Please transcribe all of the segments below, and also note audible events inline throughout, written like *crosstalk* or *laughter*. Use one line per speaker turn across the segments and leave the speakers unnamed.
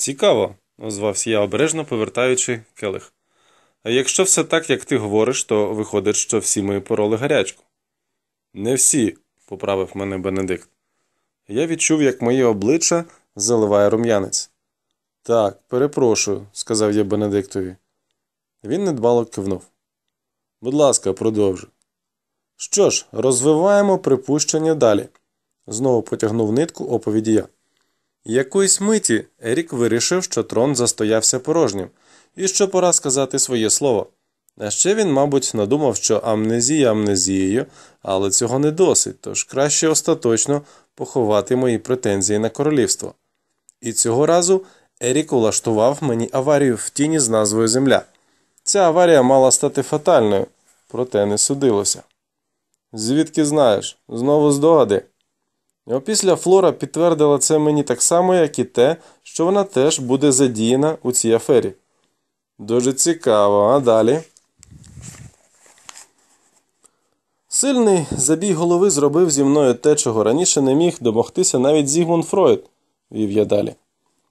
Цікаво, озвався я обережно повертаючи келих. А якщо все так, як ти говориш, то виходить, що всі ми пороли гарячку. Не всі, поправив мене Бенедикт. Я відчув, як моє обличчя заливає рум'янець. Так, перепрошую, сказав я Бенедиктові. Він недбало кивнув. Будь ласка, продовжу. Що ж, розвиваємо припущення далі, знову потягнув нитку оповіді я. Якоїсь миті Ерік вирішив, що трон застоявся порожнім і що пора сказати своє слово. А ще він, мабуть, надумав, що амнезія амнезією, але цього не досить, тож краще остаточно поховати мої претензії на королівство. І цього разу Ерік улаштував мені аварію в тіні з назвою Земля. Ця аварія мала стати фатальною, проте не судилося. Звідки знаєш? Знову здогади? Опісля Флора підтвердила це мені так само, як і те, що вона теж буде задіяна у цій афері. Дуже цікаво, а далі. Сильний забій голови зробив зі мною те, чого раніше не міг домогтися навіть Зігмунд Фройд, вів я далі.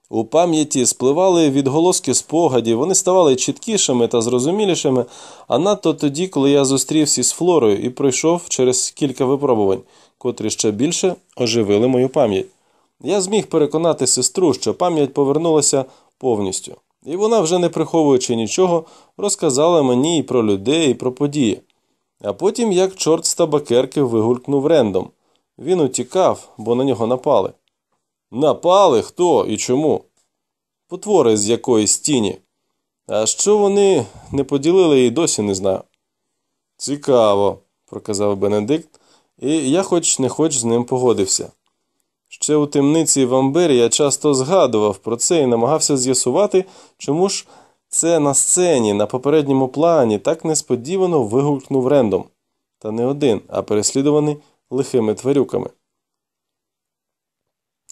У пам'яті спливали відголоски спогадів, вони ставали чіткішими та зрозумілішими, а надто тоді, коли я зустрівся з Флорою і пройшов через кілька випробувань котрі ще більше оживили мою пам'ять. Я зміг переконати сестру, що пам'ять повернулася повністю, і вона, вже не приховуючи нічого, розказала мені і про людей, і про події. А потім, як чорт з табакерки вигулькнув рендом. Він утікав, бо на нього напали. Напали хто і чому? Потвори з якоїсь тіні. А що вони не поділили і досі не знаю. Цікаво, проказав Бенедикт, і я хоч не хоч з ним погодився. Ще у темниці в Амбері я часто згадував про це і намагався з'ясувати, чому ж це на сцені, на попередньому плані, так несподівано вигукнув рендом. Та не один, а переслідуваний лихими тварюками.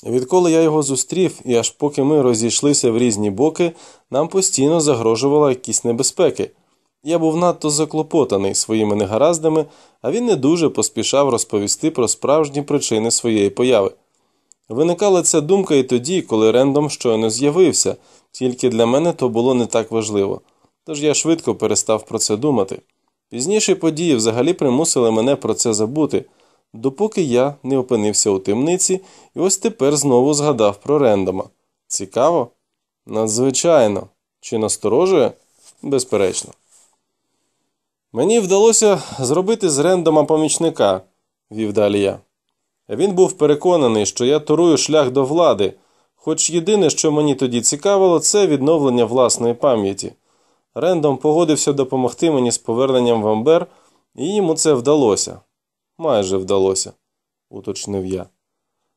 Відколи я його зустрів, і аж поки ми розійшлися в різні боки, нам постійно загрожувала якісь небезпеки. Я був надто заклопотаний своїми негараздами, а він не дуже поспішав розповісти про справжні причини своєї появи. Виникала ця думка і тоді, коли рендом щойно з'явився, тільки для мене то було не так важливо, тож я швидко перестав про це думати. Пізніші події взагалі примусили мене про це забути, допоки я не опинився у темниці і ось тепер знову згадав про рендома. Цікаво? Надзвичайно. Чи насторожує? Безперечно. Мені вдалося зробити з рендома помічника, вів далі я. Він був переконаний, що я турую шлях до влади, хоч єдине, що мені тоді цікавило, це відновлення власної пам'яті. Рендом погодився допомогти мені з поверненням в Амбер, і йому це вдалося. Майже вдалося, уточнив я.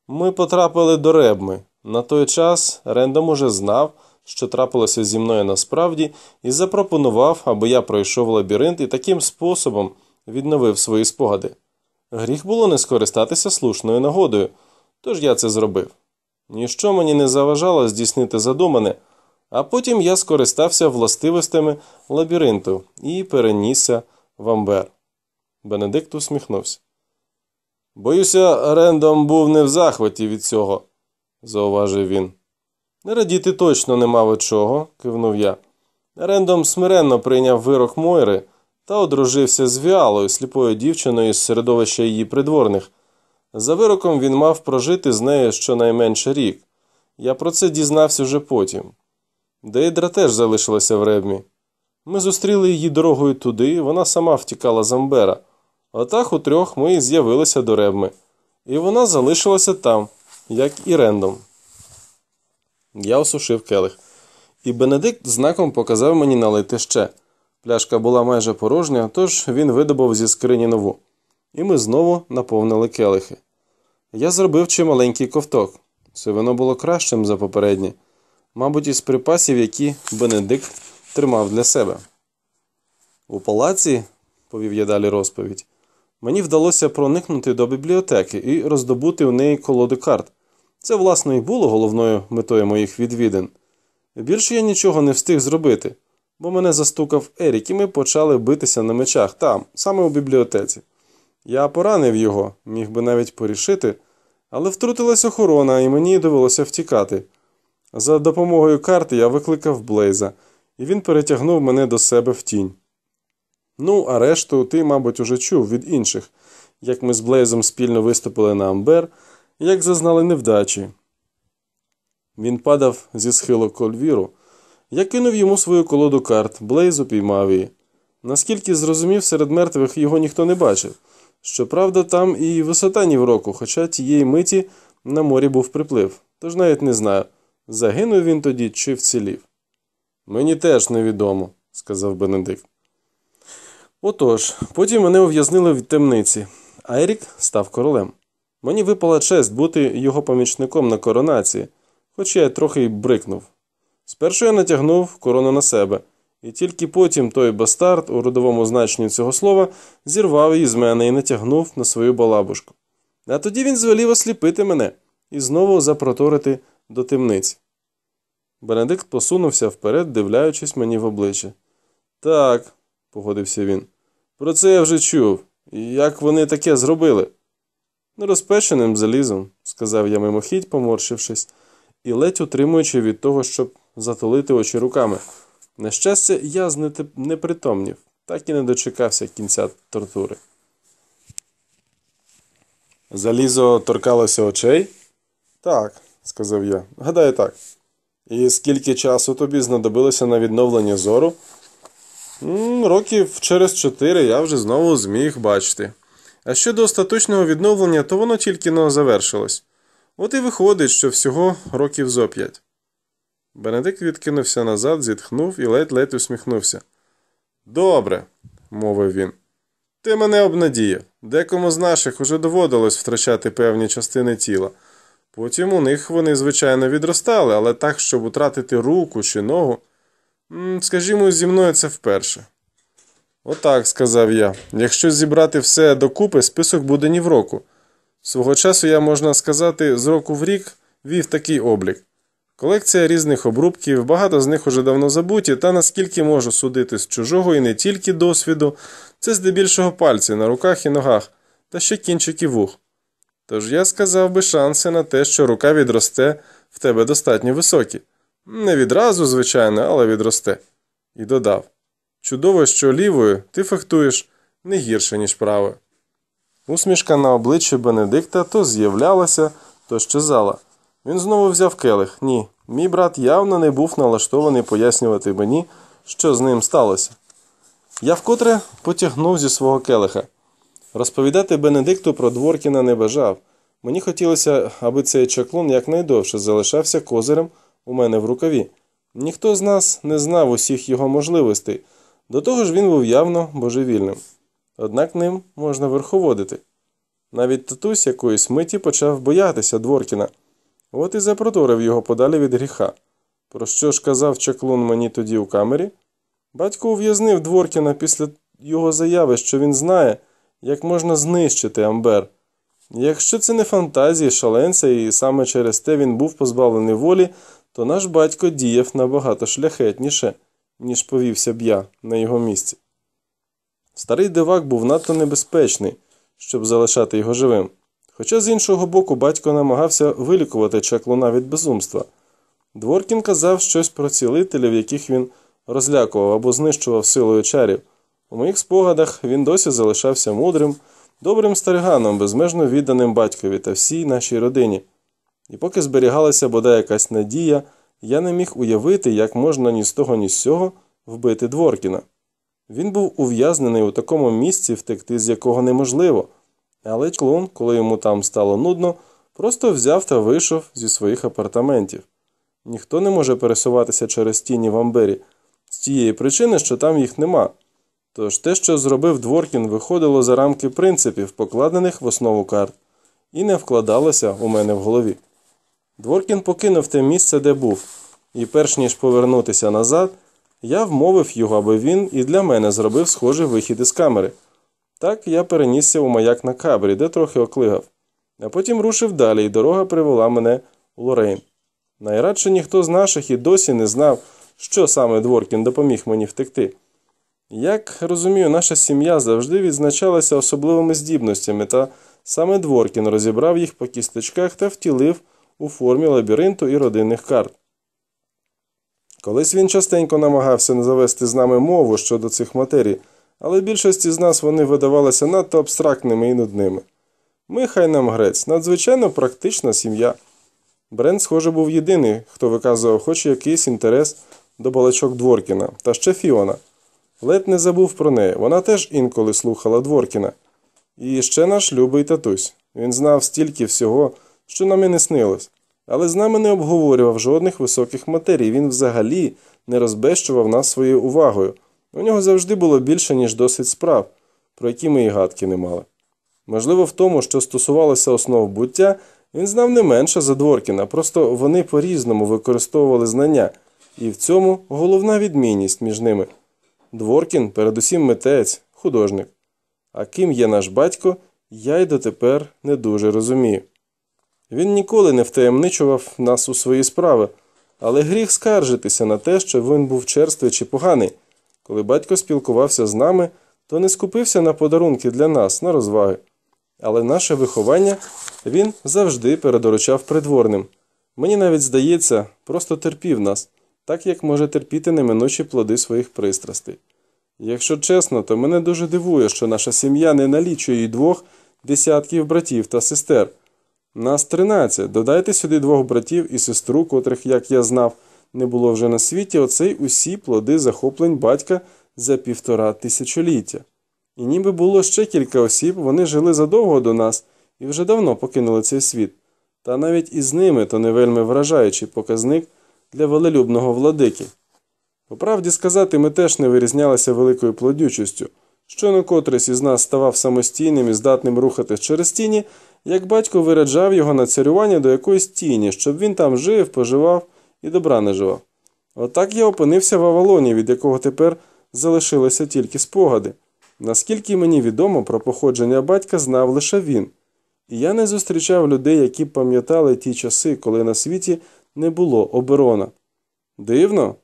Ми потрапили до Ребми. На той час Рендом уже знав що трапилося зі мною насправді, і запропонував, аби я пройшов лабіринт і таким способом відновив свої спогади. Гріх було не скористатися слушною нагодою, тож я це зробив. Ніщо мені не заважало здійснити задумане, а потім я скористався властивостями лабіринту і перенісся в амбер. Бенедикт усміхнувся. Боюся, Рендом був не в захваті від цього, зауважив він. Не радіти точно нема ви чого, кивнув я. Рендом смиренно прийняв вирок Мойри та одружився з Віалою, сліпою дівчиною з середовища її придворних. За вироком він мав прожити з нею щонайменше рік. Я про це дізнався вже потім. Дейдра теж залишилася в ребмі. Ми зустріли її дорогою туди, вона сама втікала з Амбера. Отак у трьох ми і з'явилися до ребми. І вона залишилася там, як і рендом. Я осушив келих, і Бенедикт знаком показав мені налити ще. Пляшка була майже порожня, тож він видобув зі скрині нову. І ми знову наповнили келихи. Я зробив чималенький ковток. Це вино було кращим за попереднє, мабуть, із припасів, які Бенедикт тримав для себе. У палаці, повів я далі розповідь, мені вдалося проникнути до бібліотеки і роздобути у неї колоду карт. Це, власне, і було головною метою моїх відвідин. Більше я нічого не встиг зробити, бо мене застукав Ерік, і ми почали битися на мечах там, саме у бібліотеці. Я поранив його, міг би навіть порішити, але втрутилась охорона, і мені довелося втікати. За допомогою карти я викликав Блейза, і він перетягнув мене до себе в тінь. Ну, а решту ти, мабуть, уже чув від інших, як ми з Блейзом спільно виступили на Амбер як зазнали невдачі. Він падав зі схилу кольвіру. Я кинув йому свою колоду карт, Блейз упіймав її. Наскільки зрозумів, серед мертвих його ніхто не бачив. Щоправда, там і висота ні в року, хоча тієї миті на морі був приплив, тож навіть не знаю, загинув він тоді чи вцілів. Мені теж невідомо, сказав Бенедикт. Отож, потім мене ув'язнили в темниці, Айрік став королем. Мені випала честь бути його помічником на коронації, хоч я й трохи й брикнув. Спершу я натягнув корону на себе, і тільки потім той бастард, у родовому значенні цього слова, зірвав її з мене і натягнув на свою балабушку. А тоді він звелів осліпити мене і знову запроторити до темниці. Бенедикт посунувся вперед, дивляючись мені в обличчя. Так, погодився він, про це я вже чув. Як вони таке зробили? Нерозпеченим залізом, сказав я мимохідь, поморщившись, і ледь утримуючи від того, щоб затулити очі руками. На щастя, я непритомнів, так і не дочекався кінця тортури. Залізо торкалося очей? Так, сказав я. Гадаю так. І скільки часу тобі знадобилося на відновлення зору? років через чотири я вже знову зміг бачити. А щодо остаточного відновлення, то воно тільки но завершилось. От і виходить, що всього років зо п'ять. Бенедикт відкинувся назад, зітхнув і ледь-ледь усміхнувся. Добре, мовив він. Ти мене обнадіяв. Декому з наших уже доводилось втрачати певні частини тіла. Потім у них вони, звичайно, відростали, але так, щоб втратити руку чи ногу. Скажімо, зі мною це вперше. Отак, сказав я. Якщо зібрати все докупи, список буде ні в року. Свого часу я, можна сказати, з року в рік вів такий облік. Колекція різних обрубків, багато з них уже давно забуті, та наскільки можу судити з чужого і не тільки досвіду, це здебільшого пальці на руках і ногах, та ще кінчики вух. Тож я сказав би шанси на те, що рука відросте в тебе достатньо високі. Не відразу, звичайно, але відросте. І додав. Чудово, що лівою ти фехтуєш не гірше, ніж правою. Усмішка на обличчі Бенедикта то з'являлася, то щезала. Він знову взяв келих. Ні, мій брат явно не був налаштований пояснювати мені, що з ним сталося. Я вкотре потягнув зі свого келиха. Розповідати Бенедикту про Дворкіна не бажав. Мені хотілося, аби цей чаклун якнайдовше залишався козирем у мене в рукаві. Ніхто з нас не знав усіх його можливостей. До того ж він був явно божевільним, однак ним можна верховодити. Навіть татусь якоїсь миті почав боятися Дворкіна, от і запроторив його подалі від гріха. Про що ж казав чаклун мені тоді у камері? Батько ув'язнив Дворкіна після його заяви, що він знає, як можна знищити Амбер. Якщо це не фантазії, шаленця, і саме через те він був позбавлений волі, то наш батько діяв набагато шляхетніше ніж повівся б я на його місці. Старий дивак був надто небезпечний, щоб залишати його живим. Хоча з іншого боку батько намагався вилікувати чаклуна від безумства. Дворкін казав щось про цілителів, яких він розлякував або знищував силою чарів. У моїх спогадах він досі залишався мудрим, добрим стариганом, безмежно відданим батькові та всій нашій родині. І поки зберігалася бодай якась надія. Я не міг уявити, як можна ні з того, ні з сього вбити Дворкіна. Він був ув'язнений у такому місці, втекти з якого неможливо, але клон, коли йому там стало нудно, просто взяв та вийшов зі своїх апартаментів. Ніхто не може пересуватися через тіні в Амбері з тієї причини, що там їх нема. Тож те, що зробив Дворкін, виходило за рамки принципів, покладених в основу карт, і не вкладалося у мене в голові. Дворкін покинув те місце, де був, і, перш ніж повернутися назад, я вмовив його, аби він і для мене зробив схожий вихід із камери. Так я перенісся у маяк на кабрі, де трохи оклигав, а потім рушив далі, і дорога привела мене у Лорейн. Найрадше ніхто з наших і досі не знав, що саме Дворкін допоміг мені втекти. Як розумію, наша сім'я завжди відзначалася особливими здібностями, та саме Дворкін розібрав їх по кісточках та втілив у формі лабіринту і родинних карт. Колись він частенько намагався не завести з нами мову щодо цих матерій, але більшості з нас вони видавалися надто абстрактними і нудними. Ми, хай нам грець, надзвичайно практична сім'я. Бренд, схоже, був єдиний, хто виказував хоч якийсь інтерес до балачок Дворкіна та ще Фіона. Лед не забув про неї, вона теж інколи слухала Дворкіна. І ще наш любий татусь. Він знав стільки всього що нам і не снилось, але з нами не обговорював жодних високих матерій, він взагалі не розбещував нас своєю увагою. У нього завжди було більше, ніж досить справ, про які ми і гадки не мали. Можливо, в тому, що стосувалося основ буття, він знав не менше за Дворкіна, просто вони по різному використовували знання, і в цьому головна відмінність між ними. Дворкін, передусім, митець, художник. А ким є наш батько, я й дотепер не дуже розумію. Він ніколи не втаємничував нас у свої справи, але гріх скаржитися на те, що він був черствий чи поганий. Коли батько спілкувався з нами, то не скупився на подарунки для нас, на розваги. Але наше виховання він завжди передоручав придворним. Мені навіть здається, просто терпів нас, так як може терпіти неминучі плоди своїх пристрастей. Якщо чесно, то мене дуже дивує, що наша сім'я не налічує й двох десятків братів та сестер. Нас тринадцять. Додайте сюди двох братів і сестру, котрих, як я знав, не було вже на світі, оцей усі плоди захоплень батька за півтора тисячоліття. І ніби було ще кілька осіб, вони жили задовго до нас і вже давно покинули цей світ. Та навіть із ними то не вельми вражаючий показник для велелюбного владики. По правді сказати, ми теж не вирізнялися великою плодючістю, що на котрийсь із нас ставав самостійним і здатним рухатись через тіні як батько виряджав його на царювання до якоїсь тіні, щоб він там жив, поживав і добра не живав. Отак я опинився в Авалоні, від якого тепер залишилися тільки спогади. Наскільки мені відомо, про походження батька знав лише він, і я не зустрічав людей, які пам'ятали ті часи, коли на світі не було оборона. Дивно,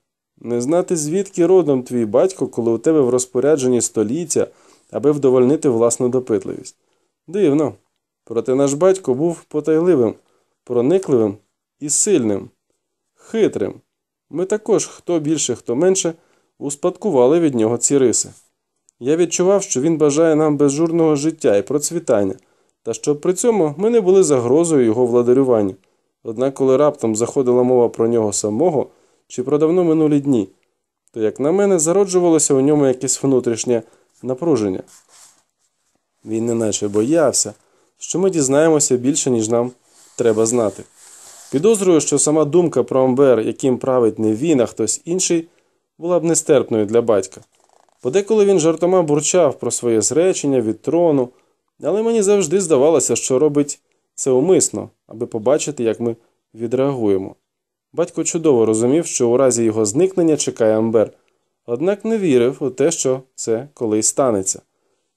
не знати, звідки родом твій батько, коли у тебе в розпорядженні століття, аби вдовольнити власну допитливість. Дивно. Проте наш батько був потайливим, проникливим і сильним, хитрим. Ми також, хто більше, хто менше, успадкували від нього ці риси. Я відчував, що він бажає нам безжурного життя і процвітання, та що при цьому ми не були загрозою його владарюванню. Однак, коли раптом заходила мова про нього самого чи про давно минулі дні, то, як на мене, зароджувалося у ньому якесь внутрішнє напруження. Він неначе боявся що ми дізнаємося більше, ніж нам треба знати. Підозрюю, що сама думка про Амбер, яким править не він, а хтось інший, була б нестерпною для батька. Подеколи він жартома бурчав про своє зречення від трону, але мені завжди здавалося, що робить це умисно, аби побачити, як ми відреагуємо. Батько чудово розумів, що у разі його зникнення чекає Амбер, однак не вірив у те, що це колись станеться.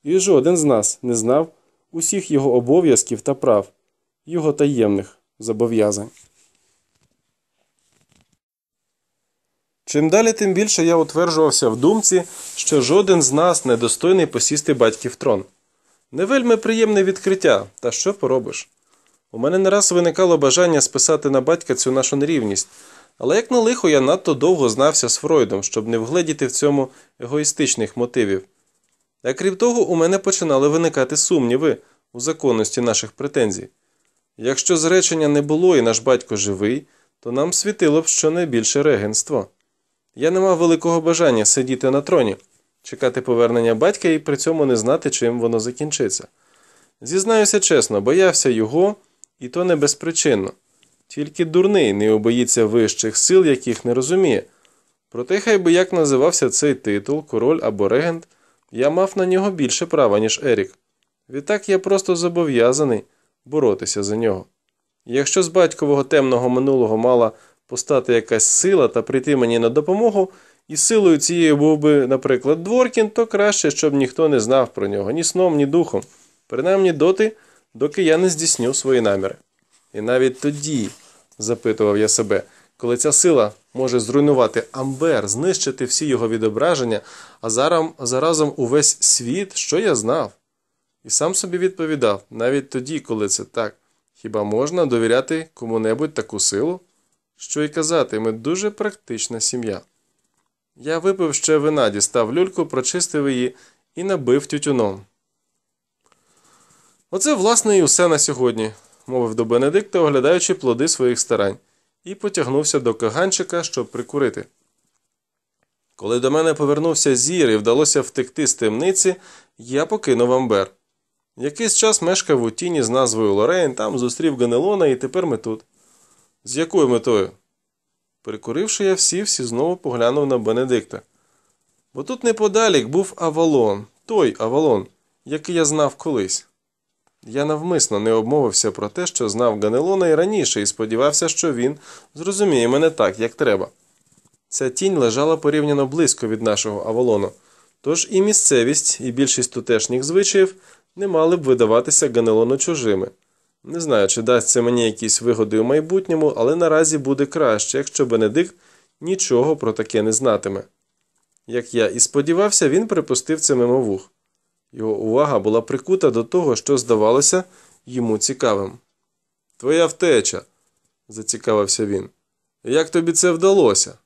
І жоден з нас не знав усіх його обов'язків та прав, його таємних зобов'язань. Чим далі, тим більше я утверджувався в думці, що жоден з нас не достойний посісти батьків трон. Не вельми приємне відкриття, та що поробиш. У мене не раз виникало бажання списати на батька цю нашу нерівність, але як на лихо я надто довго знався з Фройдом, щоб не вгледіти в цьому егоїстичних мотивів. А крім того, у мене починали виникати сумніви у законності наших претензій. Якщо зречення не було і наш батько живий, то нам світило б щонайбільше регенство. Я не мав великого бажання сидіти на троні, чекати повернення батька і при цьому не знати, чим воно закінчиться. Зізнаюся чесно, боявся його, і то не безпричинно. Тільки дурний не обоїться вищих сил, яких не розуміє. Проте, хай би як називався цей титул, король або регент. Я мав на нього більше права, ніж Ерік. Відтак я просто зобов'язаний боротися за нього. Якщо з батькового темного минулого мала постати якась сила та прийти мені на допомогу, і силою цією був би, наприклад, Дворкін, то краще, щоб ніхто не знав про нього ні сном, ні духом, принаймні доти, доки я не здійсню свої наміри. І навіть тоді, запитував я себе, коли ця сила може зруйнувати Амбер, знищити всі його відображення, а зарам, заразом увесь світ, що я знав. І сам собі відповідав, навіть тоді, коли це так, хіба можна довіряти кому-небудь таку силу? Що й казати, ми дуже практична сім'я. Я випив ще вина, дістав люльку, прочистив її і набив тютюном. Оце, власне, і усе на сьогодні, мовив до Бенедикта, оглядаючи плоди своїх старань і потягнувся до каганчика, щоб прикурити. Коли до мене повернувся зір і вдалося втекти з темниці, я покинув Амбер. Якийсь час мешкав у тіні з назвою Лорейн, там зустрів Ганелона, і тепер ми тут. З якою метою? Прикуривши, я всі-всі знову поглянув на Бенедикта. Бо тут неподалік був Авалон, той Авалон, який я знав колись. Я навмисно не обмовився про те, що знав Ганелона і раніше, і сподівався, що він зрозуміє мене так, як треба. Ця тінь лежала порівняно близько від нашого аволону, тож і місцевість, і більшість тутешніх звичаїв не мали б видаватися Ганелону чужими. Не знаю, чи дасть це мені якісь вигоди у майбутньому, але наразі буде краще, якщо Бенедикт нічого про таке не знатиме. Як я і сподівався, він припустив це мимо вух. Його увага була прикута до того, що здавалося йому цікавим. Твоя втеча, зацікавився він. Як тобі це вдалося?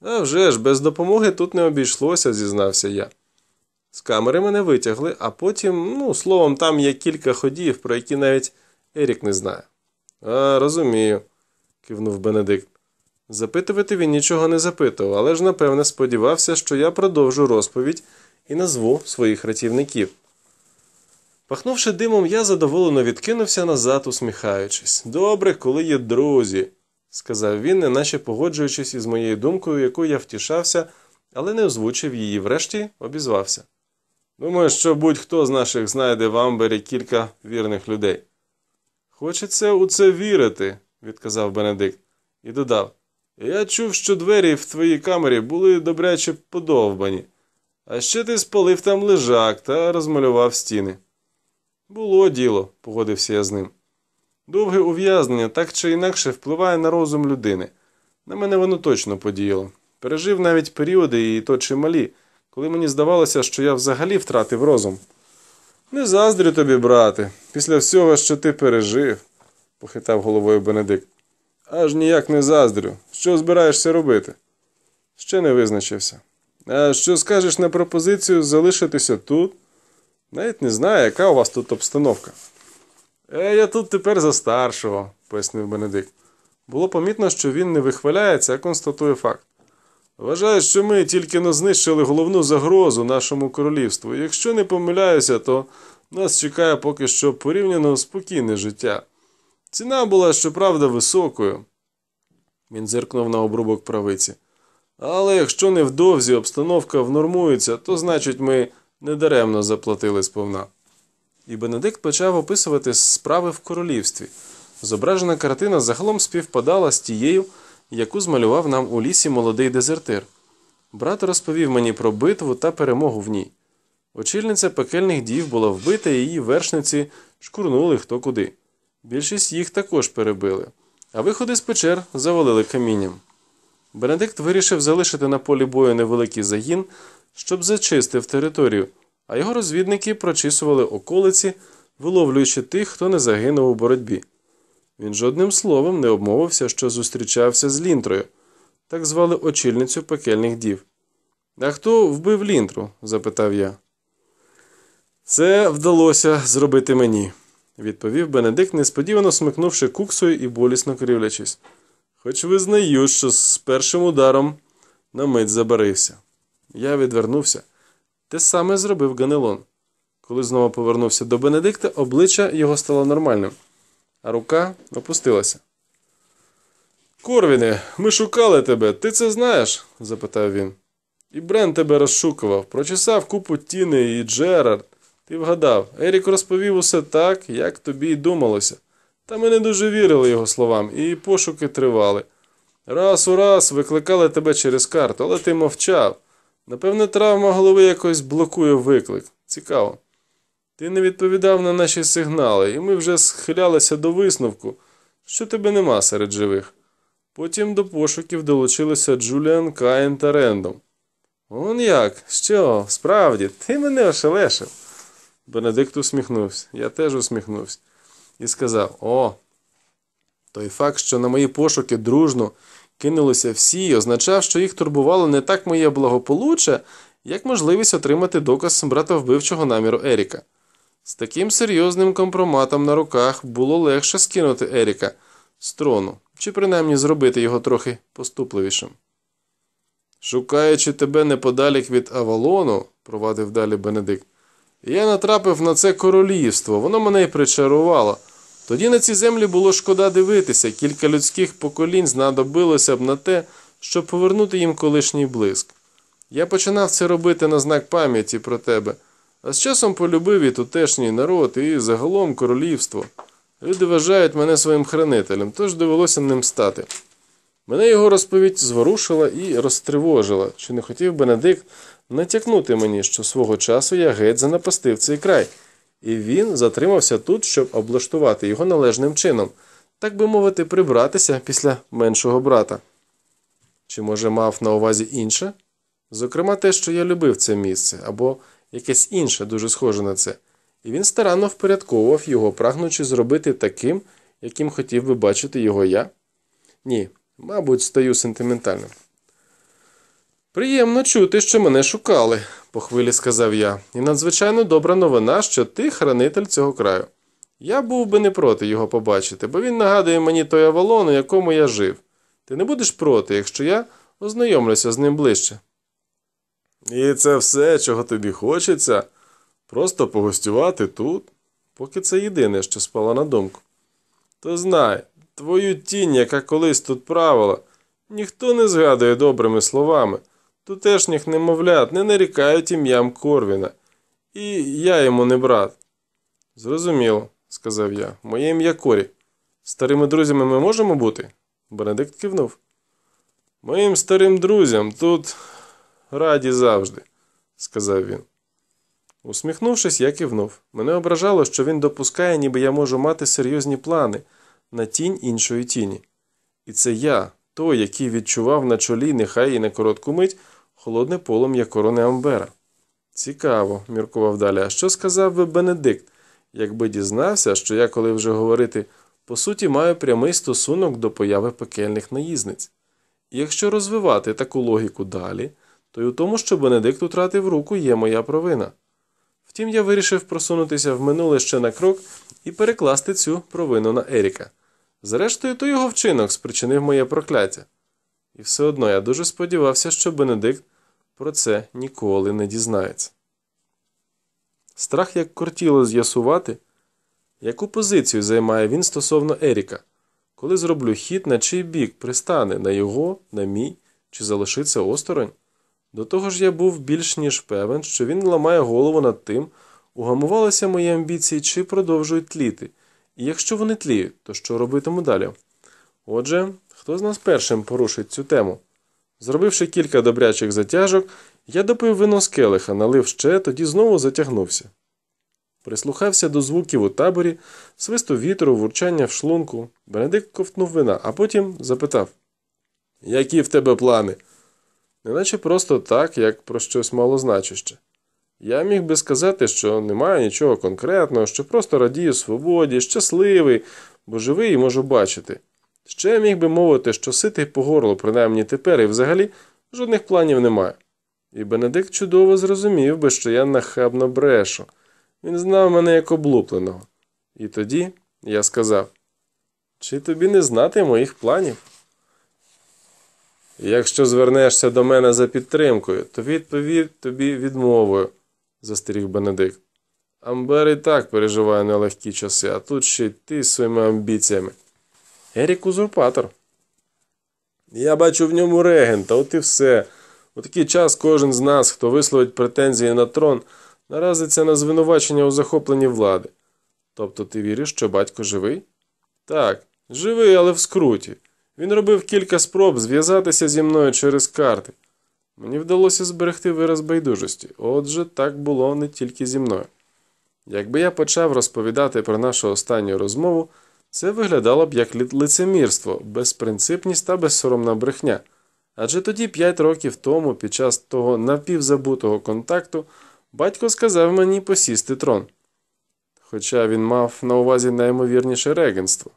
«А вже ж, без допомоги тут не обійшлося, зізнався я. З камери мене витягли, а потім, ну, словом, там є кілька ходів, про які навіть Ерік не знає. А, розумію, кивнув Бенедикт. Запитувати він нічого не запитував, але ж, напевне, сподівався, що я продовжу розповідь і назву своїх рятівників. Пахнувши димом, я задоволено відкинувся назад, усміхаючись. Добре, коли є друзі, сказав він, неначе погоджуючись із моєю думкою, яку я втішався, але не озвучив її, врешті обізвався. Думаю, що будь-хто з наших знайде в Амбері кілька вірних людей. Хочеться у це вірити, відказав Бенедикт і додав. Я чув, що двері в твоїй камері були добряче подовбані. А ще ти спалив там лежак та розмалював стіни. Було діло, погодився я з ним. Довге ув'язнення так чи інакше впливає на розум людини. На мене воно точно подіяло. Пережив навіть періоди і то чималі, коли мені здавалося, що я взагалі втратив розум. Не заздрю тобі, брате, після всього, що ти пережив, похитав головою Бенедикт. Аж ніяк не заздрю. Що збираєшся робити? Ще не визначився. А що скажеш на пропозицію залишитися тут? Навіть не знаю, яка у вас тут обстановка. Е, я тут тепер за старшого, пояснив Бенедикт. Було помітно, що він не вихваляється, а констатує факт. Вважаю, що ми тільки но знищили головну загрозу нашому королівству. Якщо не помиляюся, то нас чекає поки що порівняно спокійне життя. Ціна була, щоправда, високою. Він зиркнув на обрубок правиці. Але якщо невдовзі обстановка внормується, то значить ми недаремно заплатили сповна. І Бенедикт почав описувати справи в королівстві. Зображена картина загалом співпадала з тією, яку змалював нам у лісі молодий дезертир. Брат розповів мені про битву та перемогу в ній. Очільниця пекельних дів була вбита, і її вершниці шкурнули хто куди. Більшість їх також перебили, а виходи з печер завалили камінням. Бенедикт вирішив залишити на полі бою невеликий загін, щоб зачистив територію, а його розвідники прочісували околиці, виловлюючи тих, хто не загинув у боротьбі. Він жодним словом не обмовився, що зустрічався з лінтрою, так звали очільницю пекельних дів. А хто вбив лінтру? запитав я. Це вдалося зробити мені, відповів Бенедикт, несподівано смикнувши куксою і болісно кривлячись. Хоч визнаю, що з першим ударом на мить забарився. Я відвернувся. Те саме зробив Ганелон. Коли знову повернувся до Бенедикта, обличчя його стало нормальним, а рука опустилася. Корвіне, ми шукали тебе, ти це знаєш? запитав він. І Брен тебе розшукував, прочесав купу Тіни і Джерард. Ти вгадав, Ерік розповів усе так, як тобі й думалося. Та ми не дуже вірили його словам, і пошуки тривали. Раз у раз викликали тебе через карту, але ти мовчав. Напевне, травма голови якось блокує виклик. Цікаво. Ти не відповідав на наші сигнали, і ми вже схилялися до висновку, що тебе нема серед живих. Потім до пошуків долучилися Джуліан Каїн та Рендом. Он як? Що? Справді, ти мене ошелешив. Бенедикт усміхнувся. Я теж усміхнувся і сказав: О, той факт, що на мої пошуки дружно кинулися всі, означав, що їх турбувало не так моє благополуччя, як можливість отримати доказ братовбивчого наміру Еріка. З таким серйозним компроматом на руках було легше скинути Еріка з трону, чи принаймні зробити його трохи поступливішим. Шукаючи тебе неподалік від Авалону, провадив далі Бенедикт. Я натрапив на це королівство, воно мене й причарувало. Тоді на ці землі було шкода дивитися, кілька людських поколінь знадобилося б на те, щоб повернути їм колишній блиск. Я починав це робити на знак пам'яті про тебе, а з часом полюбив і тутешній народ, і загалом королівство. Люди вважають мене своїм хранителем, тож довелося ним стати. Мене його розповідь зворушила і розтривожила, чи не хотів Бенедикт натякнути мені, що свого часу я геть занапастив цей край, і він затримався тут, щоб облаштувати його належним чином, так би мовити, прибратися після меншого брата. Чи, може, мав на увазі інше? Зокрема, те, що я любив це місце, або якесь інше, дуже схоже на це, і він старанно впорядковував його, прагнучи зробити таким, яким хотів би бачити його я? Ні, мабуть, стаю сентиментальним. Приємно чути, що мене шукали, по хвилі сказав я, і надзвичайно добра новина, що ти хранитель цього краю. Я був би не проти його побачити, бо він нагадує мені той авалон, у якому я жив. Ти не будеш проти, якщо я ознайомлюся з ним ближче. І це все, чого тобі хочеться, просто погостювати тут, поки це єдине, що спало на думку. То знай, твою тінь, яка колись тут правила, ніхто не згадує добрими словами. Тутешніх немовлят не нарікають ім'ям Корвіна, і я йому не брат. Зрозуміло, сказав я, моє ім'я Корі. Старими друзями ми можемо бути? Бенедикт кивнув. Моїм старим друзям тут раді завжди, сказав він. Усміхнувшись, я кивнув. Мене ображало, що він допускає, ніби я можу мати серйозні плани на тінь іншої тіні. І це я, той, який відчував на чолі, нехай і на коротку мить холодне полум'я корони Амбера. Цікаво, міркував далі. А що сказав би Бенедикт, якби дізнався, що я, коли вже говорити, по суті, маю прямий стосунок до появи пекельних наїзниць. І якщо розвивати таку логіку далі, то й у тому, що Бенедикт утратив руку, є моя провина. Втім, я вирішив просунутися в минуле ще на крок і перекласти цю провину на Еріка. Зрештою, то його вчинок спричинив моє прокляття. І все одно я дуже сподівався, що Бенедикт про це ніколи не дізнається. Страх як кортіло з'ясувати, яку позицію займає він стосовно Еріка, коли зроблю хід, на чий бік пристане на його, на мій чи залишиться осторонь. До того ж я був більш ніж певен, що він ламає голову над тим, угамувалися мої амбіції чи продовжують тліти, і якщо вони тліють, то що робитиму далі? Отже. Хто з нас першим порушить цю тему? Зробивши кілька добрячих затяжок, я допив вино з келиха, налив ще, тоді знову затягнувся. Прислухався до звуків у таборі, свисту вітру, вурчання в шлунку. Бенедикт ковтнув вина, а потім запитав Які в тебе плани? Неначе просто так, як про щось малозначище. Я міг би сказати, що немає нічого конкретного, що просто радію свободі, щасливий, бо живий і можу бачити. Ще я міг би мовити, що ситий по горло, принаймні тепер і взагалі жодних планів немає. І Бенедикт чудово зрозумів би, що я нахабно брешу. Він знав мене як облупленого. І тоді я сказав чи тобі не знати моїх планів? Якщо звернешся до мене за підтримкою, то відповів тобі відмовою, застеріг Бенедикт. Амбер і так переживає нелегкі часи, а тут ще й ти своїми амбіціями. Ерік Узурпатор. Я бачу в ньому регента, от і все. У такий час кожен з нас, хто висловить претензії на трон, наразиться на звинувачення у захопленні влади. Тобто ти віриш, що батько живий? Так, живий, але в скруті. Він робив кілька спроб зв'язатися зі мною через карти. Мені вдалося зберегти вираз байдужості, отже, так було не тільки зі мною. Якби я почав розповідати про нашу останню розмову. Це виглядало б як лицемірство, безпринципність та безсоромна брехня. Адже тоді, п'ять років тому, під час того напівзабутого контакту, батько сказав мені посісти трон. Хоча він мав на увазі найімовірніше регенство.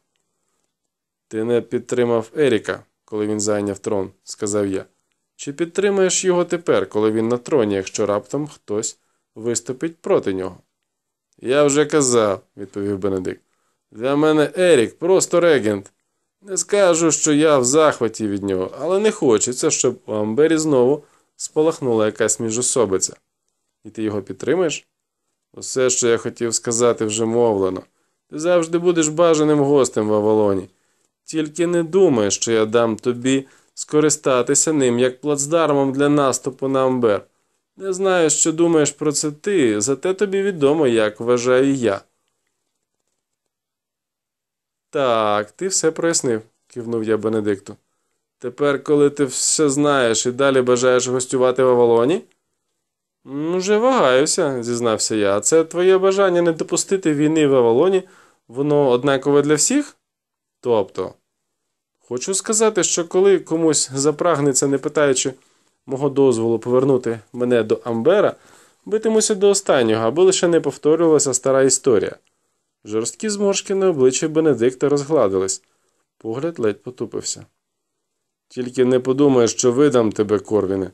Ти не підтримав Еріка, коли він зайняв трон, сказав я. Чи підтримаєш його тепер, коли він на троні, якщо раптом хтось виступить проти нього? Я вже казав, відповів Бенедикт. Для мене Ерік просто регент. Не скажу, що я в захваті від нього, але не хочеться, щоб у Амбері знову спалахнула якась міжособиця. І ти його підтримаєш? Усе, що я хотів сказати, вже мовлено. Ти завжди будеш бажаним гостем в Авалоні. Тільки не думай, що я дам тобі скористатися ним як плацдармом для наступу на Амбер. Не знаю, що думаєш про це ти, зате тобі відомо, як вважаю я. Так, ти все прояснив, кивнув я Бенедикту. Тепер, коли ти все знаєш і далі бажаєш гостювати в Авалоні? Ну, вже вагаюся, зізнався я. Це твоє бажання не допустити війни в Авалоні, воно однакове для всіх? Тобто, хочу сказати, що коли комусь запрагнеться, не питаючи мого дозволу повернути мене до Амбера, битимуся до останнього, аби лише не повторювалася стара історія. Жорсткі зморшки на обличчі Бенедикта розгладились, погляд ледь потупився. Тільки не подумай, що видам тебе, Корвіне.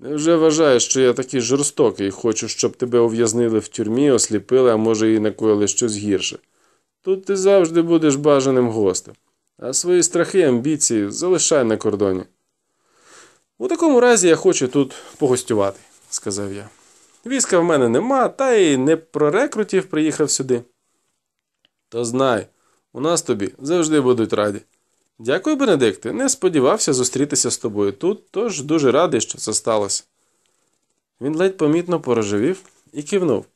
Невже вважаєш, що я такий жорстокий і хочу, щоб тебе ув'язнили в тюрмі, осліпили, а може, і накоїли щось гірше? Тут ти завжди будеш бажаним гостем, а свої страхи і амбіції залишай на кордоні. У такому разі я хочу тут погостювати, сказав я. Війська в мене нема, та й не про рекрутів приїхав сюди. То знай, у нас тобі завжди будуть раді. Дякую, Бенедикте, не сподівався зустрітися з тобою тут, тож дуже радий, що це сталося. Він ледь помітно порожевів і кивнув.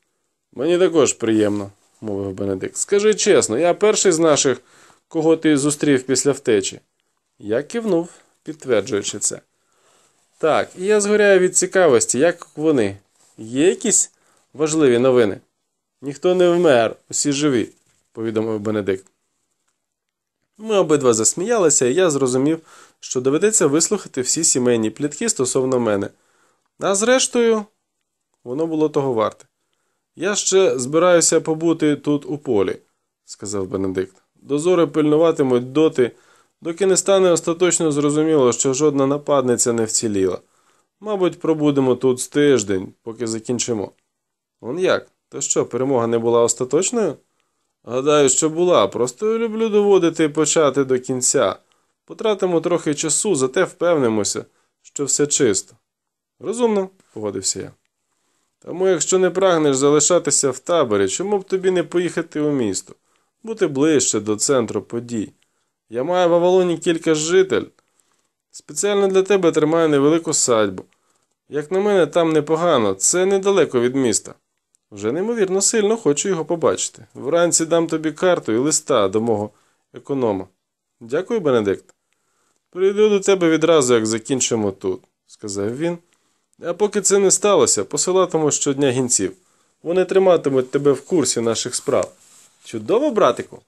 Мені також приємно, мовив Бенедикт. Скажи чесно, я перший з наших, кого ти зустрів після втечі. Я кивнув, підтверджуючи це. Так, і я згоряю від цікавості, як вони. Є якісь важливі новини? Ніхто не вмер, усі живі повідомив Бенедикт. Ми обидва засміялися, і я зрозумів, що доведеться вислухати всі сімейні плітки стосовно мене. А зрештою, воно було того варте. Я ще збираюся побути тут у полі, сказав Бенедикт. Дозори пильнуватимуть доти, доки не стане остаточно зрозуміло, що жодна нападниця не вціліла. Мабуть, пробудемо тут з тиждень, поки закінчимо. Он як? То що, перемога не була остаточною? Гадаю, що була, просто люблю доводити почати до кінця. Потратимо трохи часу, зате впевнимося, що все чисто. Розумно, погодився я. Тому, якщо не прагнеш залишатися в таборі, чому б тобі не поїхати у місто, бути ближче до центру подій. Я маю в Авалоні кілька житель. Спеціально для тебе тримаю невелику садьбу. Як на мене, там непогано, це недалеко від міста. Вже неймовірно сильно хочу його побачити. Вранці дам тобі карту і листа до мого економа. Дякую, Бенедикт. Прийду до тебе відразу, як закінчимо тут, сказав він. А поки це не сталося, посилатиму щодня гінців. Вони триматимуть тебе в курсі наших справ. Чудово, братику?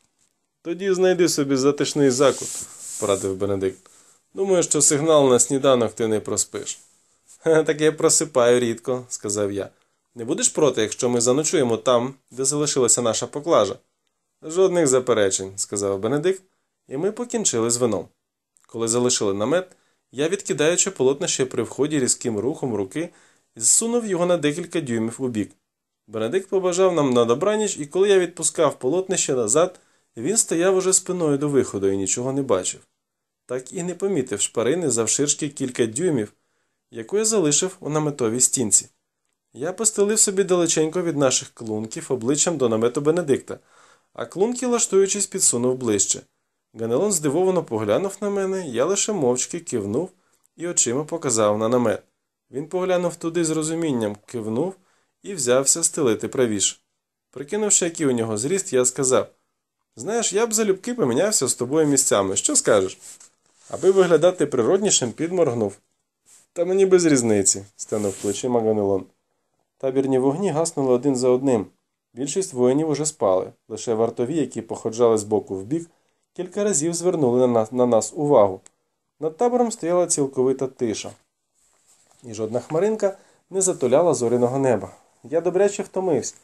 Тоді знайди собі затишний закут, порадив Бенедикт. Думаю, що сигнал на сніданок ти не проспиш. *laughs* Так я просипаю рідко, сказав я. Не будеш проти, якщо ми заночуємо там, де залишилася наша поклажа? Жодних заперечень, сказав Бенедикт, і ми покінчили з вином. Коли залишили намет, я, відкидаючи полотнище при вході різким рухом руки, зсунув його на декілька дюймів у бік. Бенедикт побажав нам на добраніч, і коли я відпускав полотнище назад, він стояв уже спиною до виходу і нічого не бачив. Так і не помітив шпарини завширшки кілька дюймів, яку я залишив у наметовій стінці. Я постелив собі далеченько від наших клунків обличчям до намету Бенедикта, а клунки, лаштуючись, підсунув ближче. Ганелон здивовано поглянув на мене, я лише мовчки кивнув і очима показав на намет. Він поглянув туди з розумінням, кивнув і взявся стелити правіше. Прикинувши, який у нього зріст, я сказав Знаєш, я б залюбки помінявся з тобою місцями. Що скажеш? Аби виглядати природнішим, підморгнув. Та мені без різниці, стенув плечима Ганелон. Табірні вогні гаснули один за одним. Більшість воїнів уже спали, лише вартові, які походжали з боку в бік, кілька разів звернули на нас, на нас увагу. Над табором стояла цілковита тиша, і жодна хмаринка не затуляла зоряного неба. Я добряче втомився,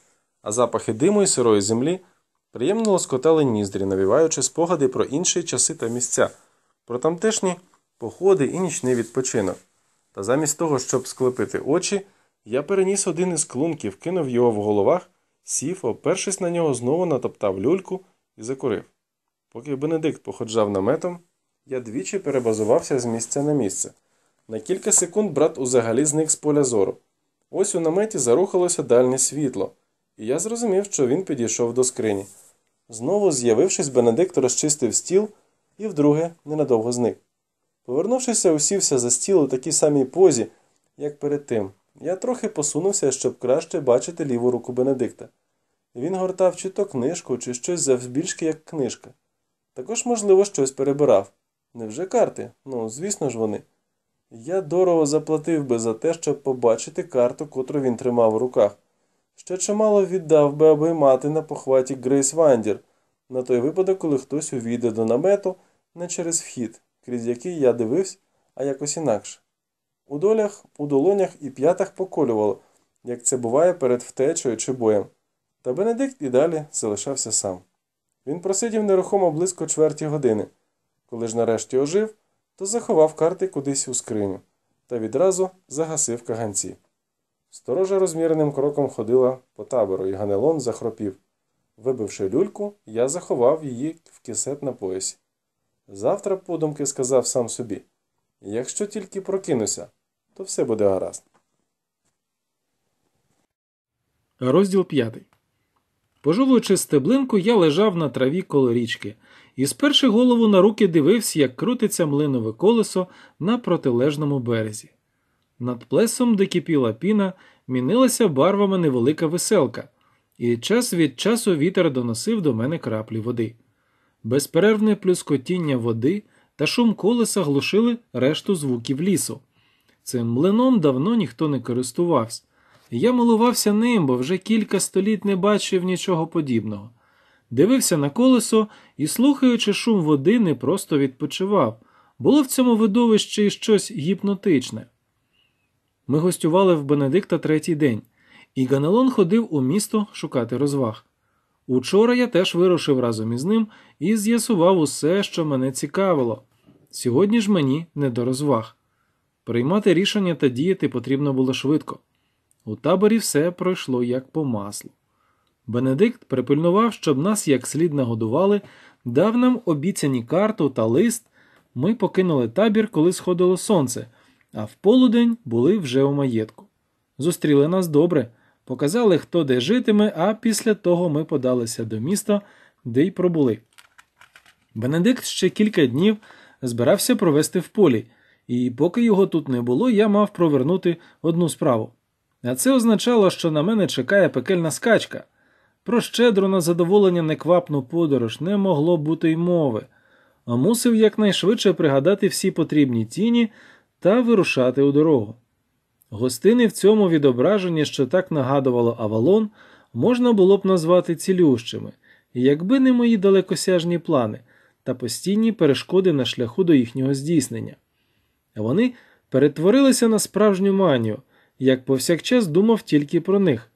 а запахи диму і сирої землі приємно лоскотали ніздрі, навіваючи спогади про інші часи та місця, про тамтешні походи і нічний відпочинок. Та замість того, щоб склепити очі. Я переніс один із клунків, кинув його в головах, сів, опершись на нього, знову натоптав люльку і закурив. Поки Бенедикт походжав наметом, я двічі перебазувався з місця на місце. На кілька секунд брат узагалі зник з поля зору. Ось у наметі зарухалося дальнє світло, і я зрозумів, що він підійшов до скрині. Знову, з'явившись, Бенедикт розчистив стіл і вдруге ненадовго зник. Повернувшися, усівся за стіл у такій самій позі, як перед тим. Я трохи посунувся, щоб краще бачити ліву руку Бенедикта. Він гортав чи то книжку, чи щось завбільшки, як книжка. Також, можливо, щось перебирав. Невже карти? Ну, звісно ж, вони. Я дорого заплатив би за те, щоб побачити карту, котру він тримав у руках. Ще чимало віддав би, аби мати на похваті Грейс Вандір, на той випадок, коли хтось увійде до намету не через вхід, крізь який я дивився, а якось інакше. У долях, у долонях і п'ятах поколювало, як це буває перед втечею чи боєм. Та Бенедикт і далі залишався сам. Він просидів нерухомо близько чверті години. Коли ж нарешті ожив, то заховав карти кудись у скриню та відразу загасив каганці. Сторожа розміреним кроком ходила по табору, і Ганелон захропів. Вибивши люльку, я заховав її в кисет на поясі. Завтра, подумки, сказав сам собі якщо тільки прокинуся то все буде гаразд. Розділ 5. Пожовуючи стеблинку, я лежав на траві коло річки і, сперши голову на руки, дивився, як крутиться млинове колесо на протилежному березі. Над плесом, де кипіла піна, мінилася барвами невелика веселка, і час від часу вітер доносив до мене краплі води. Безперервне плюскотіння води та шум колеса глушили решту звуків лісу. Цим млином давно ніхто не користувався. Я милувався ним, бо вже кілька століть не бачив нічого подібного. Дивився на колесо і, слухаючи шум води, не просто відпочивав. Було в цьому видовищі щось гіпнотичне. Ми гостювали в Бенедикта третій день, і Ганелон ходив у місто шукати розваг. Учора я теж вирушив разом із ним і з'ясував усе, що мене цікавило. Сьогодні ж мені не до розваг. Приймати рішення та діяти потрібно було швидко. У таборі все пройшло як по маслу. Бенедикт припильнував, щоб нас як слід нагодували, дав нам обіцяні карту та лист. Ми покинули табір, коли сходило сонце, а в полудень були вже у маєтку. Зустріли нас добре, показали, хто де житиме, а після того ми подалися до міста, де й пробули. Бенедикт ще кілька днів збирався провести в полі і поки його тут не було, я мав провернути одну справу. А це означало, що на мене чекає пекельна скачка. Про щедро на задоволення неквапну подорож не могло бути й мови, а мусив якнайшвидше пригадати всі потрібні тіні та вирушати у дорогу. Гостини в цьому відображенні, що так нагадувало Авалон, можна було б назвати цілющими, якби не мої далекосяжні плани та постійні перешкоди на шляху до їхнього здійснення. Вони перетворилися на справжню манію, як повсякчас думав тільки про них.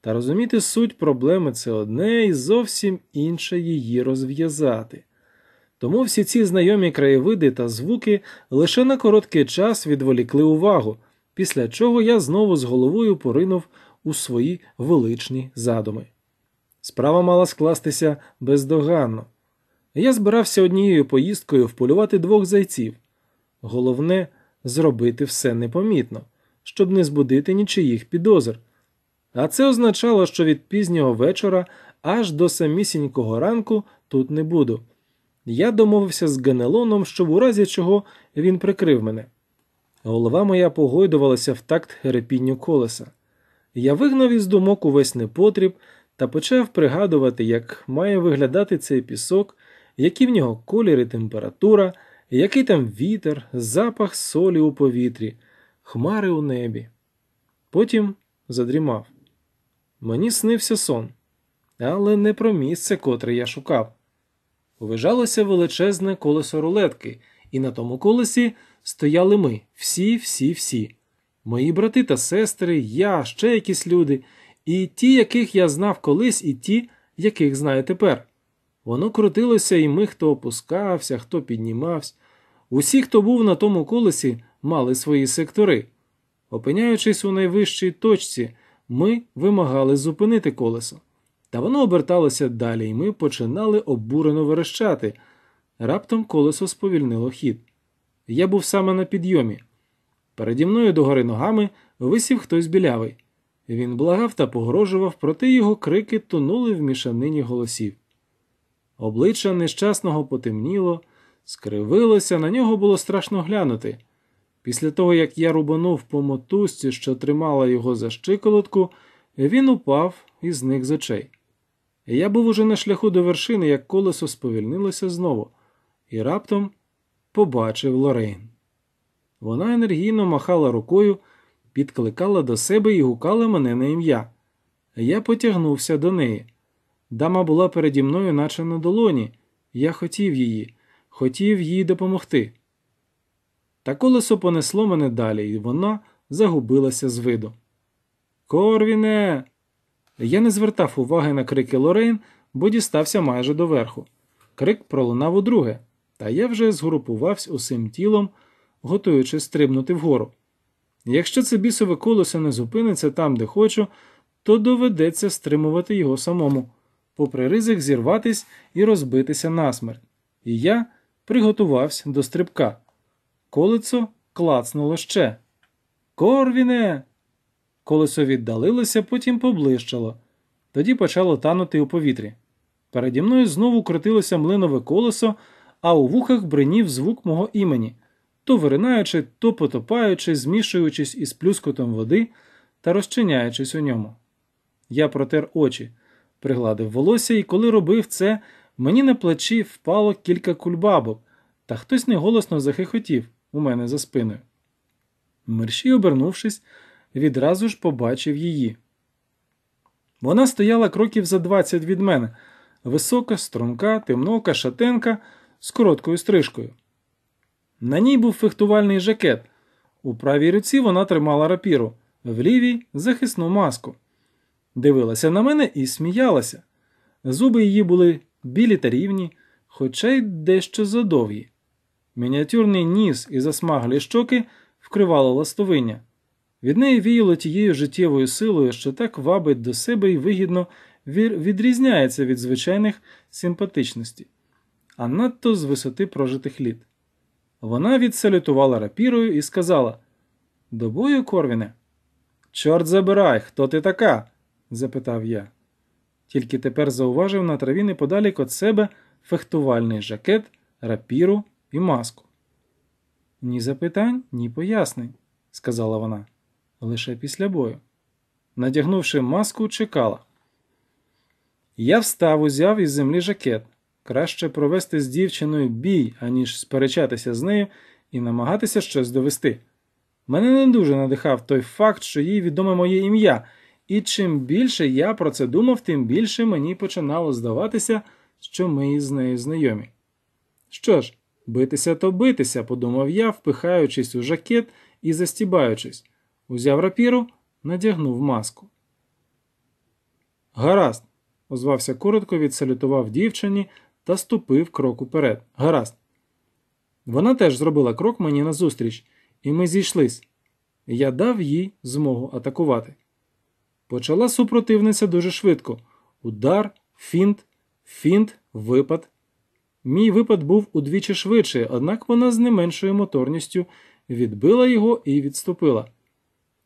Та розуміти суть проблеми це одне і зовсім інше її розв'язати. Тому всі ці знайомі краєвиди та звуки лише на короткий час відволікли увагу, після чого я знову з головою поринув у свої величні задуми. Справа мала скластися бездоганно. Я збирався однією поїздкою вполювати двох зайців. Головне зробити все непомітно, щоб не збудити нічиїх підозр. А це означало, що від пізнього вечора аж до самісінького ранку тут не буду. Я домовився з Ганелоном, щоб у разі чого він прикрив мене. Голова моя погойдувалася в такт херепінню колеса. Я вигнав із думок увесь непотріб та почав пригадувати, як має виглядати цей пісок, які в нього колір температура який там вітер, запах солі у повітрі, хмари у небі. Потім задрімав. Мені снився сон, але не про місце, котре я шукав. Увижалося величезне колесо рулетки, і на тому колесі стояли ми всі, всі, всі. Мої брати та сестри, я, ще якісь люди, і ті, яких я знав колись, і ті, яких знаю тепер. Воно крутилося, і ми хто опускався, хто піднімався, Усі, хто був на тому колесі, мали свої сектори. Опиняючись у найвищій точці, ми вимагали зупинити колесо. Та воно оберталося далі, і ми починали обурено верещати. Раптом колесо сповільнило хід. Я був саме на підйомі. Переді мною догори ногами висів хтось білявий. Він благав та погрожував, проте його крики тонули в мішанині голосів. Обличчя нещасного потемніло, скривилося, на нього було страшно глянути. Після того, як я рубанув по мотузці, що тримала його за щиколотку, він упав і зник з очей. Я був уже на шляху до вершини, як колесо сповільнилося знову, і раптом побачив Лорейн. Вона енергійно махала рукою, підкликала до себе і гукала мене на ім'я. Я потягнувся до неї. Дама була переді мною, наче на долоні. Я хотів її хотів їй допомогти. Та колесо понесло мене далі, і вона загубилася з виду. Корвіне! Я не звертав уваги на крики Лорейн, бо дістався майже до верху. Крик пролунав удруге, та я вже згрупувався усім тілом, готуючись стрибнути вгору. Якщо це бісове колесо не зупиниться там, де хочу, то доведеться стримувати його самому, попри ризик зірватись і розбитися насмерть. І я приготувався до стрибка. Колесо клацнуло ще. Корвіне! Колесо віддалилося, потім поблищало, Тоді почало танути у повітрі. Переді мною знову крутилося млинове колесо, а у вухах бринів звук мого імені, то виринаючи, то потопаючи, змішуючись із плюскотом води та розчиняючись у ньому. Я протер очі, пригладив волосся, і коли робив це. Мені на плечі впало кілька кульбабок, та хтось неголосно захихотів у мене за спиною. Мерщій, обернувшись, відразу ж побачив її. Вона стояла кроків за двадцять від мене, висока, струнка, темнока, шатенка з короткою стрижкою. На ній був фехтувальний жакет. У правій руці вона тримала рапіру, в лівій захисну маску. Дивилася на мене і сміялася. Зуби її були білі та рівні, хоча й дещо задовгі. Мініатюрний ніс і засмаглі щоки вкривало ластовиння. Від неї віяло тією життєвою силою, що так вабить до себе і вигідно відрізняється від звичайних симпатичностей, а надто з висоти прожитих літ. Вона відсалютувала рапірою і сказала: До бою, Корвіне? Чорт забирай, хто ти така? запитав я тільки тепер зауважив на траві неподалік від себе фехтувальний жакет, рапіру і маску. Ні запитань, ні пояснень, сказала вона, лише після бою. Надягнувши маску, чекала. Я встав, узяв із землі жакет. Краще провести з дівчиною бій, аніж сперечатися з нею і намагатися щось довести. Мене не дуже надихав той факт, що їй відоме моє ім'я. І чим більше я про це думав, тим більше мені починало здаватися, що ми із нею знайомі. Що ж, битися то битися, подумав я, впихаючись у жакет і застібаючись, узяв рапіру, надягнув маску. Гаразд, озвався коротко, відсалютував дівчині та ступив крок уперед. Гаразд. Вона теж зробила крок мені назустріч, і ми зійшлись. Я дав їй змогу атакувати. Почала супротивниця дуже швидко. Удар, фінт, фінт, випад. Мій випад був удвічі швидший, однак вона з не меншою моторністю відбила його і відступила.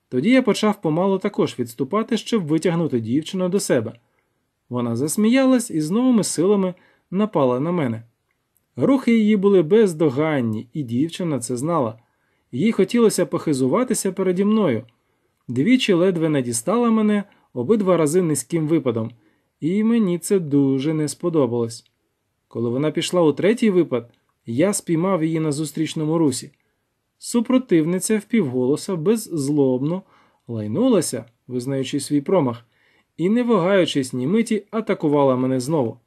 Тоді я почав помало також відступати, щоб витягнути дівчину до себе. Вона засміялась і з новими силами напала на мене. Рухи її були бездоганні, і дівчина це знала. Їй хотілося похизуватися переді мною. Двічі ледве не дістала мене обидва рази низьким випадом, і мені це дуже не сподобалось. Коли вона пішла у третій випад, я спіймав її на зустрічному русі. Супротивниця впівголоса беззлобно лайнулася, визнаючи свій промах, і, не вагаючись ні миті, атакувала мене знову.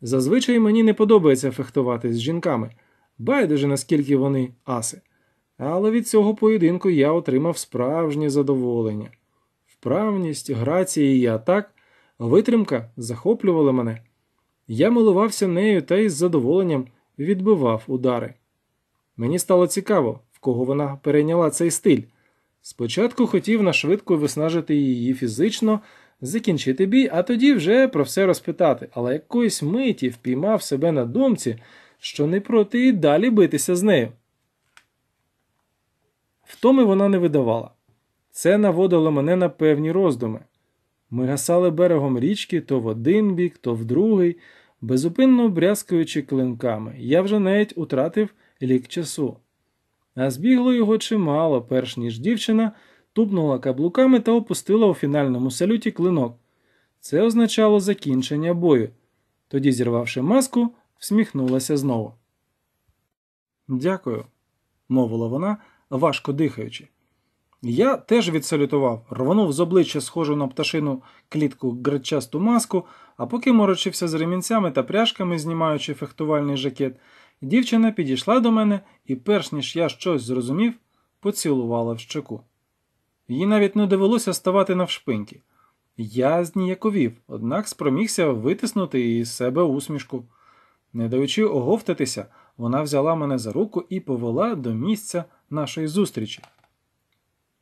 Зазвичай мені не подобається фехтувати з жінками, байдуже наскільки вони аси. Але від цього поєдинку я отримав справжнє задоволення. Вправність, грація і атак, витримка захоплювали мене. Я милувався нею та із задоволенням відбивав удари. Мені стало цікаво, в кого вона перейняла цей стиль. Спочатку хотів нашвидко виснажити її фізично, закінчити бій, а тоді вже про все розпитати, але якоїсь миті впіймав себе на думці, що не проти і далі битися з нею. Втоми вона не видавала. Це наводило мене на певні роздуми. Ми гасали берегом річки то в один бік, то в другий, безупинно брязкаючи клинками, я вже навіть утратив лік часу. А збігло його чимало, перш ніж дівчина тупнула каблуками та опустила у фінальному салюті клинок. Це означало закінчення бою. Тоді, зірвавши маску, всміхнулася знову. Дякую, мовила вона важко дихаючи. Я теж відсалютував, рванув з обличчя схожу на пташину клітку гречасту маску, а поки морочився з ремінцями та пряжками, знімаючи фехтувальний жакет, дівчина підійшла до мене і, перш ніж я щось зрозумів, поцілувала в щеку. Їй навіть не довелося ставати навшпиньки. Я зніяковів, однак спромігся витиснути із себе усмішку. Не даючи оговтатися, вона взяла мене за руку і повела до місця нашої зустрічі.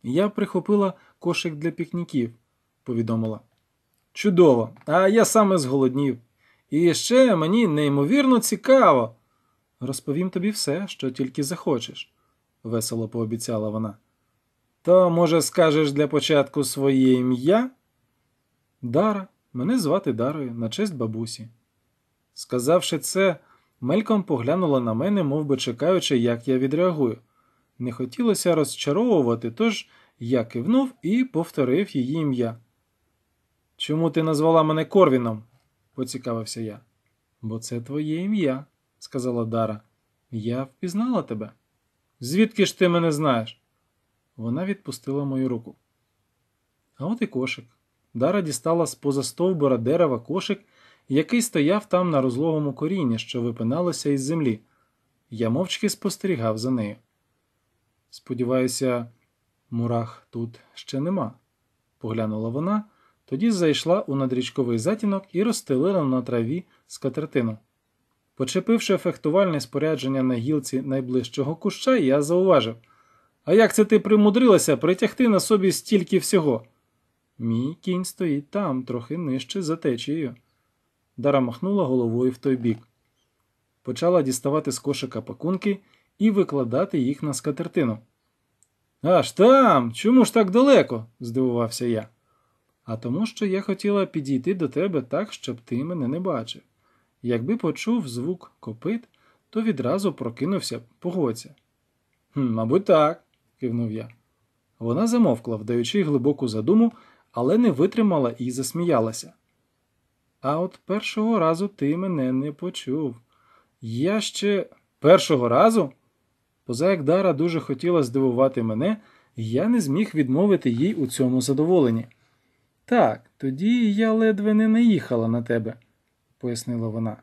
Я прихопила кошик для пікніків, повідомила. Чудово, а я саме зголоднів. І ще мені неймовірно цікаво. Розповім тобі все, що тільки захочеш, весело пообіцяла вона. То, може, скажеш для початку своє ім'я? Дара, мене звати Дарою на честь бабусі. Сказавши це, Мельком поглянула на мене, мов би чекаючи, як я відреагую. Не хотілося розчаровувати, тож я кивнув і повторив її ім'я. Чому ти назвала мене Корвіном? поцікавився я. Бо це твоє ім'я, сказала Дара. Я впізнала тебе. Звідки ж ти мене знаєш? Вона відпустила мою руку. А от і кошик. Дара дістала з поза стовбура дерева кошик який стояв там на розлогому корінні, що випиналося із землі. Я мовчки спостерігав за нею. Сподіваюся, мурах тут ще нема, поглянула вона, тоді зайшла у надрічковий затінок і розстелила на траві скатертину. Почепивши фехтувальне спорядження на гілці найближчого куща, я зауважив А як це ти примудрилася притягти на собі стільки всього? Мій кінь стоїть там, трохи нижче за течією. Дара махнула головою в той бік. Почала діставати з кошика пакунки і викладати їх на скатертину. Аж там, чому ж так далеко? здивувався я. А тому, що я хотіла підійти до тебе так, щоб ти мене не бачив. Якби почув звук копит, то відразу прокинувся погодься. Мабуть, так, кивнув я. Вона замовкла, вдаючи глибоку задуму, але не витримала і засміялася. А от першого разу ти мене не почув. Я ще першого разу? Позаяк Дара дуже хотіла здивувати мене, і я не зміг відмовити їй у цьому задоволенні. Так, тоді я ледве не наїхала на тебе, пояснила вона.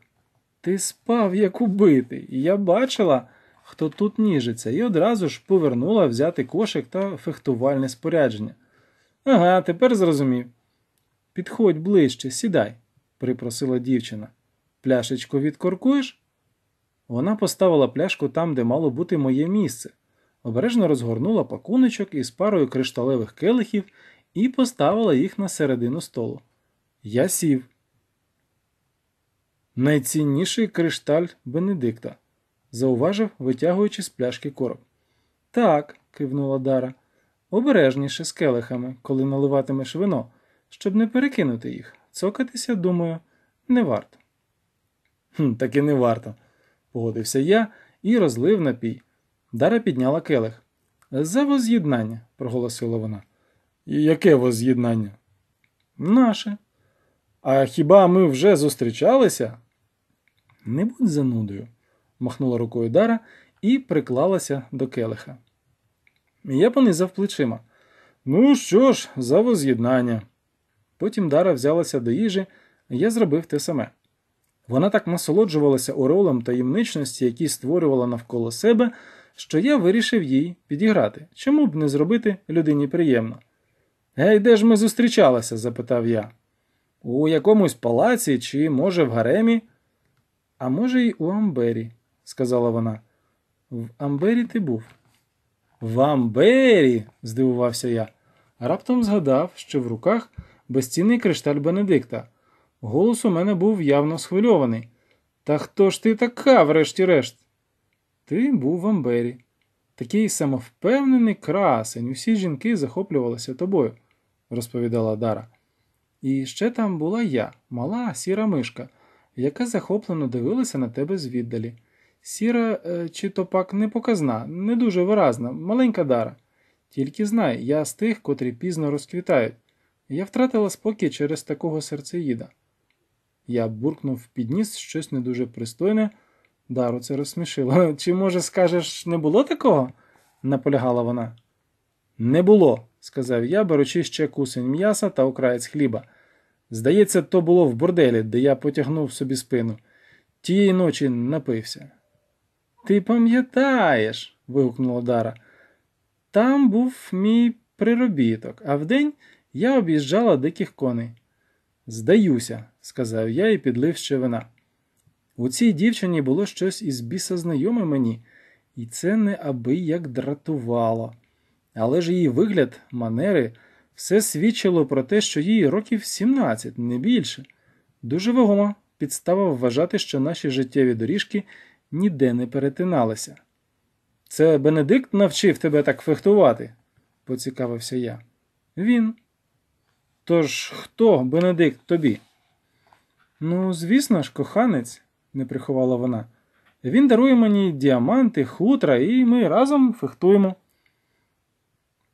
Ти спав, як убитий, я бачила, хто тут ніжиться, і одразу ж повернула взяти кошик та фехтувальне спорядження. Ага, тепер зрозумів. Підходь ближче, сідай припросила дівчина. Пляшечку відкоркуєш? Вона поставила пляшку там, де мало бути моє місце, обережно розгорнула пакуночок із парою кришталевих келихів і поставила їх на середину столу. Я сів. Найцінніший кришталь Бенедикта, зауважив, витягуючи з пляшки короб. Так, кивнула Дара, обережніше з келихами, коли наливатимеш вино, щоб не перекинути їх цокатися, думаю, не варто. «Хм, Так і не варто, погодився я і розлив напій. Дара підняла келих. За воз'єднання, проголосила вона. Яке воз'єднання? Наше. А хіба ми вже зустрічалися? Не будь занудою, махнула рукою Дара і приклалася до келиха. Я понизав плечима. Ну що ж, за воз'єднання. Потім Дара взялася до їжі, я зробив те саме. Вона так насолоджувалася уролом таємничності, який створювала навколо себе, що я вирішив їй підіграти, чому б не зробити людині приємно. Гей, де ж ми зустрічалися? запитав я. У якомусь палаці чи, може, в гаремі? А може, й у Амбері, сказала вона. В Амбері ти був. В Амбері, здивувався я, раптом згадав, що в руках безцінний кришталь Бенедикта. Голос у мене був явно схвильований. Та хто ж ти така, врешті-решт? Ти був в Амбері. Такий самовпевнений красень, усі жінки захоплювалися тобою, розповідала Дара. І ще там була я, мала сіра мишка, яка захоплено дивилася на тебе звіддалі. Сіра е, чи то пак не показна, не дуже виразна, маленька дара. Тільки знай, я з тих, котрі пізно розквітають. Я втратила спокій через такого серцеїда. Я буркнув під ніс щось не дуже пристойне. Дару це розсмішило. *laughs* Чи, може, скажеш, не було такого? наполягала вона. Не було, сказав я, беручи ще кусень м'яса та окраєць хліба. Здається, то було в борделі, де я потягнув собі спину. Тієї ночі напився. Ти пам'ятаєш, вигукнула Дара. Там був мій приробіток, а вдень я об'їжджала диких коней. Здаюся, сказав я і підлив ще вина. У цій дівчині було щось із біса знайоме мені, і це неабияк дратувало. Але ж її вигляд, манери, все свідчило про те, що їй років 17, не більше. Дуже вагома підстава вважати, що наші життєві доріжки ніде не перетиналися. Це Бенедикт навчив тебе так фехтувати, поцікавився я. Він. Тож хто, Бенедикт, тобі? Ну, звісно ж, коханець, не приховала вона. Він дарує мені діаманти, хутра, і ми разом фехтуємо.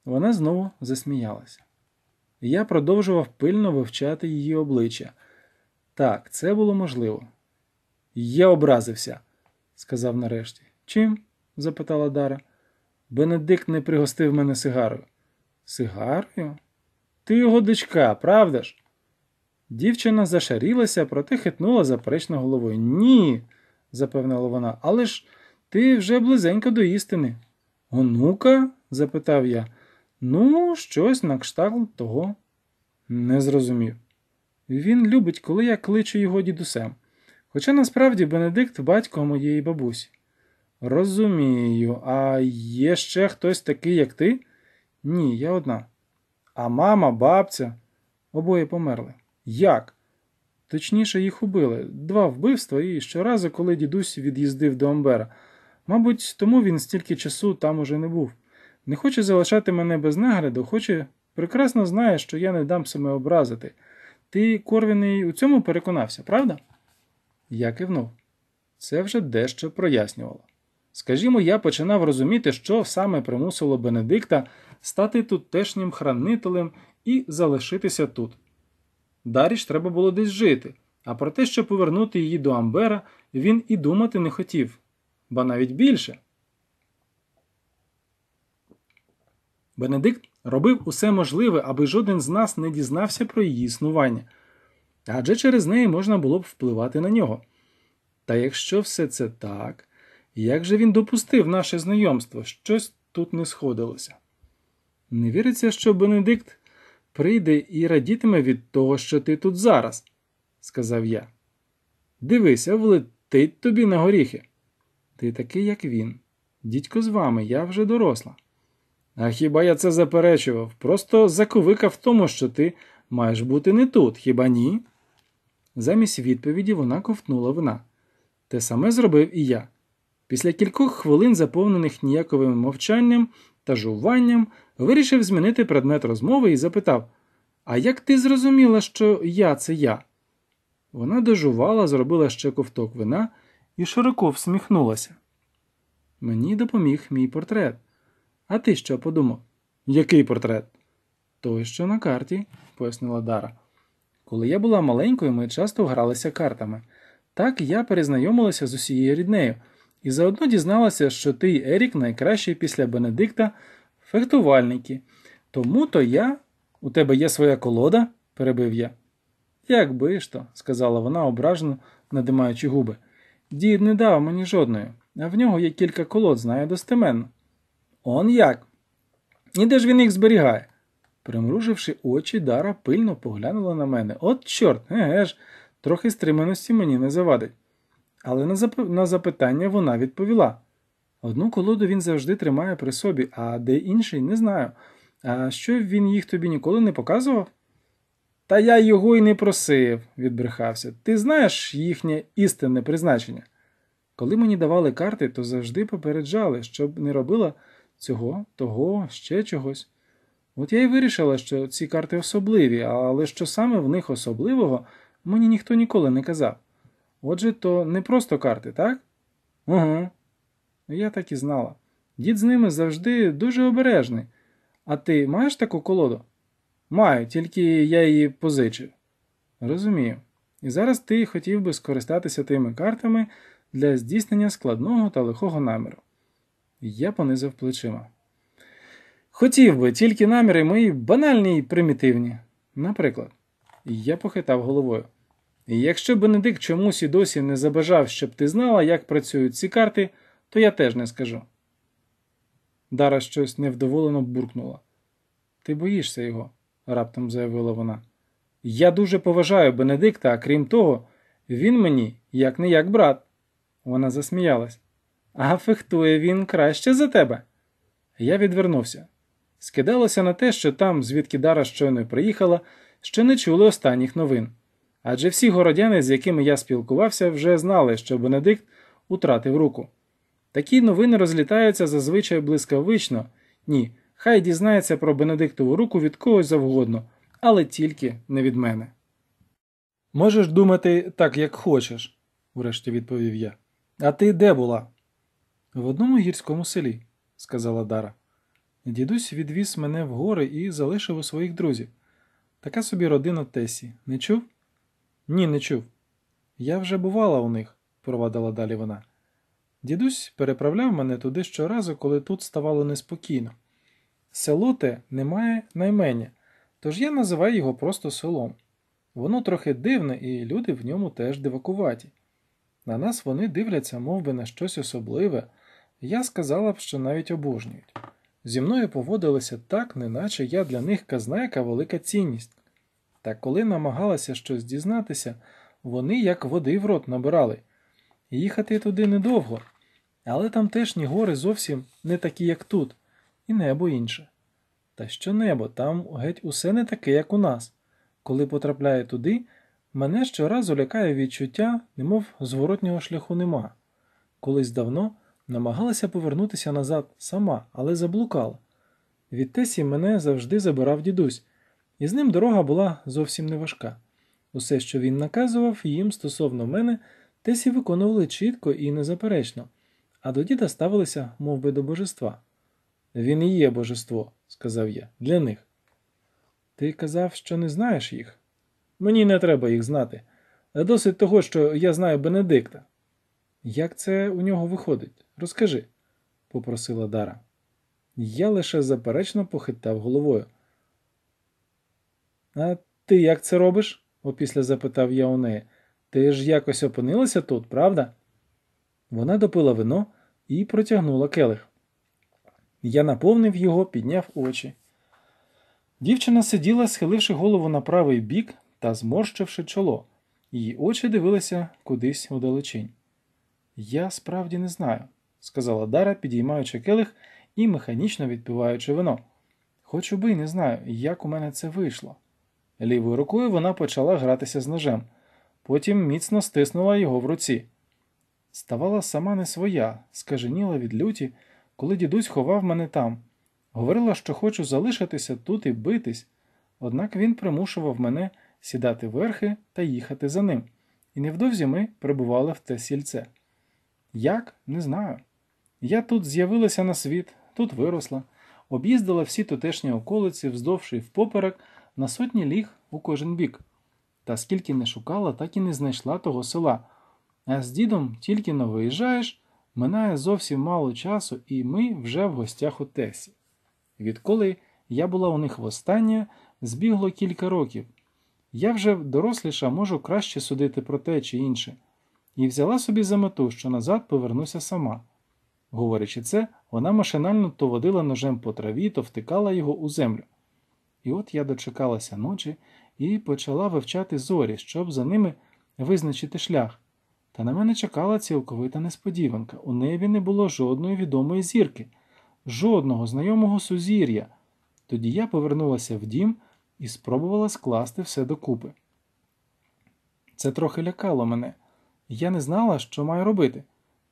Вона знову засміялася. Я продовжував пильно вивчати її обличчя. Так, це було можливо. Я образився, сказав нарешті. Чим? запитала Дара. Бенедикт не пригостив мене сигарою. Сигарою? Ти його дочка, правда ж? Дівчина зашарілася, проте хитнула заперечно головою. Ні, запевнила вона, але ж ти вже близенько до істини. Онука? запитав я. Ну, щось на кшталт того не зрозумів. Він любить, коли я кличу його дідусем. Хоча насправді Бенедикт батько моєї бабусі. Розумію, а є ще хтось такий, як ти? Ні, я одна. А мама, бабця обоє померли. Як? Точніше, їх убили. Два вбивства, і щоразу, коли дідусь від'їздив до Амбера. Мабуть, тому він стільки часу там уже не був. Не хоче залишати мене без нагляду, хоче прекрасно знає, що я не дам себе образити. Ти, Корвіний, у цьому переконався, правда? Я кивнув. Це вже дещо прояснювало. Скажімо, я починав розуміти, що саме примусило Бенедикта стати тутешнім хранителем і залишитися тут. Даріч треба було десь жити, а про те, щоб повернути її до Амбера, він і думати не хотів, ба навіть більше. Бенедикт робив усе можливе, аби жоден з нас не дізнався про її існування, адже через неї можна було б впливати на нього. Та якщо все це так, як же він допустив наше знайомство, щось тут не сходилося. Не віриться, що Бенедикт прийде і радітиме від того, що ти тут зараз, сказав я. Дивися, влетить тобі на горіхи. Ти такий, як він. Дідько з вами, я вже доросла. А хіба я це заперечував? Просто заковика в тому, що ти маєш бути не тут, хіба ні? Замість відповіді вона ковтнула вина. Те саме зробив і я. Після кількох хвилин, заповнених ніяковим мовчанням, та жуванням, вирішив змінити предмет розмови і запитав: А як ти зрозуміла, що я це я? Вона дожувала, зробила ще ковток вина і широко всміхнулася. Мені допоміг мій портрет. А ти що подумав? Який портрет? Той, що на карті, пояснила Дара. Коли я була маленькою, ми часто гралися картами. Так я перезнайомилася з усією ріднею і заодно дізналася, що ти й Ерік найкращі після Бенедикта фехтувальники. Тому то я, у тебе є своя колода, перебив я. Якби ж то, сказала вона, ображено надимаючи губи. Дід не дав мені жодної, а в нього є кілька колод, знає достеменно. Он як? І де ж він їх зберігає? Примруживши очі, Дара пильно поглянула на мене. От, чорт, еге ж, трохи стриманості мені не завадить. Але на, зап... на запитання вона відповіла. Одну колоду він завжди тримає при собі, а де інший, не знаю. А що він їх тобі ніколи не показував? Та я його й не просив, відбрехався. Ти знаєш їхнє істинне призначення. Коли мені давали карти, то завжди попереджали, щоб не робила цього, того, ще чогось. От я й вирішила, що ці карти особливі, але що саме в них особливого, мені ніхто ніколи не казав. Отже, то не просто карти, так? Угу. Я так і знала. Дід з ними завжди дуже обережний. А ти маєш таку колоду? Маю, тільки я її позичив. Розумію. І зараз ти хотів би скористатися тими картами для здійснення складного та лихого наміру. Я понизив плечима. Хотів би, тільки наміри мої банальні й примітивні. Наприклад, я похитав головою якщо Бенедикт чомусь і досі не забажав, щоб ти знала, як працюють ці карти, то я теж не скажу. Дара щось невдоволено буркнула. Ти боїшся його, раптом заявила вона. Я дуже поважаю Бенедикта, а крім того, він мені як не як брат. Вона засміялась. А фехтує він краще за тебе. Я відвернувся. Скидалося на те, що там, звідки Дара щойно приїхала, ще не чули останніх новин. Адже всі городяни, з якими я спілкувався, вже знали, що Бенедикт утратив руку. Такі новини розлітаються зазвичай блискавично. Ні, хай дізнається про Бенедиктову руку від когось завгодно, але тільки не від мене. Можеш думати так, як хочеш, врешті відповів я. А ти де була? В одному гірському селі, сказала Дара. Дідусь відвіз мене в гори і залишив у своїх друзів. Така собі родина Тесі, не чув? Ні, не чув. Я вже бувала у них, провадила далі вона. Дідусь переправляв мене туди щоразу, коли тут ставало неспокійно. Село те немає наймення, тож я називаю його просто селом. Воно трохи дивне, і люди в ньому теж дивакуваті. На нас вони дивляться, мов би, на щось особливе, я сказала б, що навіть обожнюють. Зі мною поводилися так, неначе я для них казна, яка велика цінність. Та коли намагалася щось дізнатися, вони як води в рот набирали. Їхати туди недовго, але тамтешні гори зовсім не такі, як тут, і небо інше. Та що небо, там геть усе не таке, як у нас. Коли потрапляю туди, мене щоразу лякає відчуття, немов зворотнього шляху нема. Колись давно намагалася повернутися назад сама, але заблукала. Відтесі мене завжди забирав дідусь і з ним дорога була зовсім не важка. Усе, що він наказував їм стосовно мене, тесі виконували чітко і незаперечно, а до діда ставилися мов би, до божества. Він і є божество, сказав я, для них. Ти казав, що не знаєш їх? Мені не треба їх знати. Досить того, що я знаю Бенедикта. Як це у нього виходить? Розкажи, попросила Дара. Я лише заперечно похитав головою. А ти як це робиш? опісля запитав я у неї. Ти ж якось опинилася тут, правда? Вона допила вино і протягнула келих. Я наповнив його, підняв очі. Дівчина сиділа, схиливши голову на правий бік та зморщивши чоло, її очі дивилися кудись удалечінь. Я справді не знаю, сказала Дара, підіймаючи келих і механічно відпиваючи вино. Хочу би й не знаю, як у мене це вийшло. Лівою рукою вона почала гратися з ножем, потім міцно стиснула його в руці. Ставала сама не своя, скаженіла від люті, коли дідусь ховав мене там. Говорила, що хочу залишитися тут і битись, однак він примушував мене сідати верхи та їхати за ним, і невдовзі ми прибували в те сільце. Як, не знаю. Я тут з'явилася на світ, тут виросла, об'їздила всі тутешні околиці вздовж і впоперек на сотні ліг у кожен бік. Та скільки не шукала, так і не знайшла того села. А з дідом тільки но виїжджаєш, минає зовсім мало часу, і ми вже в гостях у Тесі. Відколи я була у них востаннє, збігло кілька років. Я вже доросліша можу краще судити про те чи інше, і взяла собі за мету, що назад повернуся сама. Говорячи це, вона машинально то водила ножем по траві, то втикала його у землю. І от я дочекалася ночі і почала вивчати зорі, щоб за ними визначити шлях. Та на мене чекала цілковита несподіванка. У небі не було жодної відомої зірки, жодного знайомого сузір'я. Тоді я повернулася в дім і спробувала скласти все докупи. Це трохи лякало мене, я не знала, що маю робити.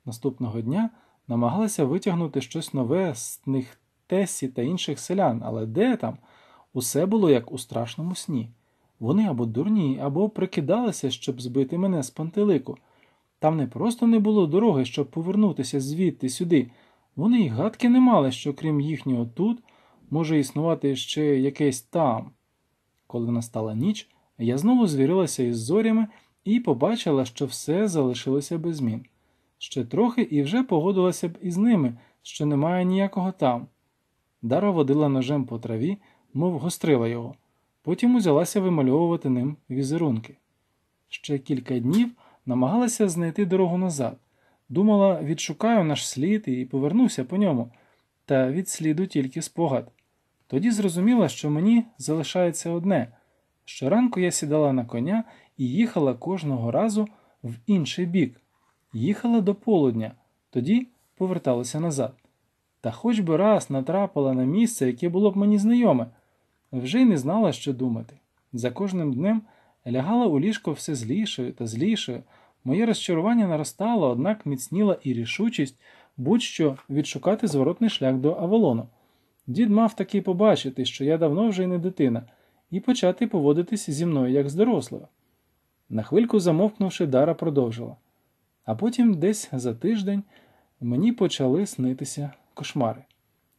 Наступного дня намагалася витягнути щось нове з них Тесі та інших селян, але де там? Усе було як у страшному сні. Вони або дурні, або прикидалися, щоб збити мене з пантелику. Там не просто не було дороги, щоб повернутися звідти сюди. Вони й гадки не мали, що крім їхнього тут може існувати ще якесь там. Коли настала ніч, я знову звірилася із зорями і побачила, що все залишилося без змін. Ще трохи і вже погодилася б із ними, що немає ніякого там. Дара водила ножем по траві мов гострила його, потім узялася вимальовувати ним візерунки. Ще кілька днів намагалася знайти дорогу назад. Думала, відшукаю наш слід і повернуся по ньому, та від сліду тільки спогад. Тоді зрозуміла, що мені залишається одне. Щоранку я сідала на коня і їхала кожного разу в інший бік, їхала до полудня, тоді поверталася назад. Та хоч би раз натрапила на місце, яке було б мені знайоме вже й не знала, що думати. За кожним днем лягала у ліжко все злішою та злішою. Моє розчарування наростало, однак міцніла і рішучість будь-що відшукати зворотний шлях до Авалону. Дід мав таки побачити, що я давно вже й не дитина, і почати поводитися зі мною як з дорослою. На хвильку замовкнувши, Дара продовжила. А потім, десь за тиждень, мені почали снитися кошмари.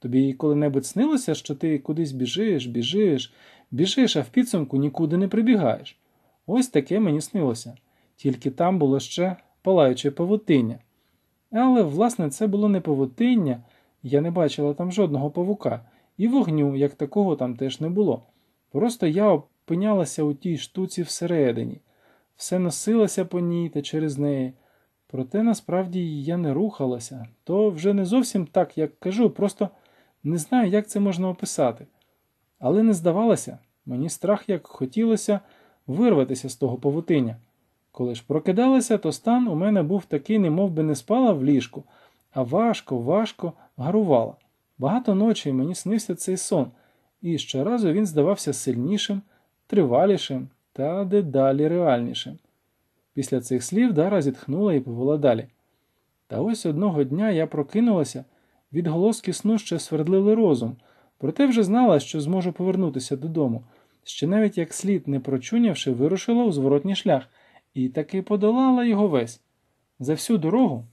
Тобі коли-небудь снилося, що ти кудись біжиш, біжиш, біжиш, а в підсумку нікуди не прибігаєш. Ось таке мені снилося. Тільки там було ще палаюче павутиння. Але, власне, це було не павутиння, я не бачила там жодного павука, і вогню, як такого, там теж не було. Просто я опинялася у тій штуці всередині, все носилася по ній та через неї. Проте насправді я не рухалася, то вже не зовсім так, як кажу, просто. Не знаю, як це можна описати. Але не здавалося, мені страх як хотілося вирватися з того павутиння. Коли ж прокидалася, то стан у мене був такий, не би не спала в ліжку, а важко, важко гарувала. Багато ночей мені снився цей сон, і щоразу він здавався сильнішим, тривалішим та дедалі реальнішим. Після цих слів Дара зітхнула і повела далі. Та ось одного дня я прокинулася Відголоски сну ще свердлили розум, проте вже знала, що зможу повернутися додому, ще навіть як слід не прочунявши, вирушила у зворотній шлях і таки подолала його весь. За всю дорогу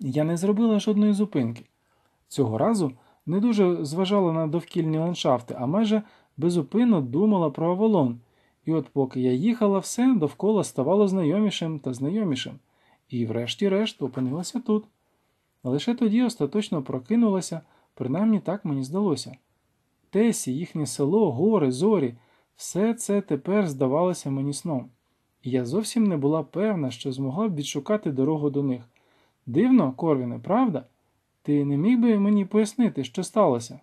я не зробила жодної зупинки. Цього разу не дуже зважала на довкільні ландшафти, а майже безупинно думала про Авалон. І от поки я їхала, все довкола ставало знайомішим та знайомішим, і, врешті-решт, опинилася тут. Лише тоді остаточно прокинулася, принаймні так мені здалося. Тесі, їхнє село, гори, зорі, все це тепер здавалося мені сном, і я зовсім не була певна, що змогла б відшукати дорогу до них. Дивно, Корвіне, правда? Ти не міг би мені пояснити, що сталося?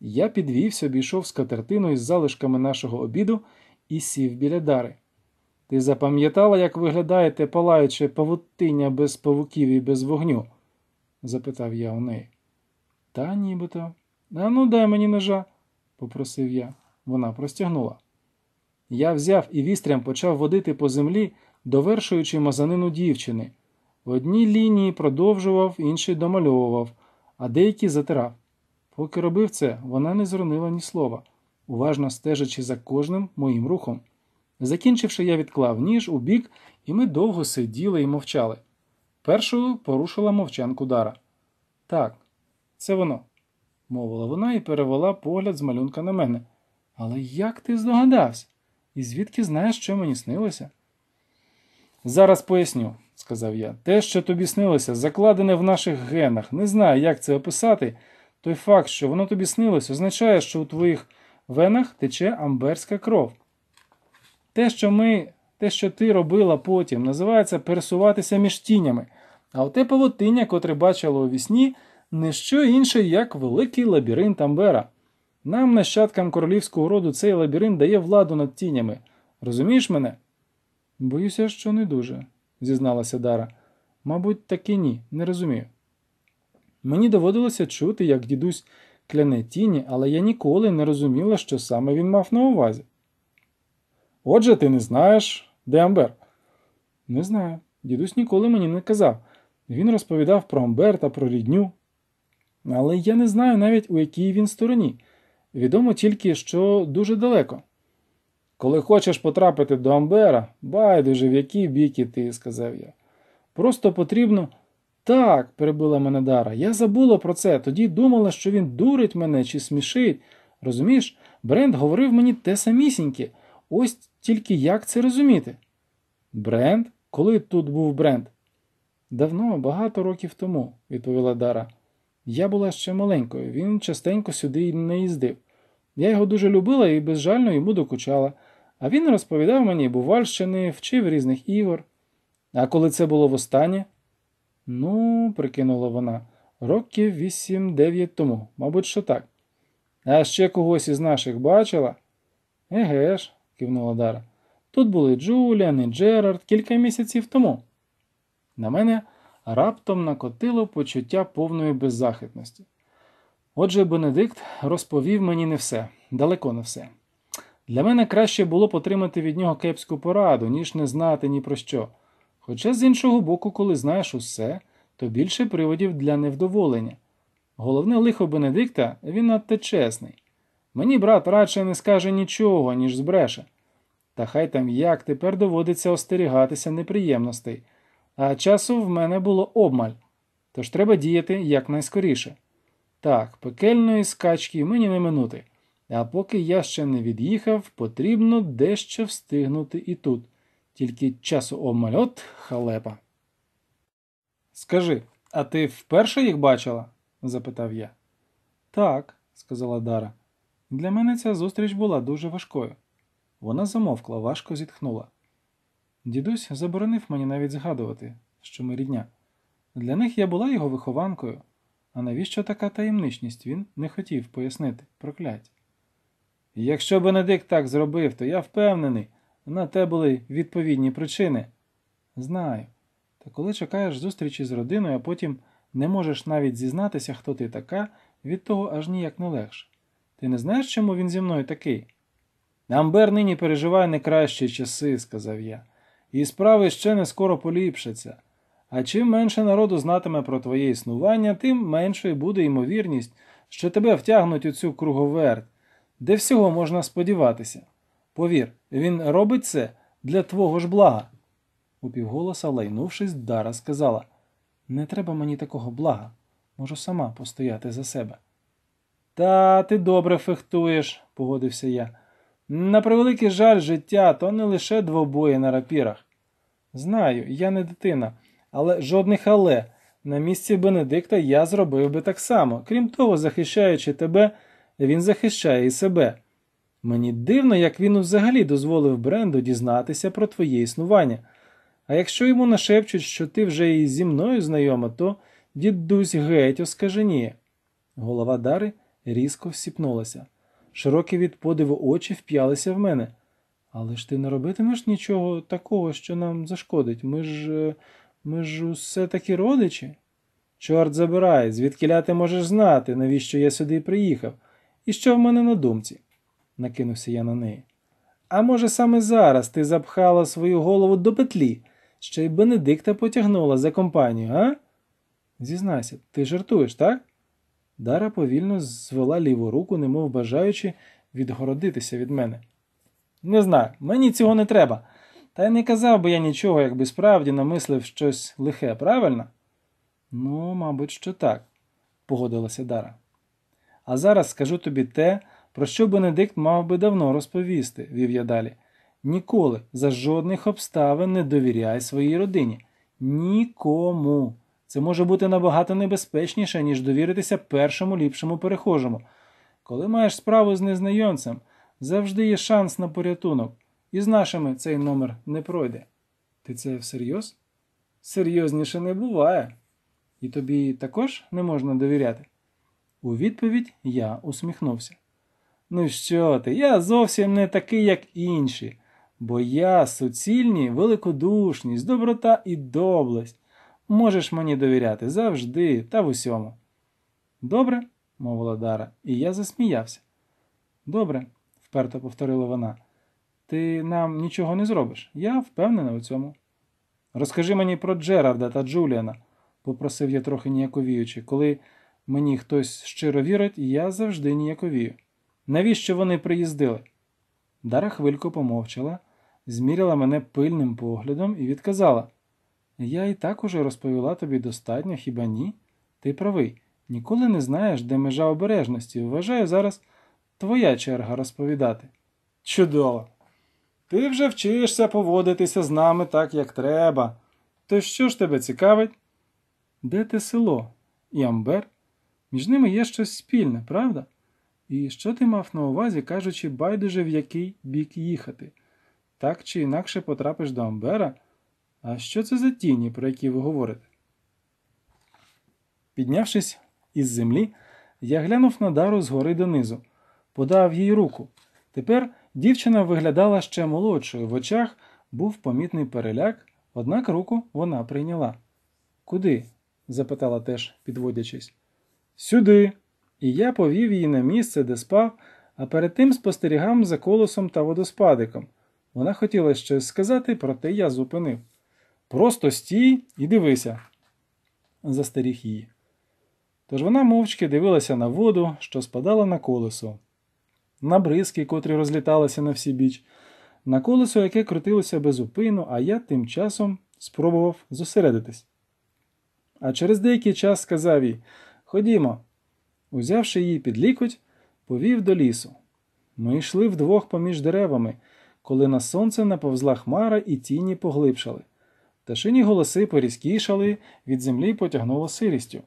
Я підвівся, обійшов з катертиною з залишками нашого обіду і сів біля дари. Ти запам'ятала, як виглядає те палаюче павутиння без павуків і без вогню? запитав я у неї. Та нібито. А ну дай мені ножа, попросив я. Вона простягнула. Я взяв і вістрям почав водити по землі, довершуючи мазанину дівчини. В одній лінії продовжував, інший домальовував, а деякі затирав. Поки робив це, вона не зронила ні слова, уважно стежачи за кожним моїм рухом. Закінчивши, я відклав ніж у бік, і ми довго сиділи і мовчали. Першою порушила мовчанку дара. Так, це воно, мовила вона і перевела погляд з малюнка на мене. Але як ти здогадався? І звідки знаєш, що мені снилося? Зараз поясню, сказав я. Те, що тобі снилося, закладене в наших генах. Не знаю, як це описати. Той факт, що воно тобі снилось, означає, що у твоїх венах тече амберська кров. Те, що ми те, що ти робила потім, називається пересуватися між тінями, а оте павутиння, котре бачила у вісні, не що інше, як великий лабіринт Амбера. Нам, нащадкам королівського роду, цей лабіринт дає владу над тінями. Розумієш мене? Боюся, що не дуже, зізналася Дара. Мабуть, таки ні, не розумію. Мені доводилося чути, як дідусь кляне тіні, але я ніколи не розуміла, що саме він мав на увазі. Отже, ти не знаєш, де Амбер? Не знаю. Дідусь ніколи мені не казав. Він розповідав про Амбер та про рідню. Але я не знаю навіть у якій він стороні. Відомо тільки, що дуже далеко. Коли хочеш потрапити до Амбера, байдуже, в який бік іти, сказав я. Просто потрібно. Так, перебила мене Дара, я забула про це, тоді думала, що він дурить мене чи смішить. Розумієш, бренд говорив мені те самісіньке. Ось тільки як це розуміти? Бренд? Коли тут був бренд? Давно, багато років тому, відповіла Дара. Я була ще маленькою, він частенько сюди не їздив. Я його дуже любила і безжально йому докучала. А він розповідав мені Бувальщини, вчив різних ігор. А коли це було востаннє? Ну, прикинула вона, років 8-9 тому, мабуть, що так. А ще когось із наших бачила? Еге ж, кивнула Дара. Тут були Джуліан і Джерард кілька місяців тому. На мене раптом накотило почуття повної беззахитності. Отже, Бенедикт розповів мені не все, далеко не все. Для мене краще було потримати від нього кепську пораду, ніж не знати ні про що. Хоча, з іншого боку, коли знаєш усе, то більше приводів для невдоволення. Головне лихо Бенедикта він надто чесний. Мені брат радше не скаже нічого, ніж збреше. Та хай там як тепер доводиться остерігатися неприємностей, а часу в мене було обмаль, тож треба діяти якнайскоріше. Так, пекельної скачки мені не минути, а поки я ще не від'їхав, потрібно дещо встигнути і тут, тільки часу обмаль от халепа. Скажи, а ти вперше їх бачила? запитав я. Так, сказала Дара. Для мене ця зустріч була дуже важкою. Вона замовкла, важко зітхнула. Дідусь заборонив мені навіть згадувати, що ми рідня. Для них я була його вихованкою, а навіщо така таємничність він не хотів пояснити проклять. Якщо Бенедикт так зробив, то я впевнений, на те були відповідні причини. Знаю. Та коли чекаєш зустрічі з родиною, а потім не можеш навіть зізнатися, хто ти така, від того аж ніяк не легше. Ти не знаєш, чому він зі мною такий? Амбер нині переживає не кращі часи, сказав я, і справи ще не скоро поліпшаться. А чим менше народу знатиме про твоє існування, тим меншою буде ймовірність, що тебе втягнуть у цю круговерть, де всього можна сподіватися. Повір, він робить це для твого ж блага. Упівголоса, лайнувшись, Дара сказала: Не треба мені такого блага, можу сама постояти за себе. Та ти добре фехтуєш, погодився я. На превеликий жаль, життя то не лише двобої на рапірах. Знаю, я не дитина, але жодних але. На місці Бенедикта я зробив би так само. Крім того, захищаючи тебе, він захищає і себе. Мені дивно, як він взагалі дозволив бренду дізнатися про твоє існування. А якщо йому нашепчуть, що ти вже і зі мною знайома, то дідусь геть оскаженіє. Голова Дари різко всіпнулася. Широкі від подиву очі вп'ялися в мене. Але ж ти не робитимеш нічого такого, що нам зашкодить. Ми ж е, ми ж усе таки родичі. Чорт забирай, звідкіля ти можеш знати, навіщо я сюди приїхав, і що в мене на думці, накинувся я на неї. А може, саме зараз ти запхала свою голову до петлі, ще й Бенедикта потягнула за компанію, а? Зізнайся, ти жартуєш, так? Дара повільно звела ліву руку, немов бажаючи відгородитися від мене. Не знаю, мені цього не треба. Та й не казав би я нічого, якби справді намислив щось лихе, правильно? Ну, мабуть, що так, погодилася Дара. А зараз скажу тобі те, про що Бенедикт мав би давно розповісти, вів я далі. Ніколи за жодних обставин не довіряй своїй родині. Нікому. Це може бути набагато небезпечніше, ніж довіритися першому ліпшому перехожому. Коли маєш справу з незнайомцем, завжди є шанс на порятунок, і з нашими цей номер не пройде. Ти це всерйоз? Серйозніше не буває. І тобі також не можна довіряти. У відповідь я усміхнувся. Ну що ти, я зовсім не такий, як інші, бо я суцільні великодушність, доброта і доблесть. Можеш мені довіряти завжди та в усьому. Добре, мовила Дара, і я засміявся. Добре, вперто повторила вона, ти нам нічого не зробиш. Я впевнена у цьому. Розкажи мені про Джерарда та Джуліана, попросив я трохи ніяковіючи. Коли мені хтось щиро вірить, я завжди ніяковію. Навіщо вони приїздили? Дара хвилько помовчала, зміряла мене пильним поглядом і відказала. Я і так уже розповіла тобі достатньо, хіба ні? Ти правий, ніколи не знаєш, де межа обережності. Вважаю, зараз твоя черга розповідати. Чудово! Ти вже вчишся поводитися з нами так, як треба. То що ж тебе цікавить? Де те село? І Амбер? Між ними є щось спільне, правда? І що ти мав на увазі, кажучи, байдуже в який бік їхати? Так чи інакше потрапиш до Амбера? А що це за тіні, про які ви говорите? Піднявшись із землі, я глянув на дару згори донизу, подав їй руку. Тепер дівчина виглядала ще молодшою. В очах був помітний переляк, однак руку вона прийняла. Куди? запитала теж, підводячись. Сюди. І я повів її на місце, де спав, а перед тим спостерігав за колосом та водоспадиком. Вона хотіла щось сказати, проте я зупинив. Просто стій і дивися, застеріг її. Тож вона мовчки дивилася на воду, що спадала на колесо, на бризки, котрі розліталися на всі біч, на колесо, яке крутилося безупину, а я тим часом спробував зосередитись. А через деякий час сказав їй Ходімо. Узявши її під лікоть, повів до лісу. Ми йшли вдвох поміж деревами, коли на сонце наповзла хмара і тіні поглибшали. Пташині голоси порізкішали, від землі потягнуло сирістю.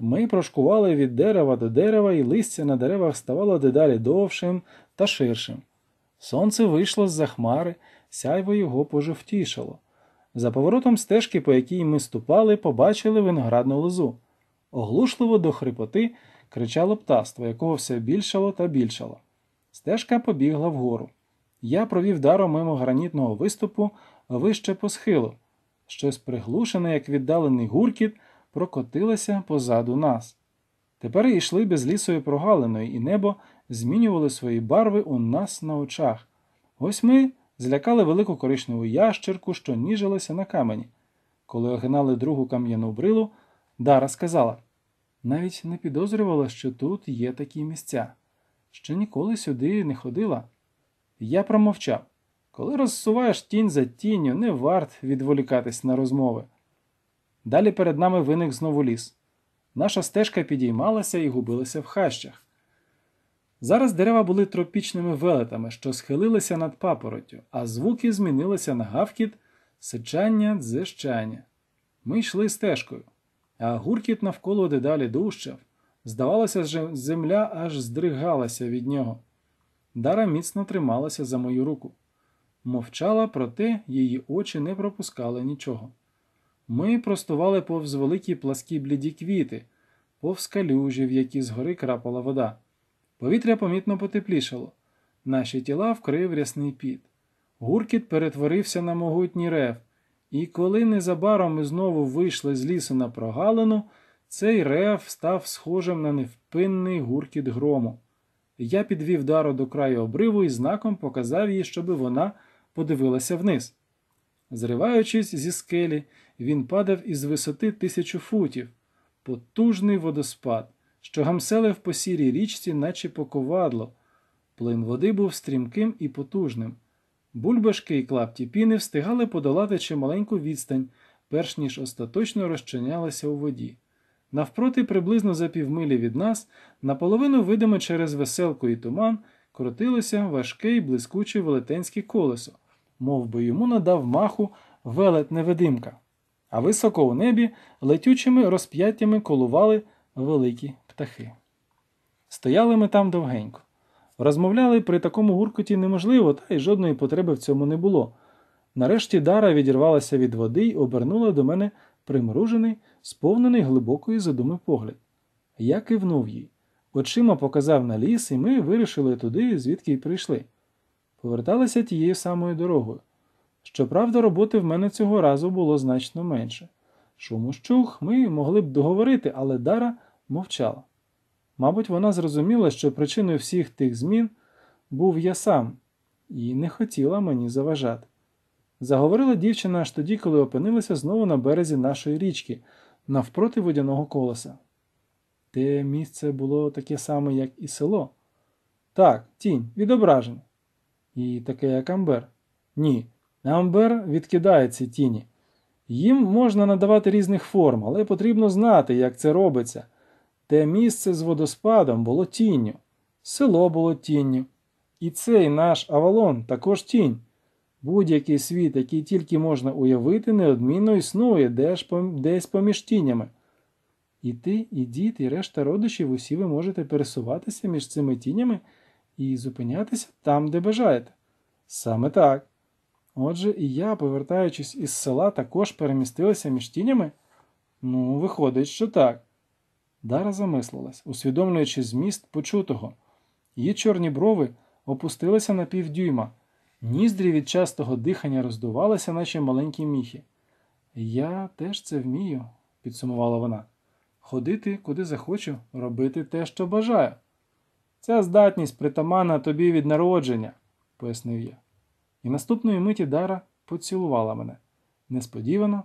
Ми прошкували від дерева до дерева, і листя на деревах ставало дедалі довшим та ширшим. Сонце вийшло з за хмари, сяйво його пожовтішало. За поворотом стежки, по якій ми ступали, побачили виноградну лозу. Оглушливо до хрипоти кричало птаство, якого все більшало та більшало. Стежка побігла вгору. Я провів даром мимо гранітного виступу вище по схилу щось приглушене, як віддалений гуркіт, прокотилося позаду нас. Тепер йшли без лісої прогалиною, і небо змінювали свої барви у нас на очах. Ось ми злякали велику коричневу ящерку, що ніжилася на камені. Коли огинали другу кам'яну брилу, Дара сказала навіть не підозрювала, що тут є такі місця. Ще ніколи сюди не ходила. Я промовчав. Коли розсуваєш тінь за тінню, не варт відволікатись на розмови. Далі перед нами виник знову ліс. Наша стежка підіймалася і губилася в хащах. Зараз дерева були тропічними велетами, що схилилися над папороттю, а звуки змінилися на гавкіт, сичання, дзижчання. Ми йшли стежкою, а гуркіт навколо дедалі дужчав. Здавалося, що земля аж здригалася від нього. Дара міцно трималася за мою руку. Мовчала, проте її очі не пропускали нічого. Ми простували повз великі пласкі бліді квіти, повз калюжі, в які згори крапала вода. Повітря помітно потеплішало. Наші тіла вкрив рясний піт. Гуркіт перетворився на могутній рев, і коли незабаром ми знову вийшли з лісу на прогалину, цей рев став схожим на невпинний гуркіт грому. Я підвів дару до краю обриву і знаком показав їй, щоби вона подивилася вниз. Зриваючись зі скелі, він падав із висоти тисячу футів, потужний водоспад, що гамселив по сірій річці, наче поковадло. Плин води був стрімким і потужним. Бульбашки і клапті піни встигали подолати чималеньку відстань, перш ніж остаточно розчинялися у воді. Навпроти, приблизно за півмилі від нас, наполовину видимо через веселку і туман, крутилося важке і блискуче велетенське колесо мов би йому надав маху велет невидимка, а високо у небі летючими розп'яттями колували великі птахи. Стояли ми там довгенько. Розмовляли при такому гуркоті неможливо, та й жодної потреби в цьому не було. Нарешті Дара відірвалася від води й обернула до мене примружений, сповнений глибокої задуми погляд. Я кивнув їй, очима показав на ліс, і ми вирішили туди, звідки й прийшли поверталися тією самою дорогою. Щоправда, роботи в мене цього разу було значно менше. Шуму ми могли б договорити, але Дара мовчала. Мабуть, вона зрозуміла, що причиною всіх тих змін був я сам, і не хотіла мені заважати. Заговорила дівчина аж тоді, коли опинилася знову на березі нашої річки, навпроти водяного колоса. Те місце було таке саме, як і село. Так, тінь, відображення і таке як Амбер. Ні, Амбер відкидає ці тіні. Їм можна надавати різних форм, але потрібно знати, як це робиться. Те місце з водоспадом було тінню, село було тінню. І цей наш авалон також тінь. Будь-який світ, який тільки можна уявити, неодмінно існує десь поміж тінями. І ти, і дід, і решта родичів усі ви можете пересуватися між цими тінями і зупинятися там, де бажаєте. Саме так. Отже, і я, повертаючись із села, також перемістилася між тінями? Ну, виходить, що так. Дара замислилась, усвідомлюючи зміст почутого. Її чорні брови опустилися на півдюйма, ніздрі від частого дихання роздувалися, наче маленькі міхи. Я теж це вмію, підсумувала вона. Ходити куди захочу, робити те, що бажаю. Ця здатність притамана тобі від народження, пояснив я. І наступної миті Дара поцілувала мене несподівано,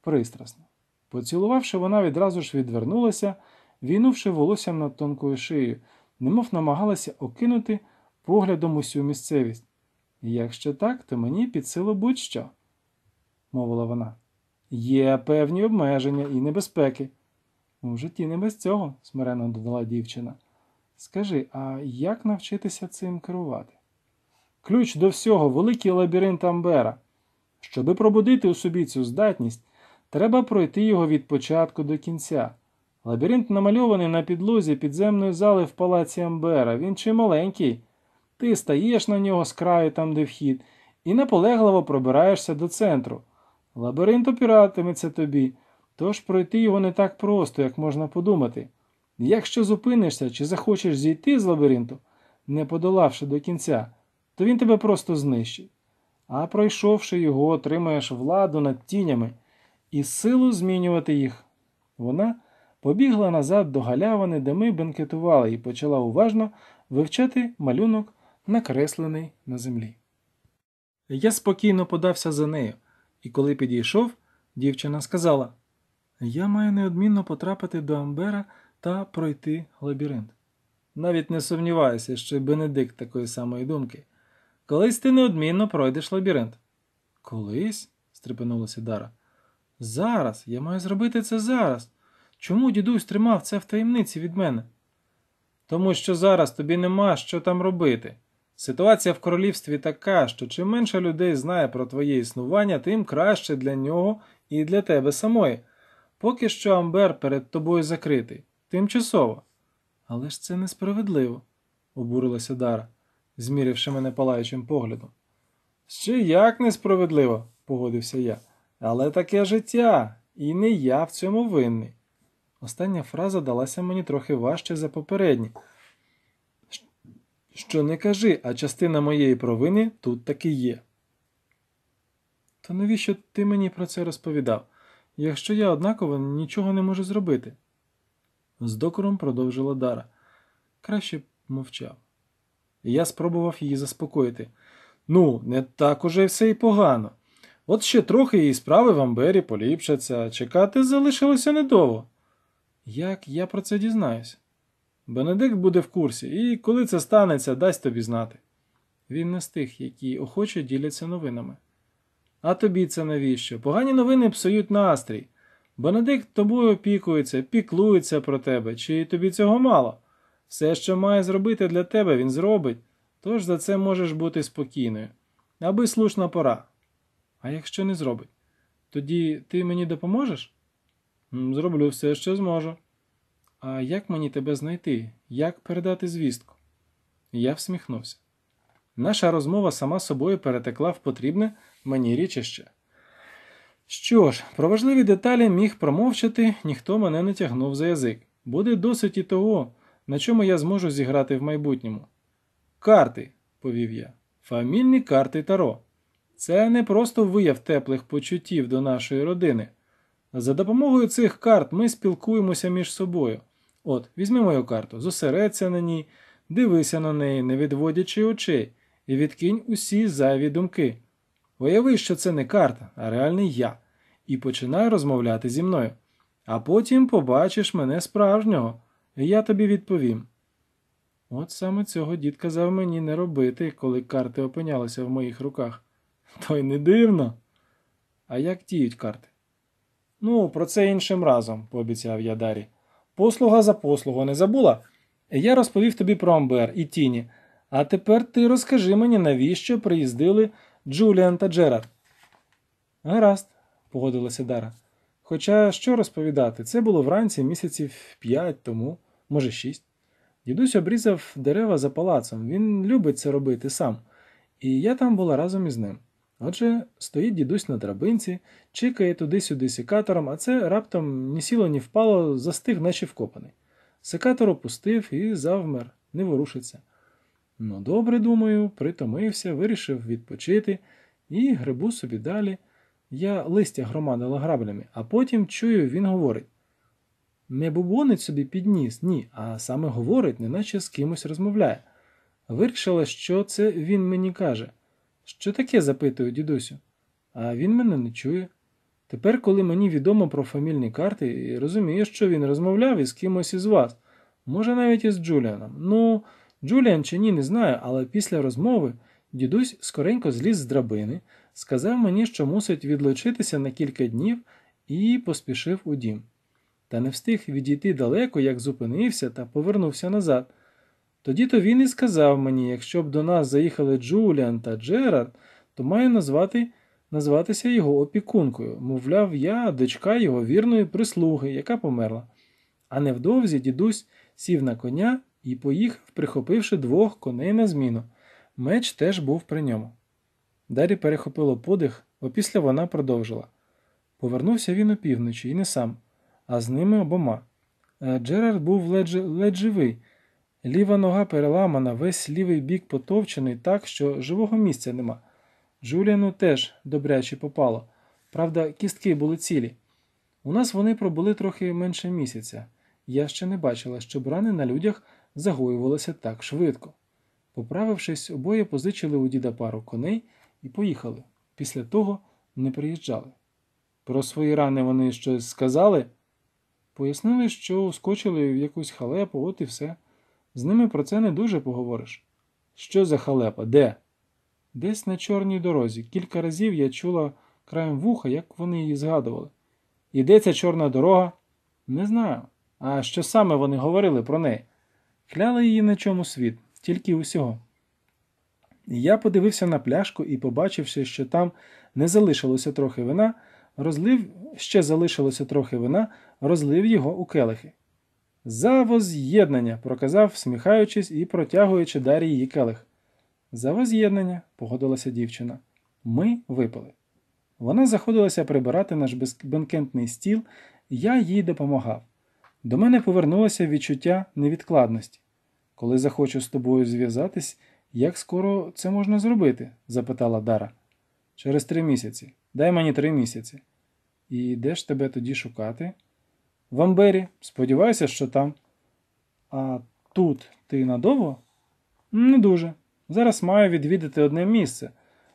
пристрасно. Поцілувавши, вона відразу ж відвернулася, війнувши волоссям над тонкою шиєю, немов намагалася окинути поглядом усю місцевість. якщо так, то мені під силу будь-що, мовила вона. Є певні обмеження і небезпеки. У житті не без цього, смиренно додала дівчина. Скажи, а як навчитися цим керувати? Ключ до всього, великий лабіринт Амбера. Щоби пробудити у собі цю здатність, треба пройти його від початку до кінця. Лабіринт намальований на підлозі підземної зали в палаці Амбера. Він чи маленький. Ти стаєш на нього з краю там, де вхід, і наполегливо пробираєшся до центру. Лабіринт опіратиметься тобі, тож пройти його не так просто, як можна подумати. Якщо зупинишся чи захочеш зійти з лабіринту, не подолавши до кінця, то він тебе просто знищить. А пройшовши його, отримаєш владу над тінями і силу змінювати їх. Вона побігла назад до галявини, де ми бенкетували, і почала уважно вивчати малюнок, накреслений на землі. Я спокійно подався за нею, і коли підійшов, дівчина сказала: Я маю неодмінно потрапити до Амбера та пройти лабіринт. Навіть не сумніваюся, що Бенедикт такої самої думки. Колись ти неодмінно пройдеш лабіринт. Колись? стрепенулася Дара. Зараз, я маю зробити це зараз. Чому дідусь тримав це в таємниці від мене? Тому що зараз тобі нема що там робити. Ситуація в королівстві така, що чим менше людей знає про твоє існування, тим краще для нього і для тебе самої. Поки що Амбер перед тобою закритий. Тимчасово. Але ж це несправедливо, обурилася Дара, зміривши мене палаючим поглядом. Ще як несправедливо, погодився я. Але таке життя, і не я в цьому винний. Остання фраза далася мені трохи важче за попередні. Що не кажи, а частина моєї провини тут таки є. То навіщо ти мені про це розповідав? Якщо я однаково нічого не можу зробити з докором продовжила Дара. Краще б мовчав. Я спробував її заспокоїти. Ну, не так уже все і погано. От ще трохи її справи в Амбері поліпшаться, чекати залишилося недовго. Як я про це дізнаюсь? Бенедикт буде в курсі, і коли це станеться, дасть тобі знати. Він не з тих, які охоче діляться новинами. А тобі це навіщо? Погані новини псують настрій. Бенедикт тобою опікується, піклується про тебе, чи тобі цього мало? Все, що має зробити для тебе, він зробить, тож за це можеш бути спокійною. Аби слушна пора. А якщо не зробить, тоді ти мені допоможеш? Зроблю все, що зможу. А як мені тебе знайти? Як передати звістку? Я всміхнувся. Наша розмова сама собою перетекла в потрібне мені річище. Що ж, про важливі деталі міг промовчати, ніхто мене не тягнув за язик. Буде досить і того, на чому я зможу зіграти в майбутньому. Карти, повів я, фамільні карти Таро. Це не просто вияв теплих почуттів до нашої родини. За допомогою цих карт ми спілкуємося між собою. От, візьми мою карту, зосередься на ній, дивися на неї, не відводячи очей, і відкинь усі зайві думки. Уяви, що це не карта, а реальний я, і починай розмовляти зі мною. А потім побачиш мене справжнього, і я тобі відповім. От саме цього дід казав мені не робити, коли карти опинялися в моїх руках. То й не дивно. А як діють карти? Ну, про це іншим разом, пообіцяв я Дарі. Послуга за послугу не забула. Я розповів тобі про Амбер і Тіні. А тепер ти розкажи мені, навіщо приїздили Джуліан та Джерард. Гаразд, погодилася Дара. Хоча що розповідати, це було вранці місяців п'ять тому, може шість. Дідусь обрізав дерева за палацом, він любить це робити сам, і я там була разом із ним. Отже, стоїть дідусь на драбинці, чикає туди-сюди секатором, а це раптом ні сіло, ні впало, застиг, наче вкопаний. Секатор опустив і завмер, не ворушиться. Ну, добре, думаю, притомився, вирішив відпочити і грибу собі далі. Я листя громадила граблями, а потім чую, він говорить. Не бубонить собі підніс, ні, а саме говорить, неначе з кимось розмовляє. Вирішила, що це він мені каже. Що таке, запитую дідусю, а він мене не чує. Тепер, коли мені відомо про фамільні карти, розумію, що він розмовляв із кимось із вас, може, навіть із Джуліаном. Ну. Джуліан чи ні, не знаю, але після розмови дідусь скоренько зліз з драбини, сказав мені, що мусить відлучитися на кілька днів і поспішив у дім. Та не встиг відійти далеко, як зупинився та повернувся назад. Тоді то він і сказав мені, якщо б до нас заїхали Джуліан та Джерард, то маю назвати, назватися його опікункою, мовляв, я дочка його вірної прислуги, яка померла. А невдовзі дідусь сів на коня і поїхав, прихопивши двох коней на зміну. Меч теж був при ньому. Дарі перехопило подих, опісля вона продовжила. Повернувся він опівночі і не сам, а з ними обома. Е, Джерард був ледь, ледь живий, ліва нога переламана, весь лівий бік потовчений так, що живого місця нема. Джуліану теж добряче попало. Правда, кістки були цілі. У нас вони пробули трохи менше місяця. Я ще не бачила, щоб рани на людях загоювалося так швидко. Поправившись, обоє позичили у діда пару коней і поїхали. Після того не приїжджали. Про свої рани вони щось сказали, пояснили, що ускочили в якусь халепу, от і все. З ними про це не дуже поговориш. Що за халепа? Де? Десь на чорній дорозі. Кілька разів я чула краєм вуха, як вони її згадували. І де ця чорна дорога? Не знаю. А що саме вони говорили про неї? Кляли її на чому світ, тільки усього. Я подивився на пляшку і, побачивши, що там не залишилося трохи вина, розлив ще залишилося трохи вина, розлив його у келихи. За воз'єднання, проказав, всміхаючись і протягуючи дарі її келих. За воз'єднання, погодилася дівчина. Ми випили. Вона заходилася прибирати наш бенкентний стіл, я їй допомагав до мене повернулося відчуття невідкладності. Коли захочу з тобою зв'язатись, як скоро це можна зробити? запитала Дара. Через три місяці. Дай мені три місяці. І де ж тебе тоді шукати? В Амбері, сподіваюся, що там. А тут ти надовго? Не дуже. Зараз маю відвідати одне місце,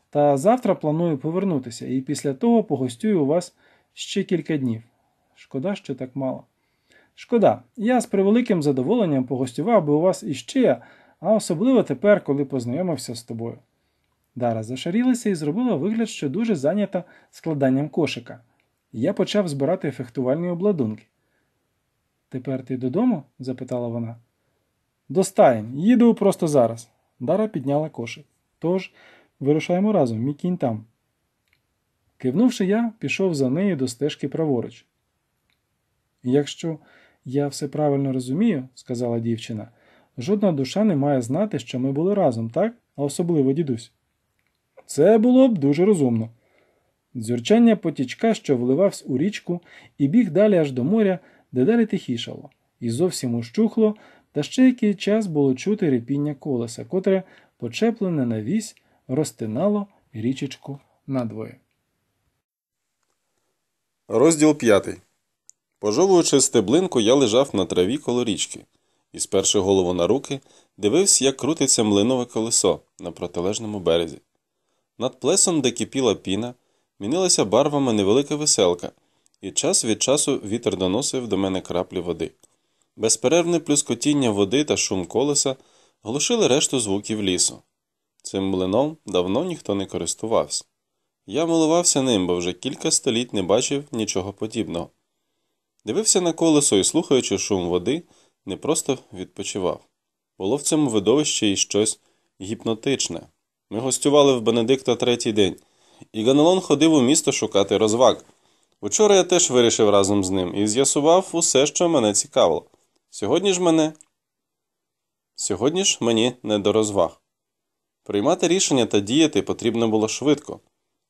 та завтра планую повернутися і після того погостюю у вас ще кілька днів. Шкода, що так мало. Шкода, я з превеликим задоволенням погостював би у вас іще, а особливо тепер, коли познайомився з тобою. Дара зашарілася і зробила вигляд, що дуже зайнята складанням кошика. Я почав збирати фехтувальні обладунки. Тепер ти додому? запитала вона. До їду просто зараз. Дара підняла кошик. Тож, вирушаємо разом, мій кінь там. Кивнувши, я пішов за нею до стежки праворуч. Якщо я все правильно розумію, сказала дівчина. Жодна душа не має знати, що ми були разом, так? А особливо дідусь. Це було б дуже розумно. Дзюрчання потічка, що вливався у річку, і біг далі аж до моря, дедалі тихішало, і зовсім ущухло, та ще який час було чути репіння колеса, котре, почеплене на вісь, розтинало річечку надвоє. Розділ п'ятий. Пожовуючи стеблинку, я лежав на траві коло річки і, сперши голову на руки, дивився, як крутиться млинове колесо на протилежному березі. Над плесом, де кипіла піна, мінилася барвами невелика веселка, і час від часу вітер доносив до мене краплі води. Безперервне плюскотіння води та шум колеса глушили решту звуків лісу. Цим млином давно ніхто не користувався. Я милувався ним, бо вже кілька століть не бачив нічого подібного. Дивився на колесо і, слухаючи шум води, не просто відпочивав. Було в цьому видовищі і щось гіпнотичне. Ми гостювали в Бенедикта третій день, і Ганелон ходив у місто шукати розваг. Учора я теж вирішив разом з ним і з'ясував усе, що мене цікавило. Сьогодні ж мене. Сьогодні ж мені не до розваг. Приймати рішення та діяти потрібно було швидко.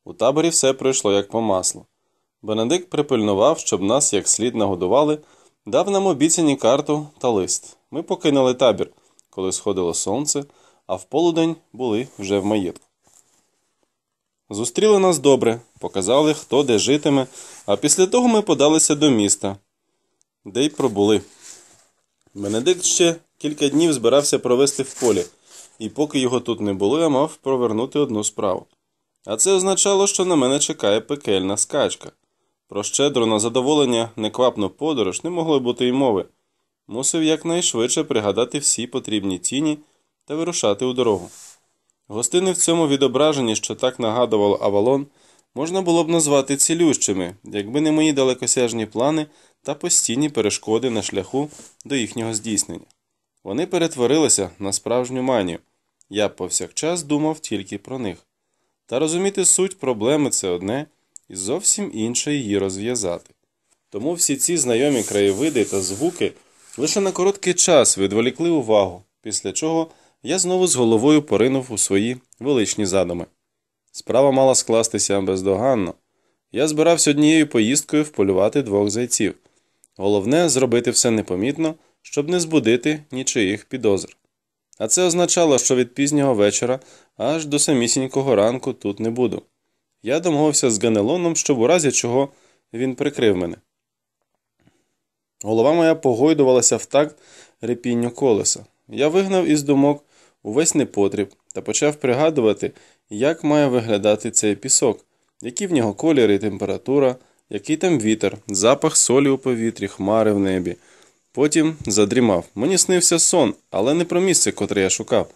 У таборі все пройшло як по маслу. Бенедикт припильнував, щоб нас як слід нагодували, дав нам обіцяні карту та лист. Ми покинули табір, коли сходило сонце, а в полудень були вже в маєтку. Зустріли нас добре, показали, хто де житиме, а після того ми подалися до міста, де й пробули. Бенедикт ще кілька днів збирався провести в полі, і поки його тут не було, я мав провернути одну справу. А це означало, що на мене чекає пекельна скачка. Про щедро на задоволення неквапну подорож не могло бути й мови. Мусив якнайшвидше пригадати всі потрібні тіні та вирушати у дорогу. Гостини в цьому відображенні, що так нагадувало Авалон, можна було б назвати цілющими, якби не мої далекосяжні плани та постійні перешкоди на шляху до їхнього здійснення. Вони перетворилися на справжню манію. Я повсякчас думав тільки про них. Та розуміти суть проблеми це одне і зовсім інше її розв'язати. Тому всі ці знайомі краєвиди та звуки лише на короткий час відволікли увагу, після чого я знову з головою поринув у свої величні задуми. Справа мала скластися бездоганно. Я збирався однією поїздкою вполювати двох зайців. Головне зробити все непомітно, щоб не збудити нічиїх підозр. А це означало, що від пізнього вечора аж до самісінького ранку тут не буду. Я домовився з Ганелоном, щоб у разі чого він прикрив мене. Голова моя погойдувалася в такт репінню колеса. Я вигнав із думок увесь непотріб та почав пригадувати, як має виглядати цей пісок, які в нього кольори і температура, який там вітер, запах солі у повітрі, хмари в небі. Потім задрімав. Мені снився сон, але не про місце, котре я шукав.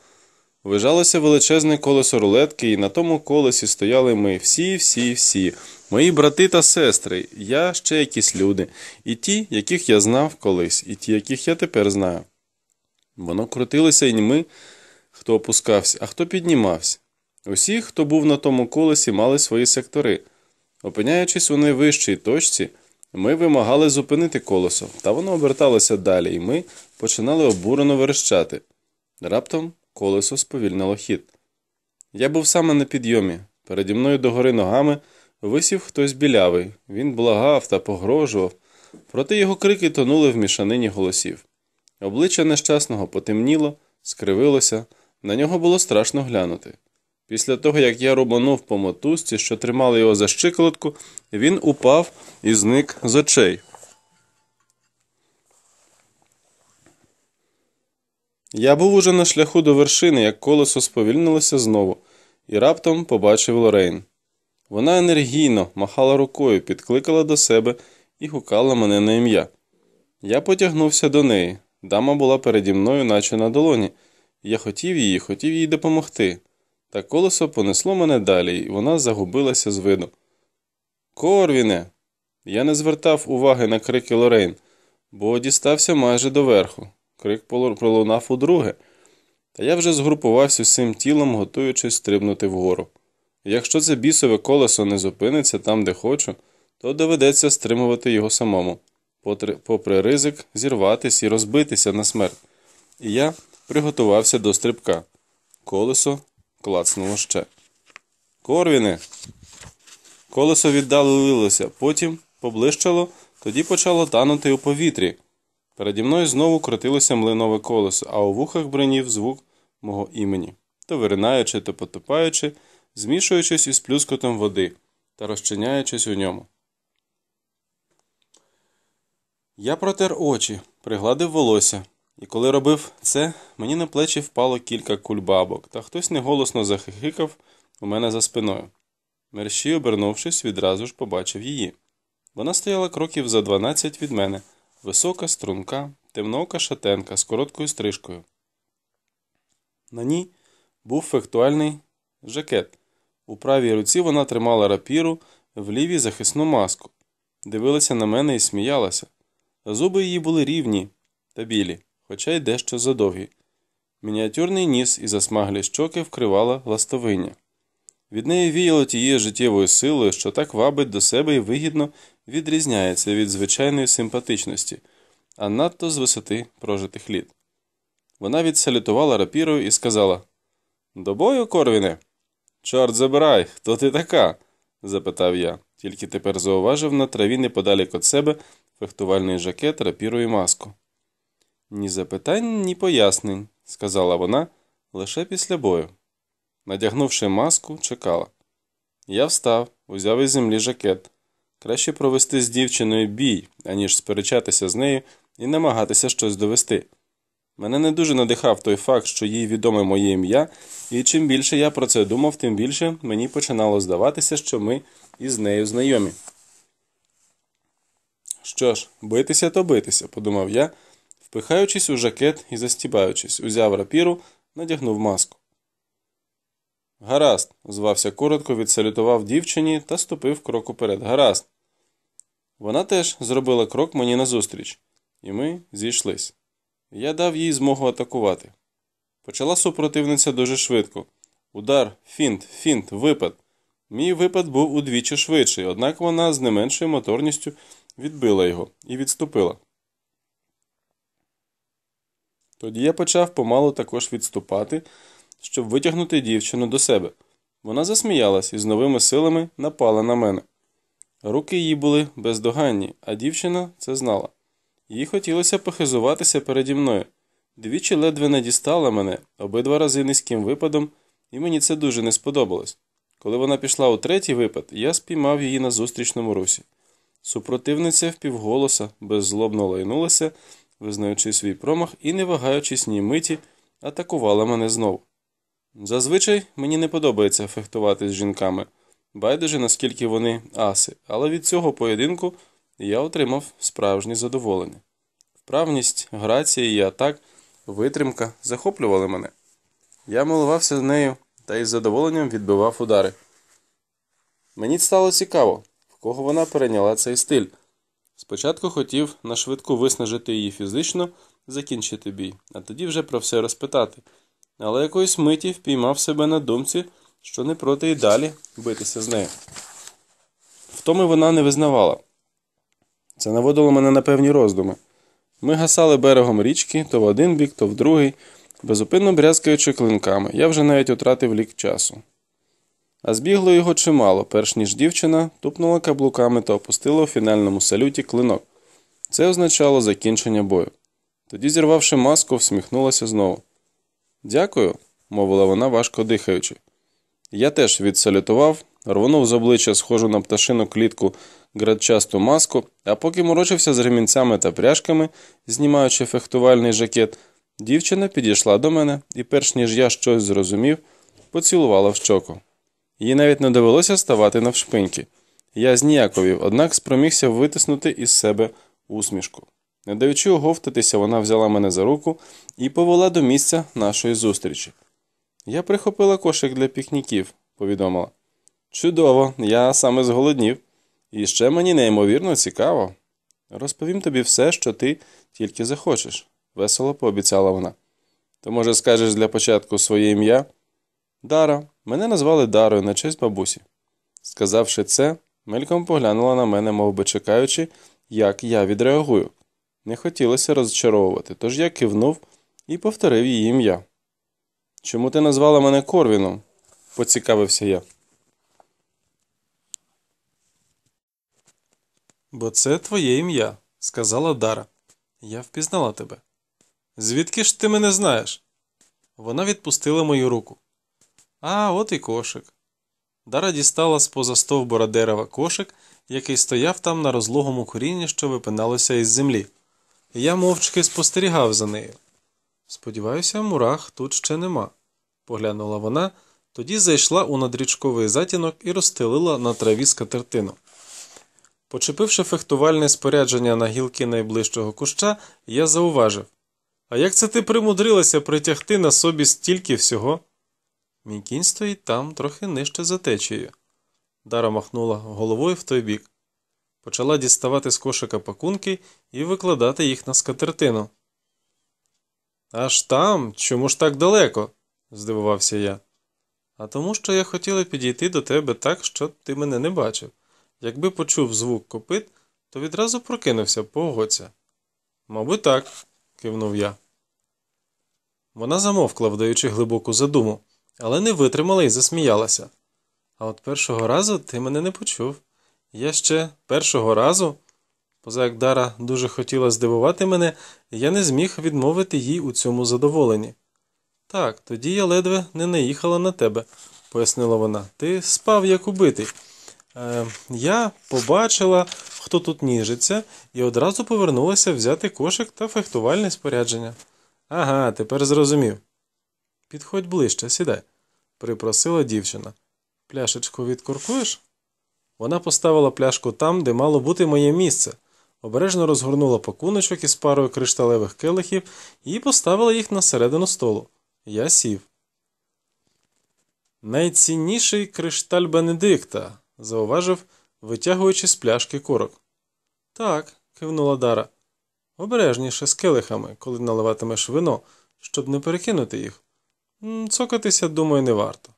Вижалося величезне колесо рулетки, і на тому колесі стояли ми всі, всі, всі, мої брати та сестри, я ще якісь люди, і ті, яких я знав колись, і ті, яких я тепер знаю. Воно крутилося і ми, хто опускався, а хто піднімався. Усі, хто був на тому колесі, мали свої сектори. Опиняючись у найвищій точці, ми вимагали зупинити колесо, та воно оберталося далі, і ми починали обурено верещати. Раптом колесо сповільнило хід. Я був саме на підйомі. Переді мною догори ногами висів хтось білявий. Він благав та погрожував, проте його крики тонули в мішанині голосів. Обличчя нещасного потемніло, скривилося, на нього було страшно глянути. Після того, як я рубанув по мотузці, що тримали його за щиколотку, він упав і зник з очей. Я був уже на шляху до вершини, як колесо сповільнилося знову, і раптом побачив Лорейн. Вона енергійно махала рукою, підкликала до себе і гукала мене на ім'я. Я потягнувся до неї. Дама була переді мною, наче на долоні, я хотів її, хотів їй допомогти. Та колесо понесло мене далі, і вона загубилася з виду. Корвіне! Я не звертав уваги на крики Лорейн, бо дістався майже до верху крик пролунав удруге, та я вже згрупувався всім тілом, готуючись стрибнути вгору. Якщо це бісове колесо не зупиниться там, де хочу, то доведеться стримувати його самому, попри ризик зірватись і розбитися на смерть. І я приготувався до стрибка. Колесо клацнуло ще. Корвіни! Колесо віддалилося, потім поблищало, тоді почало танути у повітрі. Переді мною знову крутилося млинове колесо, а у вухах бринів звук мого імені, то виринаючи, то потопаючи, змішуючись із плюскотом води та розчиняючись у ньому. Я протер очі, пригладив волосся, і коли робив це, мені на плечі впало кілька кульбабок, та хтось неголосно захихикав у мене за спиною. Мерщій, обернувшись, відразу ж побачив її. Вона стояла кроків за 12 від мене. Висока струнка, темноока шатенка з короткою стрижкою. На ній був фектуальний жакет. У правій руці вона тримала рапіру в лівій захисну маску, дивилася на мене і сміялася. Зуби її були рівні та білі, хоча й дещо задовгі. Мініатюрний ніс і засмаглі щоки вкривала ластовиня. Від неї віяло тією життєвою силою, що так вабить до себе і вигідно відрізняється від звичайної симпатичності, а надто з висоти прожитих літ. Вона відсалютувала рапірою і сказала До бою, Корвіне? Чорт забирай, хто ти така? запитав я, тільки тепер зауважив на траві неподалік від себе фехтувальний жакет, рапіру і маску. Ні запитань, ні пояснень, сказала вона лише після бою. Надягнувши маску, чекала. Я встав, узяв із землі жакет, Краще провести з дівчиною бій, аніж сперечатися з нею і намагатися щось довести. Мене не дуже надихав той факт, що їй відоме моє ім'я, і чим більше я про це думав, тим більше мені починало здаватися, що ми із нею знайомі. Що ж, битися то битися, подумав я, впихаючись у жакет і застібаючись, узяв рапіру, надягнув маску. Гаразд, звався коротко, відсалютував дівчині та ступив крок уперед. Гаразд. Вона теж зробила крок мені назустріч, і ми зійшлись. Я дав їй змогу атакувати. Почала супротивниця дуже швидко. Удар, фінт, фінт, випад. Мій випад був удвічі швидший, однак вона з не меншою моторністю відбила його і відступила. Тоді я почав помалу також відступати, щоб витягнути дівчину до себе. Вона засміялась і з новими силами напала на мене. Руки її були бездоганні, а дівчина це знала. Їй хотілося похизуватися переді мною. Двічі ледве не дістала мене обидва рази низьким випадом, і мені це дуже не сподобалось. Коли вона пішла у третій випад, я спіймав її на зустрічному русі. Супротивниця впівголоса беззлобно лайнулася, визнаючи свій промах і, не вагаючись ні миті, атакувала мене знову. Зазвичай мені не подобається фехтувати з жінками. Байдуже, наскільки вони аси, але від цього поєдинку я отримав справжнє задоволення. Вправність, грація і атак, витримка захоплювали мене. Я милувався з нею та із задоволенням відбивав удари. Мені стало цікаво, в кого вона перейняла цей стиль. Спочатку хотів на швидку виснажити її фізично, закінчити бій, а тоді вже про все розпитати, але якоїсь миті впіймав себе на думці що не проти і далі битися з нею. Втоми вона не визнавала. Це наводило мене на певні роздуми. Ми гасали берегом річки то в один бік, то в другий, безупинно брязкаючи клинками. Я вже навіть втратив лік часу. А збігло його чимало, перш ніж дівчина тупнула каблуками та опустила у фінальному салюті клинок. Це означало закінчення бою. Тоді, зірвавши маску, всміхнулася знову. Дякую, мовила вона, важко дихаючи. Я теж відсалютував, рвонув з обличчя схожу на пташину клітку градчасту маску, а поки морочився з ремінцями та пряжками, знімаючи фехтувальний жакет, дівчина підійшла до мене і, перш ніж я щось зрозумів, поцілувала в щоку. Їй навіть не довелося ставати навшпиньки. Я зніяковів, однак спромігся витиснути із себе усмішку. Не даючи оговтатися, вона взяла мене за руку і повела до місця нашої зустрічі. Я прихопила кошик для пікніків, повідомила. Чудово, я саме зголоднів. І ще мені неймовірно цікаво. Розповім тобі все, що ти тільки захочеш, весело пообіцяла вона. То, може, скажеш для початку своє ім'я? Дара, мене назвали Дарою на честь бабусі. Сказавши це, мельком поглянула на мене, мов би чекаючи, як я відреагую. Не хотілося розчаровувати, тож я кивнув і повторив її ім'я. Чому ти назвала мене Корвіном? поцікавився я. Бо це твоє ім'я, сказала Дара. Я впізнала тебе. Звідки ж ти мене знаєш? Вона відпустила мою руку. А от і кошик. Дара дістала з поза стовбура дерева кошик, який стояв там на розлогому корінні, що випиналося із землі. Я мовчки спостерігав за нею. Сподіваюся, мурах тут ще нема, поглянула вона, тоді зайшла у надрічковий затінок і розстелила на траві скатертину. Почепивши фехтувальне спорядження на гілки найближчого куща, я зауважив А як це ти примудрилася притягти на собі стільки всього? Мій кінь стоїть там трохи нижче за течією. Дара махнула головою в той бік. Почала діставати з кошика пакунки і викладати їх на скатертину. Аж там, чому ж так далеко? здивувався я. А тому, що я хотіла підійти до тебе так, що ти мене не бачив. Якби почув звук копит, то відразу прокинувся погодься. Мабуть, так, кивнув я. Вона замовкла, вдаючи глибоку задуму, але не витримала і засміялася. А от першого разу ти мене не почув. Я ще першого разу. Позаяк Дара дуже хотіла здивувати мене, я не зміг відмовити їй у цьому задоволенні. Так, тоді я ледве не наїхала на тебе, пояснила вона. Ти спав як убитий. Е, Я побачила, хто тут ніжиться, і одразу повернулася взяти кошик та фехтувальне спорядження. Ага, тепер зрозумів. Підходь ближче, сідай, припросила дівчина. Пляшечку відкуркуєш? Вона поставила пляшку там, де мало бути моє місце обережно розгорнула пакуночок із парою кришталевих келихів і поставила їх на середину столу. Я сів. Найцінніший кришталь Бенедикта, зауважив, витягуючи з пляшки корок. Так, кивнула Дара. Обережніше з келихами, коли наливатимеш вино, щоб не перекинути їх. Цокатися, думаю, не варто.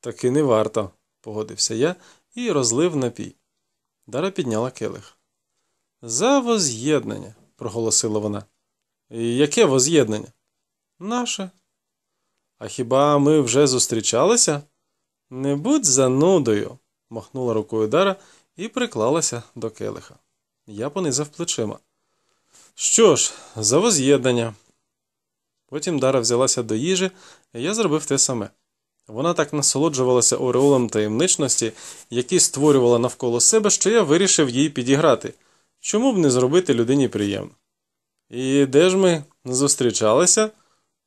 Таки не варто, погодився я і розлив напій. Дара підняла келих. За воз'єднання, проголосила вона. Яке воз'єднання? Наше. А хіба ми вже зустрічалися? Не будь занудою, махнула рукою Дара і приклалася до келиха. Я понизав плечима. Що ж, за воз'єднання. Потім Дара взялася до їжі, і я зробив те саме. Вона так насолоджувалася ореолом таємничності, які створювала навколо себе, що я вирішив їй підіграти. Чому б не зробити людині приємно? І де ж ми зустрічалися?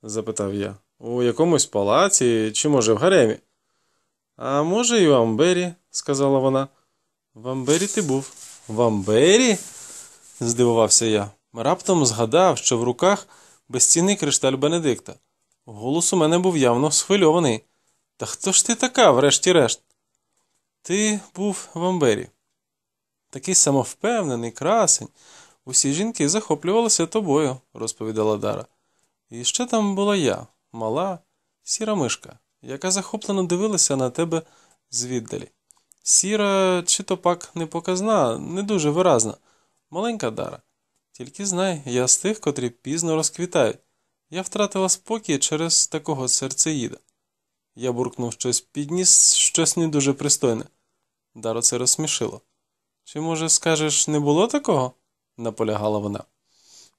запитав я. У якомусь палаці чи, може, в гаремі? А може, і в Амбері, сказала вона. В Амбері ти був. В Амбері? здивувався я. Раптом згадав, що в руках безцінний кришталь Бенедикта. Голос у мене був явно схвильований. Та хто ж ти така, врешті-решт? Ти був в Амбері. Такий самовпевнений, красень. Усі жінки захоплювалися тобою, розповідала Дара. І ще там була я, мала, сіра мишка, яка захоплено дивилася на тебе звіддалі. Сіра, чи то пак не показна, не дуже виразна. Маленька Дара. Тільки знай, я з тих, котрі пізно розквітають. Я втратила спокій через такого серцеїда. Я буркнув щось підніс, щось не дуже пристойне. Дару це розсмішило. Чи, може, скажеш, не було такого? наполягала вона.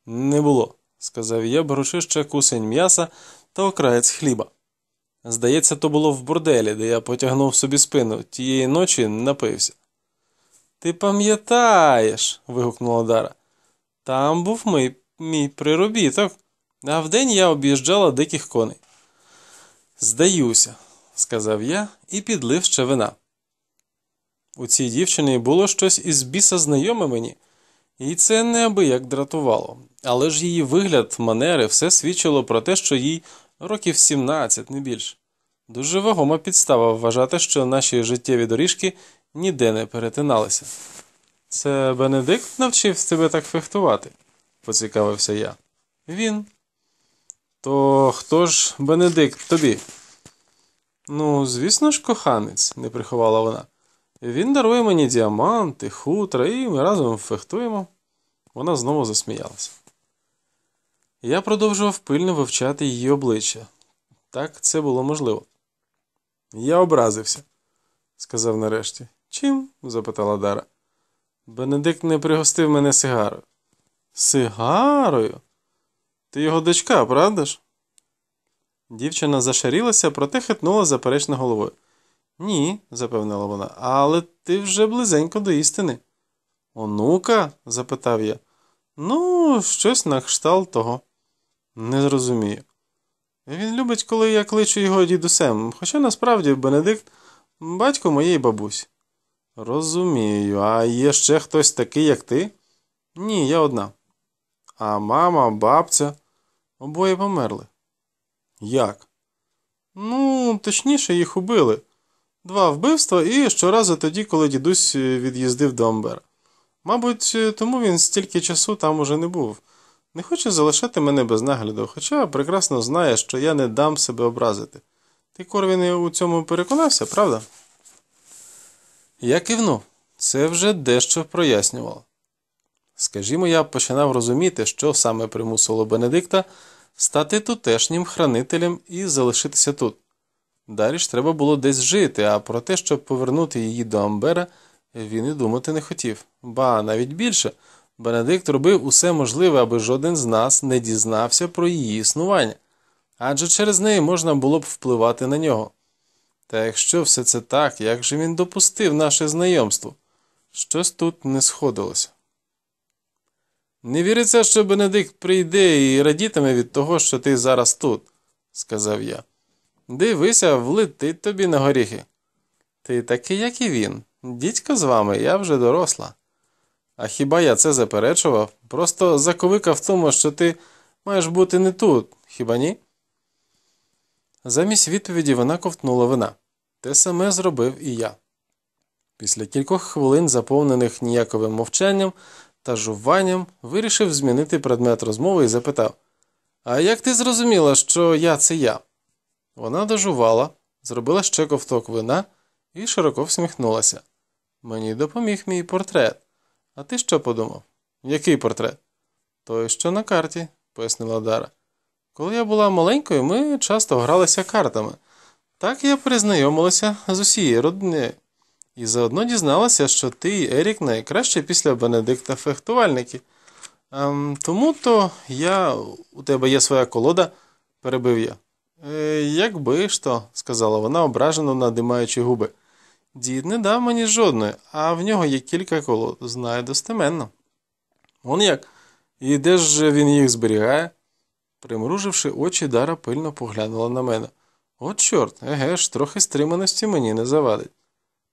Не було, сказав я, беручи ще кусень м'яса та окраєць хліба. Здається, то було в борделі, де я потягнув собі спину, тієї ночі напився. Ти пам'ятаєш, вигукнула Дара. Там був мій, мій приробіток, а вдень я об'їжджала диких коней. Здаюся, сказав я і підлив ще вина. У цій дівчині було щось із біса знайоме мені, і це неабияк дратувало. Але ж її вигляд, манери, все свідчило про те, що їй років 17, не більше. Дуже вагома підстава вважати, що наші життєві доріжки ніде не перетиналися. Це Бенедикт навчив тебе так фехтувати, поцікавився я. Він. То хто ж Бенедикт тобі? Ну, звісно ж, коханець, не приховала вона. Він дарує мені діаманти, хутра, і ми разом фехтуємо. Вона знову засміялася. Я продовжував пильно вивчати її обличчя. Так це було можливо. Я образився, сказав нарешті. Чим? запитала Дара. Бенедикт не пригостив мене сигарою. Сигарою? Ти його дочка, правда ж? Дівчина зашарілася, проте хитнула заперечно головою. Ні, запевнила вона, але ти вже близенько до істини. Онука? запитав я. Ну, щось на кшталт того. Не зрозумію. Він любить, коли я кличу його дідусем, хоча насправді Бенедикт батько моєї бабусі. Розумію, а є ще хтось такий, як ти? Ні, я одна. А мама, бабця, обоє померли. Як? Ну, точніше, їх убили. Два вбивства і щоразу тоді, коли дідусь е, від'їздив до Амбера. Мабуть, е, тому він стільки часу там уже не був. Не хоче залишати мене без нагляду, хоча прекрасно знає, що я не дам себе образити. Ти, Корвіне, у цьому переконався, правда? Я кивнув. Це вже дещо прояснювало. Скажімо, я починав розуміти, що саме примусило Бенедикта стати тутешнім хранителем і залишитися тут. Далі ж треба було десь жити, а про те, щоб повернути її до Амбера, він і думати не хотів. Ба навіть більше. Бенедикт робив усе можливе, аби жоден з нас не дізнався про її існування, адже через неї можна було б впливати на нього. Та якщо все це так, як же він допустив наше знайомство? Щось тут не сходилося. Не віриться, що Бенедикт прийде і радітиме від того, що ти зараз тут, сказав я. Дивися, влетить тобі на горіхи. Ти такий, як і він. Дідько з вами, я вже доросла. А хіба я це заперечував? Просто заковика в тому, що ти маєш бути не тут, хіба ні? Замість відповіді вона ковтнула вина. Те саме зробив і я. Після кількох хвилин, заповнених ніяковим мовчанням та жуванням, вирішив змінити предмет розмови і запитав: А як ти зрозуміла, що я це я? Вона дожувала, зробила ще ковток вина і широко всміхнулася. Мені допоміг мій портрет. А ти що подумав? Який портрет? Той, що на карті, пояснила Дара. Коли я була маленькою, ми часто гралися картами. Так я признайомилася з усією родиною. І заодно дізналася, що ти і Ерік найкраще після Бенедикта фехтувальники. Ем, Тому то я у тебе є своя колода, перебив я. Е, якби ж то, сказала вона, ображено надимаючи губи. Дід не дав мені жодної, а в нього є кілька колод, знаю достеменно. Он як? І де ж він їх зберігає? Примруживши очі, Дара пильно поглянула на мене. От, чорт, еге ж, трохи стриманості мені не завадить.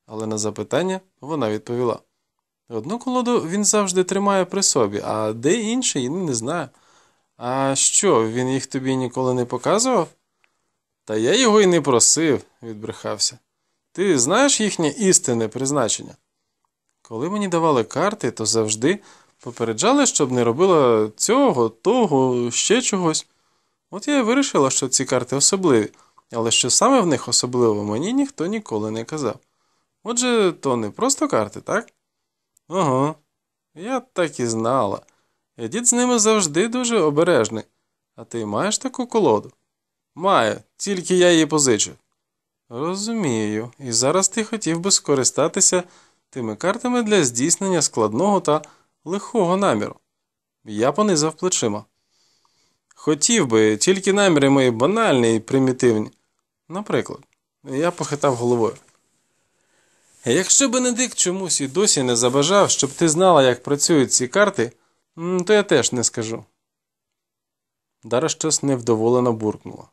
Але на запитання вона відповіла. Одну колоду він завжди тримає при собі, а де інший не знаю. А що, він їх тобі ніколи не показував? Та я його й не просив, відбрехався. Ти знаєш їхнє істинне призначення? Коли мені давали карти, то завжди попереджали, щоб не робила цього, того, ще чогось. От я і вирішила, що ці карти особливі, але що саме в них особливо, мені ніхто ніколи не казав. Отже, то не просто карти, так? Ого, я так і знала. Дід з ними завжди дуже обережний, а ти маєш таку колоду. Має, тільки я її позичу. Розумію, і зараз ти хотів би скористатися тими картами для здійснення складного та лихого наміру. Я понизав плечима. Хотів би, тільки наміри мої банальні і примітивні. Наприклад, я похитав головою. Якщо Бенедикт чомусь і досі не забажав, щоб ти знала, як працюють ці карти, то я теж не скажу. Дара щось невдоволено буркнула.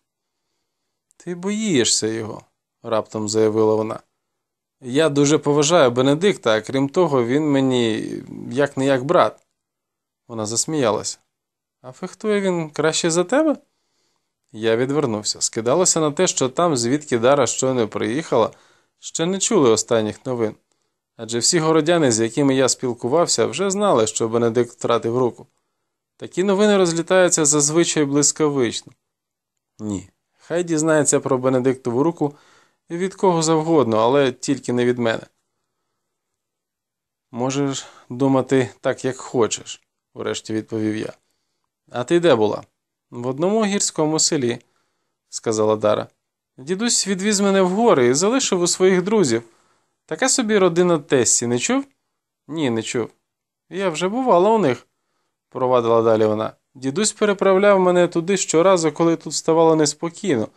Ти боїшся його, раптом заявила вона. Я дуже поважаю Бенедикта, а крім того, він мені як не як брат. Вона засміялася. А фехтує він краще за тебе? Я відвернувся. Скидалося на те, що там, звідки Дара щойно приїхала, ще не чули останніх новин. Адже всі городяни, з якими я спілкувався, вже знали, що Бенедикт втратив руку. Такі новини розлітаються зазвичай блискавично. Ні. Хай дізнається про Бенедиктову руку від кого завгодно, але тільки не від мене. Можеш думати так, як хочеш, врешті відповів я. А ти де була? В одному гірському селі, сказала Дара. Дідусь відвіз мене в гори і залишив у своїх друзів. Така собі родина Тессі, не чув? Ні, не чув. Я вже бувала у них, провадила далі вона. Дідусь переправляв мене туди щоразу, коли тут ставало неспокійно.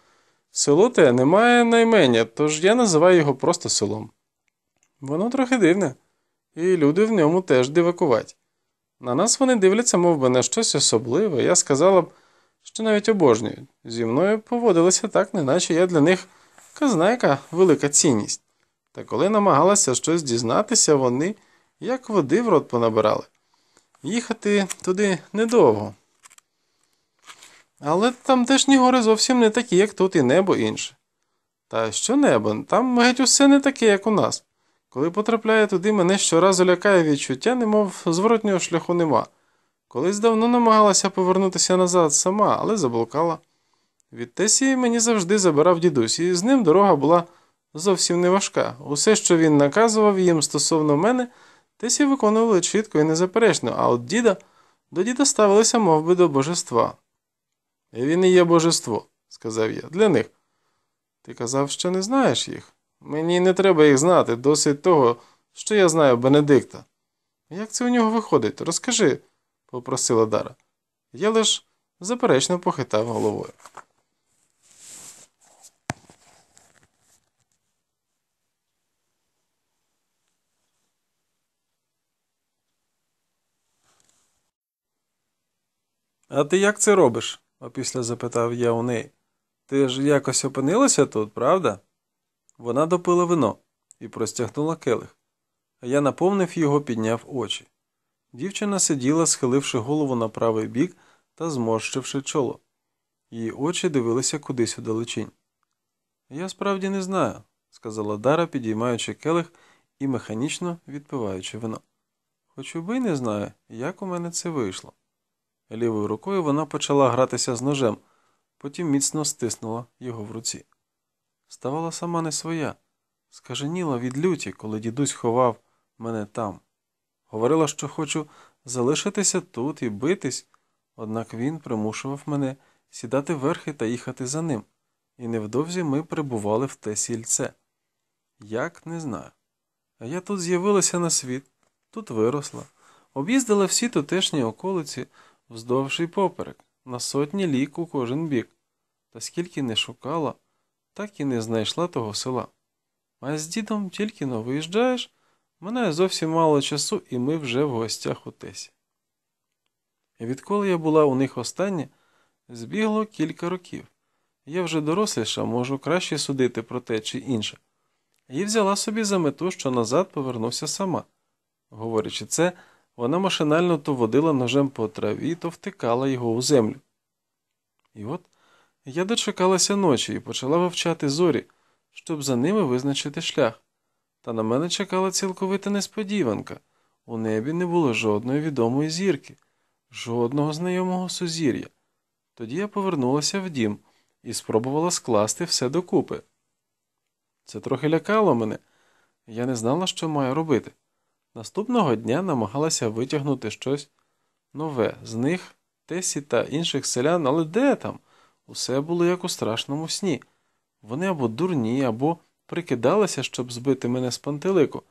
Село те немає наймення, тож я називаю його просто селом. Воно трохи дивне, і люди в ньому теж дивакувать. На нас вони дивляться, мов би, на щось особливе, я сказала б, що навіть обожнюють. Зі мною поводилися так, неначе я для них казнайка велика цінність. Та коли намагалася щось дізнатися, вони як води в рот понабирали. Їхати туди недовго. Але тамтешні гори зовсім не такі, як тут, і небо інше. Та що небо, там геть усе не таке, як у нас. Коли потрапляє туди, мене щоразу лякає відчуття, немов зворотнього шляху нема. Колись давно намагалася повернутися назад сама, але заблукала. Від Тесії мені завжди забирав дідусь, і з ним дорога була зовсім не важка. Усе, що він наказував їм стосовно мене, Тесі виконували чітко і незаперечно, а от діда до діда ставилися мов би, до божества. Він і є божество, сказав я. Для них. Ти казав, що не знаєш їх. Мені не треба їх знати, досить того, що я знаю Бенедикта. Як це у нього виходить? Розкажи, попросила Дара. Я лиш заперечно похитав головою. А ти як це робиш? опісля запитав я у неї. Ти ж якось опинилася тут, правда? Вона допила вино і простягнула келих, а я наповнив його, підняв очі. Дівчина сиділа, схиливши голову на правий бік та зморщивши чоло. Її очі дивилися кудись у удалечінь. Я справді не знаю, сказала Дара, підіймаючи келих і механічно відпиваючи вино. Хоч убий не знаю, як у мене це вийшло. Лівою рукою вона почала гратися з ножем, потім міцно стиснула його в руці. Ставала сама не своя, скаженіла від люті, коли дідусь ховав мене там. Говорила, що хочу залишитися тут і битись, однак він примушував мене сідати верхи та їхати за ним, і невдовзі ми прибували в те сільце. Як не знаю. А я тут з'явилася на світ, тут виросла, об'їздила всі тутешні околиці вздовж і поперек, на сотні лік у кожен бік, та скільки не шукала, так і не знайшла того села. А з дідом тільки но виїжджаєш, мене зовсім мало часу, і ми вже в гостях у Тесі. Відколи я була у них останнє, збігло кілька років. Я вже доросліша, можу краще судити про те чи інше, і взяла собі за мету, що назад повернуся сама. Говорячи це, вона машинально то водила ножем по траві, то втикала його у землю. І от я дочекалася ночі і почала вивчати зорі, щоб за ними визначити шлях. Та на мене чекала цілковита несподіванка у небі не було жодної відомої зірки, жодного знайомого сузір'я. Тоді я повернулася в дім і спробувала скласти все докупи. Це трохи лякало мене, я не знала, що маю робити. Наступного дня намагалася витягнути щось нове з них Тесі та інших селян, але де там? Усе було як у страшному сні. Вони або дурні, або прикидалися, щоб збити мене з пантелику.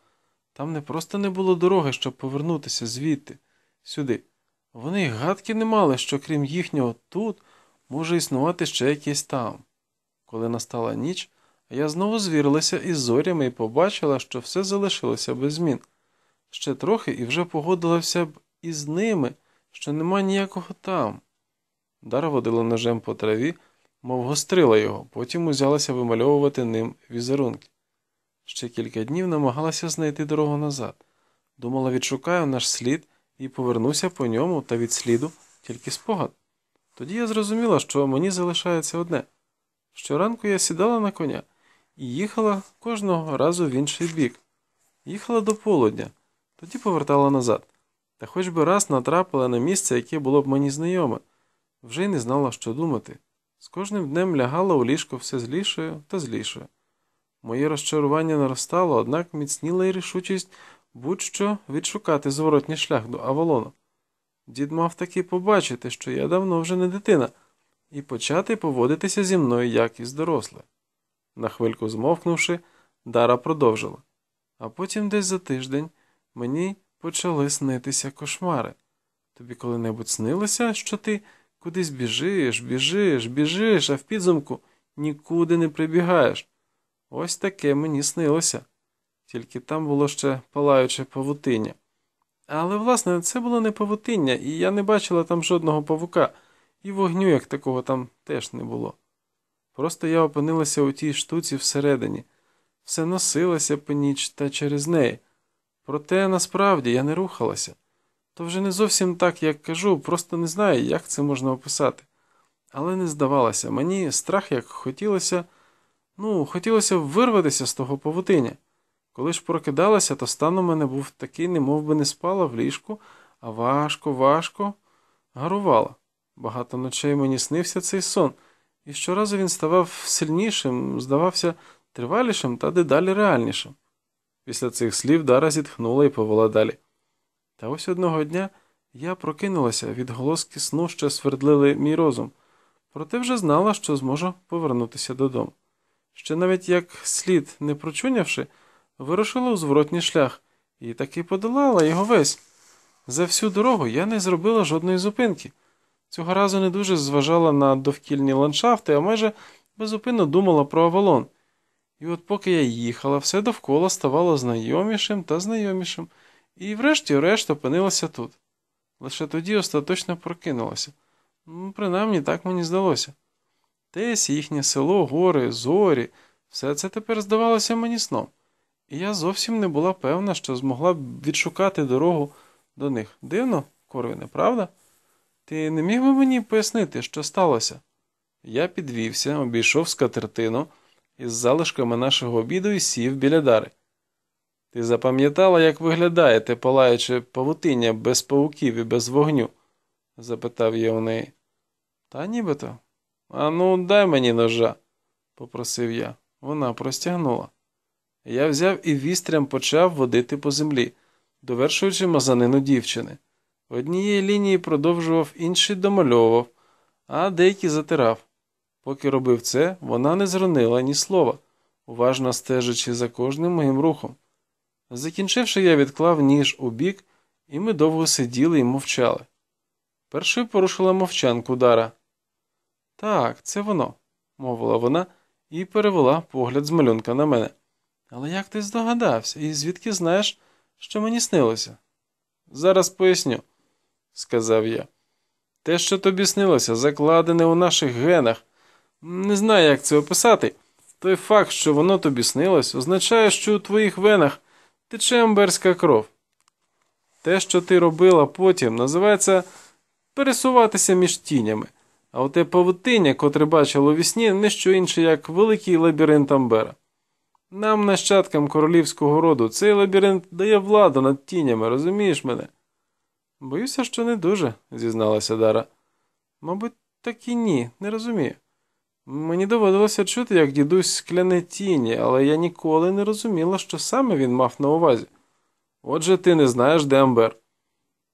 Там не просто не було дороги, щоб повернутися звідти, сюди. Вони й гадки не мали, що крім їхнього тут може існувати ще якийсь там. Коли настала ніч, я знову звірилася із зорями і побачила, що все залишилося без змін ще трохи і вже погодилася б із ними, що нема ніякого там. Дара водила ножем по траві, мов гострила його, потім узялася вимальовувати ним візерунки. Ще кілька днів намагалася знайти дорогу назад. Думала, відшукаю наш слід і повернуся по ньому та від сліду тільки спогад. Тоді я зрозуміла, що мені залишається одне. Щоранку я сідала на коня і їхала кожного разу в інший бік. Їхала до полудня, тоді повертала назад, та хоч би раз натрапила на місце, яке було б мені знайоме, вже й не знала, що думати. З кожним днем лягала у ліжко все злішою та злішою. Моє розчарування наростало, однак міцніла й рішучість будь-що відшукати зворотній шлях до Авалону. Дід мав таки побачити, що я давно вже не дитина, і почати поводитися зі мною як із доросле. На хвильку змовкнувши, Дара продовжила. А потім десь за тиждень мені почали снитися кошмари. Тобі коли-небудь снилося, що ти кудись біжиш, біжиш, біжиш, а в підзумку нікуди не прибігаєш. Ось таке мені снилося, тільки там було ще палаюче павутиння. Але, власне, це було не павутиння, і я не бачила там жодного павука, і вогню, як такого там теж не було. Просто я опинилася у тій штуці всередині, все носилося по ніч та через неї. Проте насправді я не рухалася. То вже не зовсім так, як кажу, просто не знаю, як це можна описати. Але не здавалося, мені страх як хотілося, ну, хотілося вирватися з того павутиння. Коли ж прокидалася, то стан у мене був такий, не би не спала в ліжку, а важко, важко гарувала. Багато ночей мені снився цей сон, і щоразу він ставав сильнішим, здавався тривалішим та дедалі реальнішим. Після цих слів Дара зітхнула і повела далі. Та ось одного дня я прокинулася, відголоски сну ще свердлили мій розум, проте вже знала, що зможу повернутися додому. Ще навіть як слід не прочунявши, вирушила у зворотній шлях і таки подолала його весь. За всю дорогу я не зробила жодної зупинки. Цього разу не дуже зважала на довкільні ландшафти, а майже безупинно думала про Авалон. І от поки я їхала, все довкола ставало знайомішим та знайомішим, і врешті-решт опинилася тут. Лише тоді остаточно прокинулася. Ну, принаймні так мені здалося. Десь їхнє село, гори, зорі, все це тепер здавалося мені сном, і я зовсім не була певна, що змогла б відшукати дорогу до них. Дивно, Корвіне, правда? Ти не міг би мені пояснити, що сталося? Я підвівся, обійшов скатертину із залишками нашого обіду і сів біля дари. Ти запам'ятала, як виглядаєте, палаючи павутиння без пауків і без вогню? запитав я у неї. Та нібито. «А ну, дай мені ножа, попросив я. Вона простягнула. Я взяв і вістрям почав водити по землі, довершуючи мазанину дівчини. Однієї лінії продовжував, інші домальовував, а деякі затирав. Поки робив це, вона не зронила ні слова, уважно стежачи за кожним моїм рухом. Закінчивши, я відклав ніж у бік, і ми довго сиділи і мовчали. Першою порушила мовчанку Дара. Так, це воно, мовила вона і перевела погляд з малюнка на мене. Але як ти здогадався, і звідки знаєш, що мені снилося? Зараз поясню, сказав я. Те, що тобі снилося, закладене у наших генах. Не знаю, як це описати. Той факт, що воно тобі снилось, означає, що у твоїх венах тече амберська кров. Те, що ти робила потім, називається пересуватися між тінями, а оте павутиння, котре бачило вісні, не що інше, як великий лабіринт Амбера. Нам, нащадкам королівського роду, цей лабіринт дає владу над тінями, розумієш мене? Боюся, що не дуже, зізналася Дара. Мабуть, так і ні, не розумію. Мені доводилося чути, як дідусь скляне тіні, але я ніколи не розуміла, що саме він мав на увазі. Отже, ти не знаєш, де Амбер?»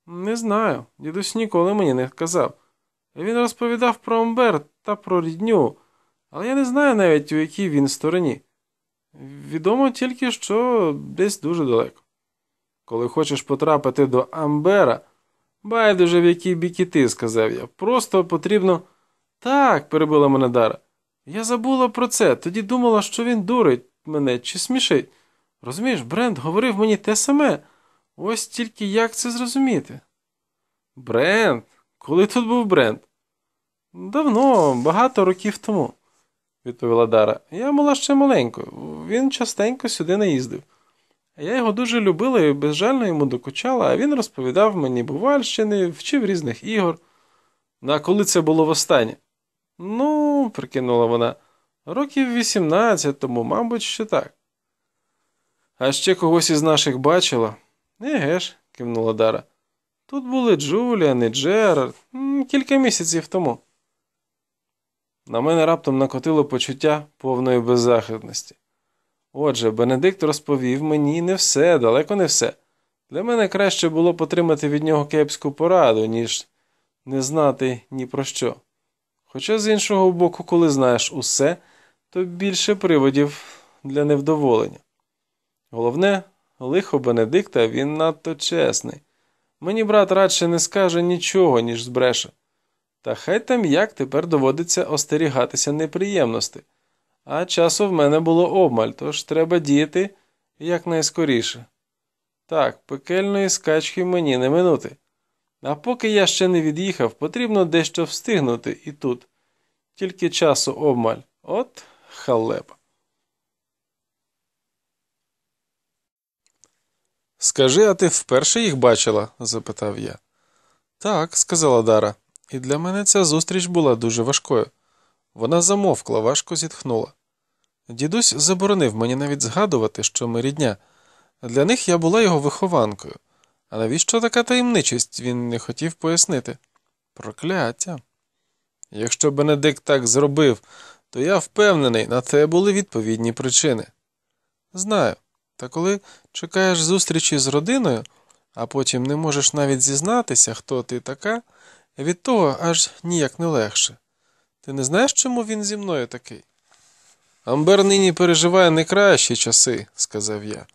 Не знаю. Дідусь ніколи мені не казав. Він розповідав про Амбер та про рідню, але я не знаю навіть, у якій він стороні. Відомо тільки, що десь дуже далеко. Коли хочеш потрапити до Амбера, байдуже в якій біки ти, сказав я, просто потрібно. Так, перебила мене Дара. Я забула про це, тоді думала, що він дурить мене чи смішить. Розумієш, бренд говорив мені те саме. Ось тільки як це зрозуміти. Брент? Коли тут був бренд? Давно, багато років тому, відповіла Дара. Я була ще маленькою, він частенько сюди наїздив. їздив. Я його дуже любила і безжально йому докучала, а він розповідав мені бувальщини, вчив різних ігор. А коли це було востаннє? Ну, прикинула вона, років 18, тому, мабуть, ще так. А ще когось із наших бачила? Еге ж, кивнула Дара. Тут були Джуліан і Джерард кілька місяців тому. На мене раптом накотило почуття повної беззахисності. Отже, Бенедикт розповів мені не все, далеко не все. Для мене краще було потримати від нього кепську пораду, ніж не знати ні про що. Хоча, з іншого боку, коли знаєш усе, то більше приводів для невдоволення. Головне, лихо Бенедикта він надто чесний. Мені брат радше не скаже нічого, ніж збреше. Та хай там як тепер доводиться остерігатися неприємності. А часу в мене було обмаль, тож треба діяти якнайскоріше. Так, пекельної скачки мені не минути. А поки я ще не від'їхав, потрібно дещо встигнути і тут. Тільки часу обмаль. От халепа. Скажи, а ти вперше їх бачила? запитав я. Так, сказала Дара, і для мене ця зустріч була дуже важкою. Вона замовкла, важко зітхнула. Дідусь заборонив мені навіть згадувати, що ми рідня. Для них я була його вихованкою. А навіщо така таємничість він не хотів пояснити? Прокляття. Якщо Бенедикт так зробив, то я впевнений, на це були відповідні причини. Знаю, та коли чекаєш зустрічі з родиною, а потім не можеш навіть зізнатися, хто ти така, від того аж ніяк не легше. Ти не знаєш, чому він зі мною такий? Амбер нині переживає не кращі часи, сказав я.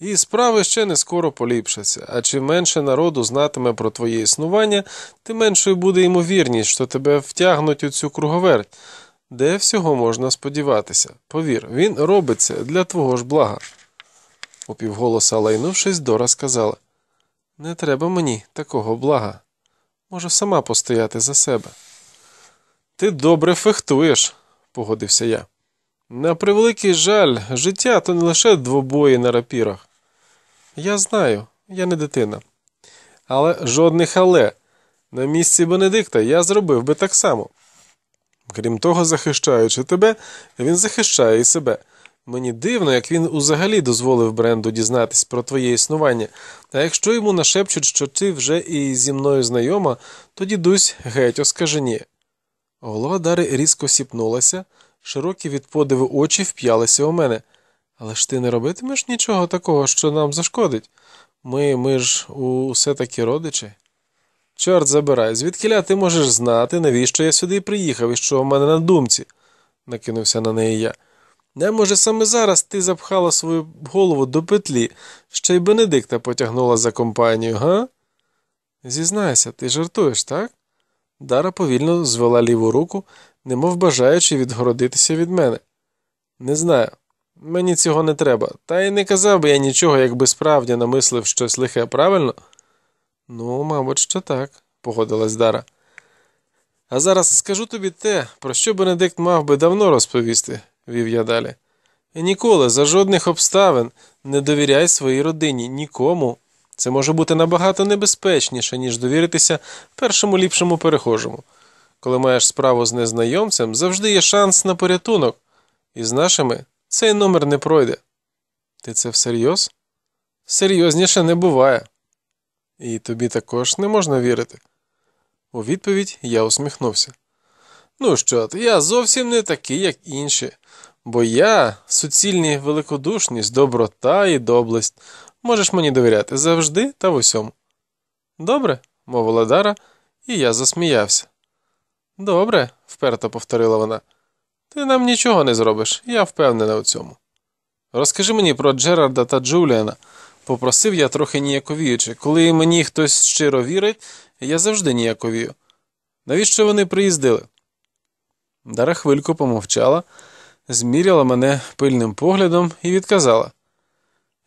І справи ще не скоро поліпшаться, а чим менше народу знатиме про твоє існування, тим меншою буде ймовірність, що тебе втягнуть у цю круговерть, де всього можна сподіватися. Повір, він робиться для твого ж блага. Упівголоса лайнувшись, Дора сказала Не треба мені такого блага. Можу сама постояти за себе. Ти добре фехтуєш, погодився я. На превеликий жаль, життя то не лише двобої на рапірах. Я знаю, я не дитина. Але жодних але. На місці Бенедикта я зробив би так само. Крім того, захищаючи тебе, він захищає і себе. Мені дивно, як він узагалі дозволив бренду дізнатись про твоє існування, та якщо йому нашепчуть, що ти вже і зі мною знайома, то дідусь геть оскаженіє. Голова Дари різко сіпнулася, широкі від подиву очі вп'ялися у мене. Але ж ти не робитимеш нічого такого, що нам зашкодить. Ми ми ж усе таки родичі. Чорт забирай, звідкиля ти можеш знати, навіщо я сюди приїхав і що в мене на думці, накинувся на неї я. Не може саме зараз ти запхала свою голову до петлі, ще й Бенедикта потягнула за компанію, га? Зізнайся, ти жартуєш, так? Дара повільно звела ліву руку, немов бажаючи відгородитися від мене. Не знаю, Мені цього не треба, та й не казав би я нічого, якби справді намислив щось лихе, правильно? Ну, мабуть, що так, погодилась Дара. А зараз скажу тобі те, про що Бенедикт мав би давно розповісти, вів я далі. І ніколи за жодних обставин не довіряй своїй родині нікому. Це може бути набагато небезпечніше, ніж довіритися першому ліпшому перехожому. Коли маєш справу з незнайомцем, завжди є шанс на порятунок. І з нашими цей номер не пройде. Ти це всерйоз? Серйозніше не буває. І тобі також не можна вірити. У відповідь я усміхнувся. Ну що, ти я зовсім не такий, як інші, бо я суцільні великодушність, доброта і доблесть. Можеш мені довіряти завжди та в усьому. Добре, мовила Дара, і я засміявся. Добре, вперто повторила вона. Ти нам нічого не зробиш, я впевнена у цьому. Розкажи мені про Джерарда та Джуліана. Попросив я трохи ніяковіючи. Коли мені хтось щиро вірить, я завжди ніяковію. Навіщо вони приїздили? Дара хвильку помовчала, зміряла мене пильним поглядом і відказала.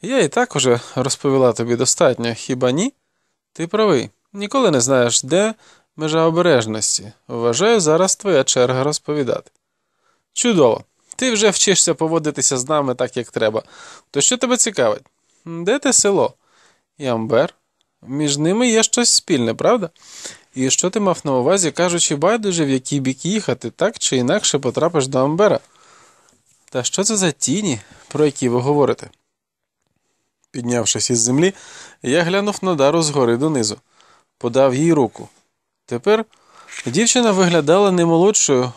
Я і так уже розповіла тобі достатньо, хіба ні? Ти правий. Ніколи не знаєш, де межа обережності. Вважаю, зараз твоя черга розповідати. Чудово! Ти вже вчишся поводитися з нами так, як треба. То що тебе цікавить? Де те село? Ямбер. Між ними є щось спільне, правда? І що ти мав на увазі, кажучи, байдуже, в який бік їхати, так чи інакше потрапиш до Амбера? Та що це за тіні, про які ви говорите? Піднявшись із землі, я глянув на дару згори донизу, подав їй руку. Тепер дівчина виглядала не молодшою,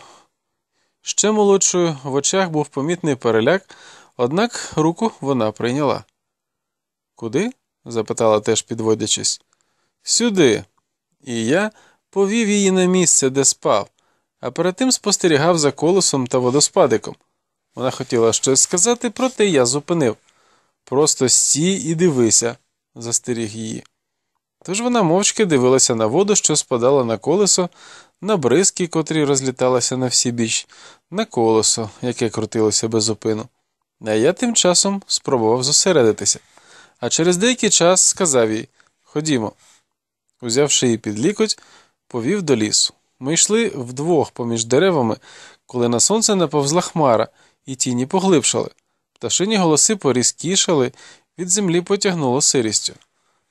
Ще молодшою в очах був помітний переляк, однак руку вона прийняла. Куди? запитала теж, підводячись. Сюди. І я повів її на місце, де спав, а перед тим спостерігав за колесом та водоспадиком. Вона хотіла щось сказати, проте я зупинив. Просто стій і дивися, застеріг її. Тож вона мовчки дивилася на воду, що спадала на колесо, на бризки, котрі розліталися на всі біч, на колесо, яке крутилося без зупину. А я тим часом спробував зосередитися, а через деякий час сказав їй Ходімо. Узявши її під лікоть, повів до лісу. Ми йшли вдвох поміж деревами, коли на сонце наповзла хмара, і тіні поглибшали. Пташині голоси порізкішали, від землі потягнуло сирістю.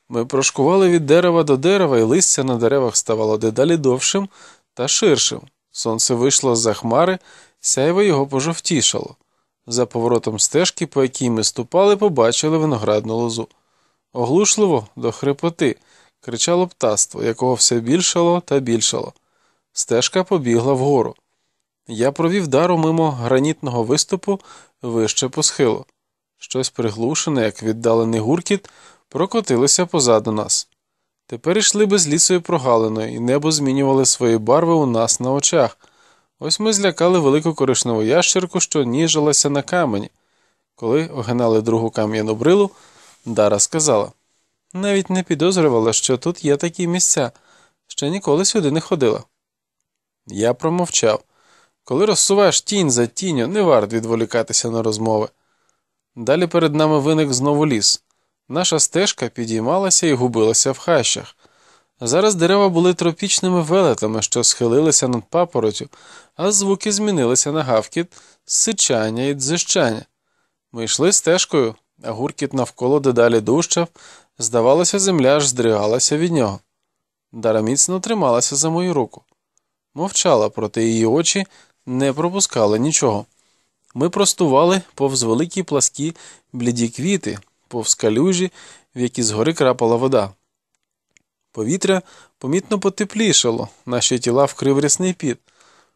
Ми прошкували від дерева до дерева, і листя на деревах ставало дедалі довшим та ширшим. Сонце вийшло з за хмари, сяйво його пожовтішало. За поворотом стежки, по якій ми ступали, побачили виноградну лозу. Оглушливо до хрипоти кричало птаство, якого все більшало та більшало. Стежка побігла вгору. Я провів дару мимо гранітного виступу вище по схилу. Щось приглушене, як віддалений гуркіт, прокотилося позаду нас. Тепер йшли без лісою прогалиною, і небо змінювали свої барви у нас на очах. Ось ми злякали велику коришневу ящерку, що ніжилася на камені. Коли огинали другу кам'яну брилу, Дара сказала навіть не підозрювала, що тут є такі місця, ще ніколи сюди не ходила. Я промовчав коли розсуваєш тінь за тінню, не варт відволікатися на розмови. Далі перед нами виник знову ліс. Наша стежка підіймалася і губилася в хащах. Зараз дерева були тропічними велетами, що схилилися над папоротю, а звуки змінилися на гавкіт, сичання і дзижчання. Ми йшли стежкою, а гуркіт навколо дедалі дужчав, здавалося, земля аж здригалася від нього. Дара міцно трималася за мою руку. Мовчала, проте її очі не пропускали нічого. Ми простували повз великі пласкі бліді квіти повз калюжі, в які згори крапала вода. Повітря помітно потеплішало, наші тіла вкрив рясний піт.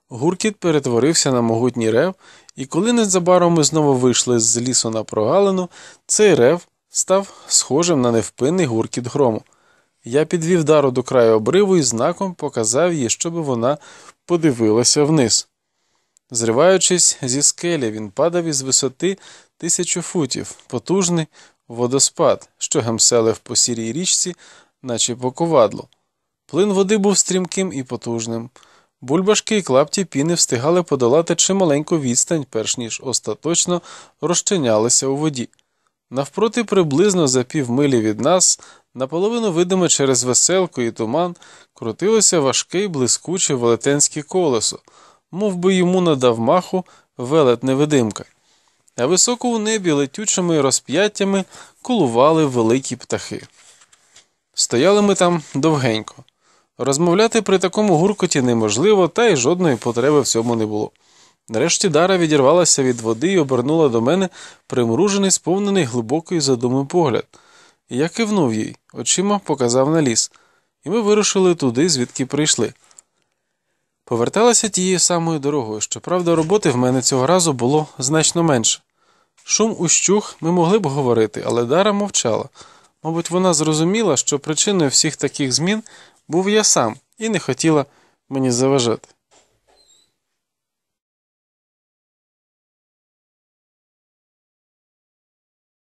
Гуркіт перетворився на могутній рев, і коли незабаром ми знову вийшли з лісу на прогалину, цей рев став схожим на невпинний гуркіт грому. Я підвів дару до краю обриву і знаком показав їй, щоб вона подивилася вниз. Зриваючись зі скелі, він падав із висоти тисячу футів, потужний, водоспад, що гамселив по сірій річці, наче по ковадлу. Плин води був стрімким і потужним. Бульбашки і клапті піни встигали подолати чималеньку відстань, перш ніж остаточно розчинялися у воді. Навпроти, приблизно за півмилі від нас, наполовину видимо через веселку і туман, крутилося важке блискуче велетенське колесо, мов би йому надав маху велет невидимка а високо у небі летючими розп'яттями колували великі птахи. Стояли ми там довгенько. Розмовляти при такому гуркоті неможливо, та й жодної потреби в цьому не було. Нарешті Дара відірвалася від води і обернула до мене примружений, сповнений глибокої задуми погляд. Я кивнув їй, очима показав на ліс, і ми вирушили туди, звідки прийшли. Поверталася тією самою дорогою, щоправда, роботи в мене цього разу було значно менше. Шум ущух, ми могли б говорити, але Дара мовчала. Мабуть, вона зрозуміла, що причиною всіх таких змін був я сам і не хотіла мені заважати.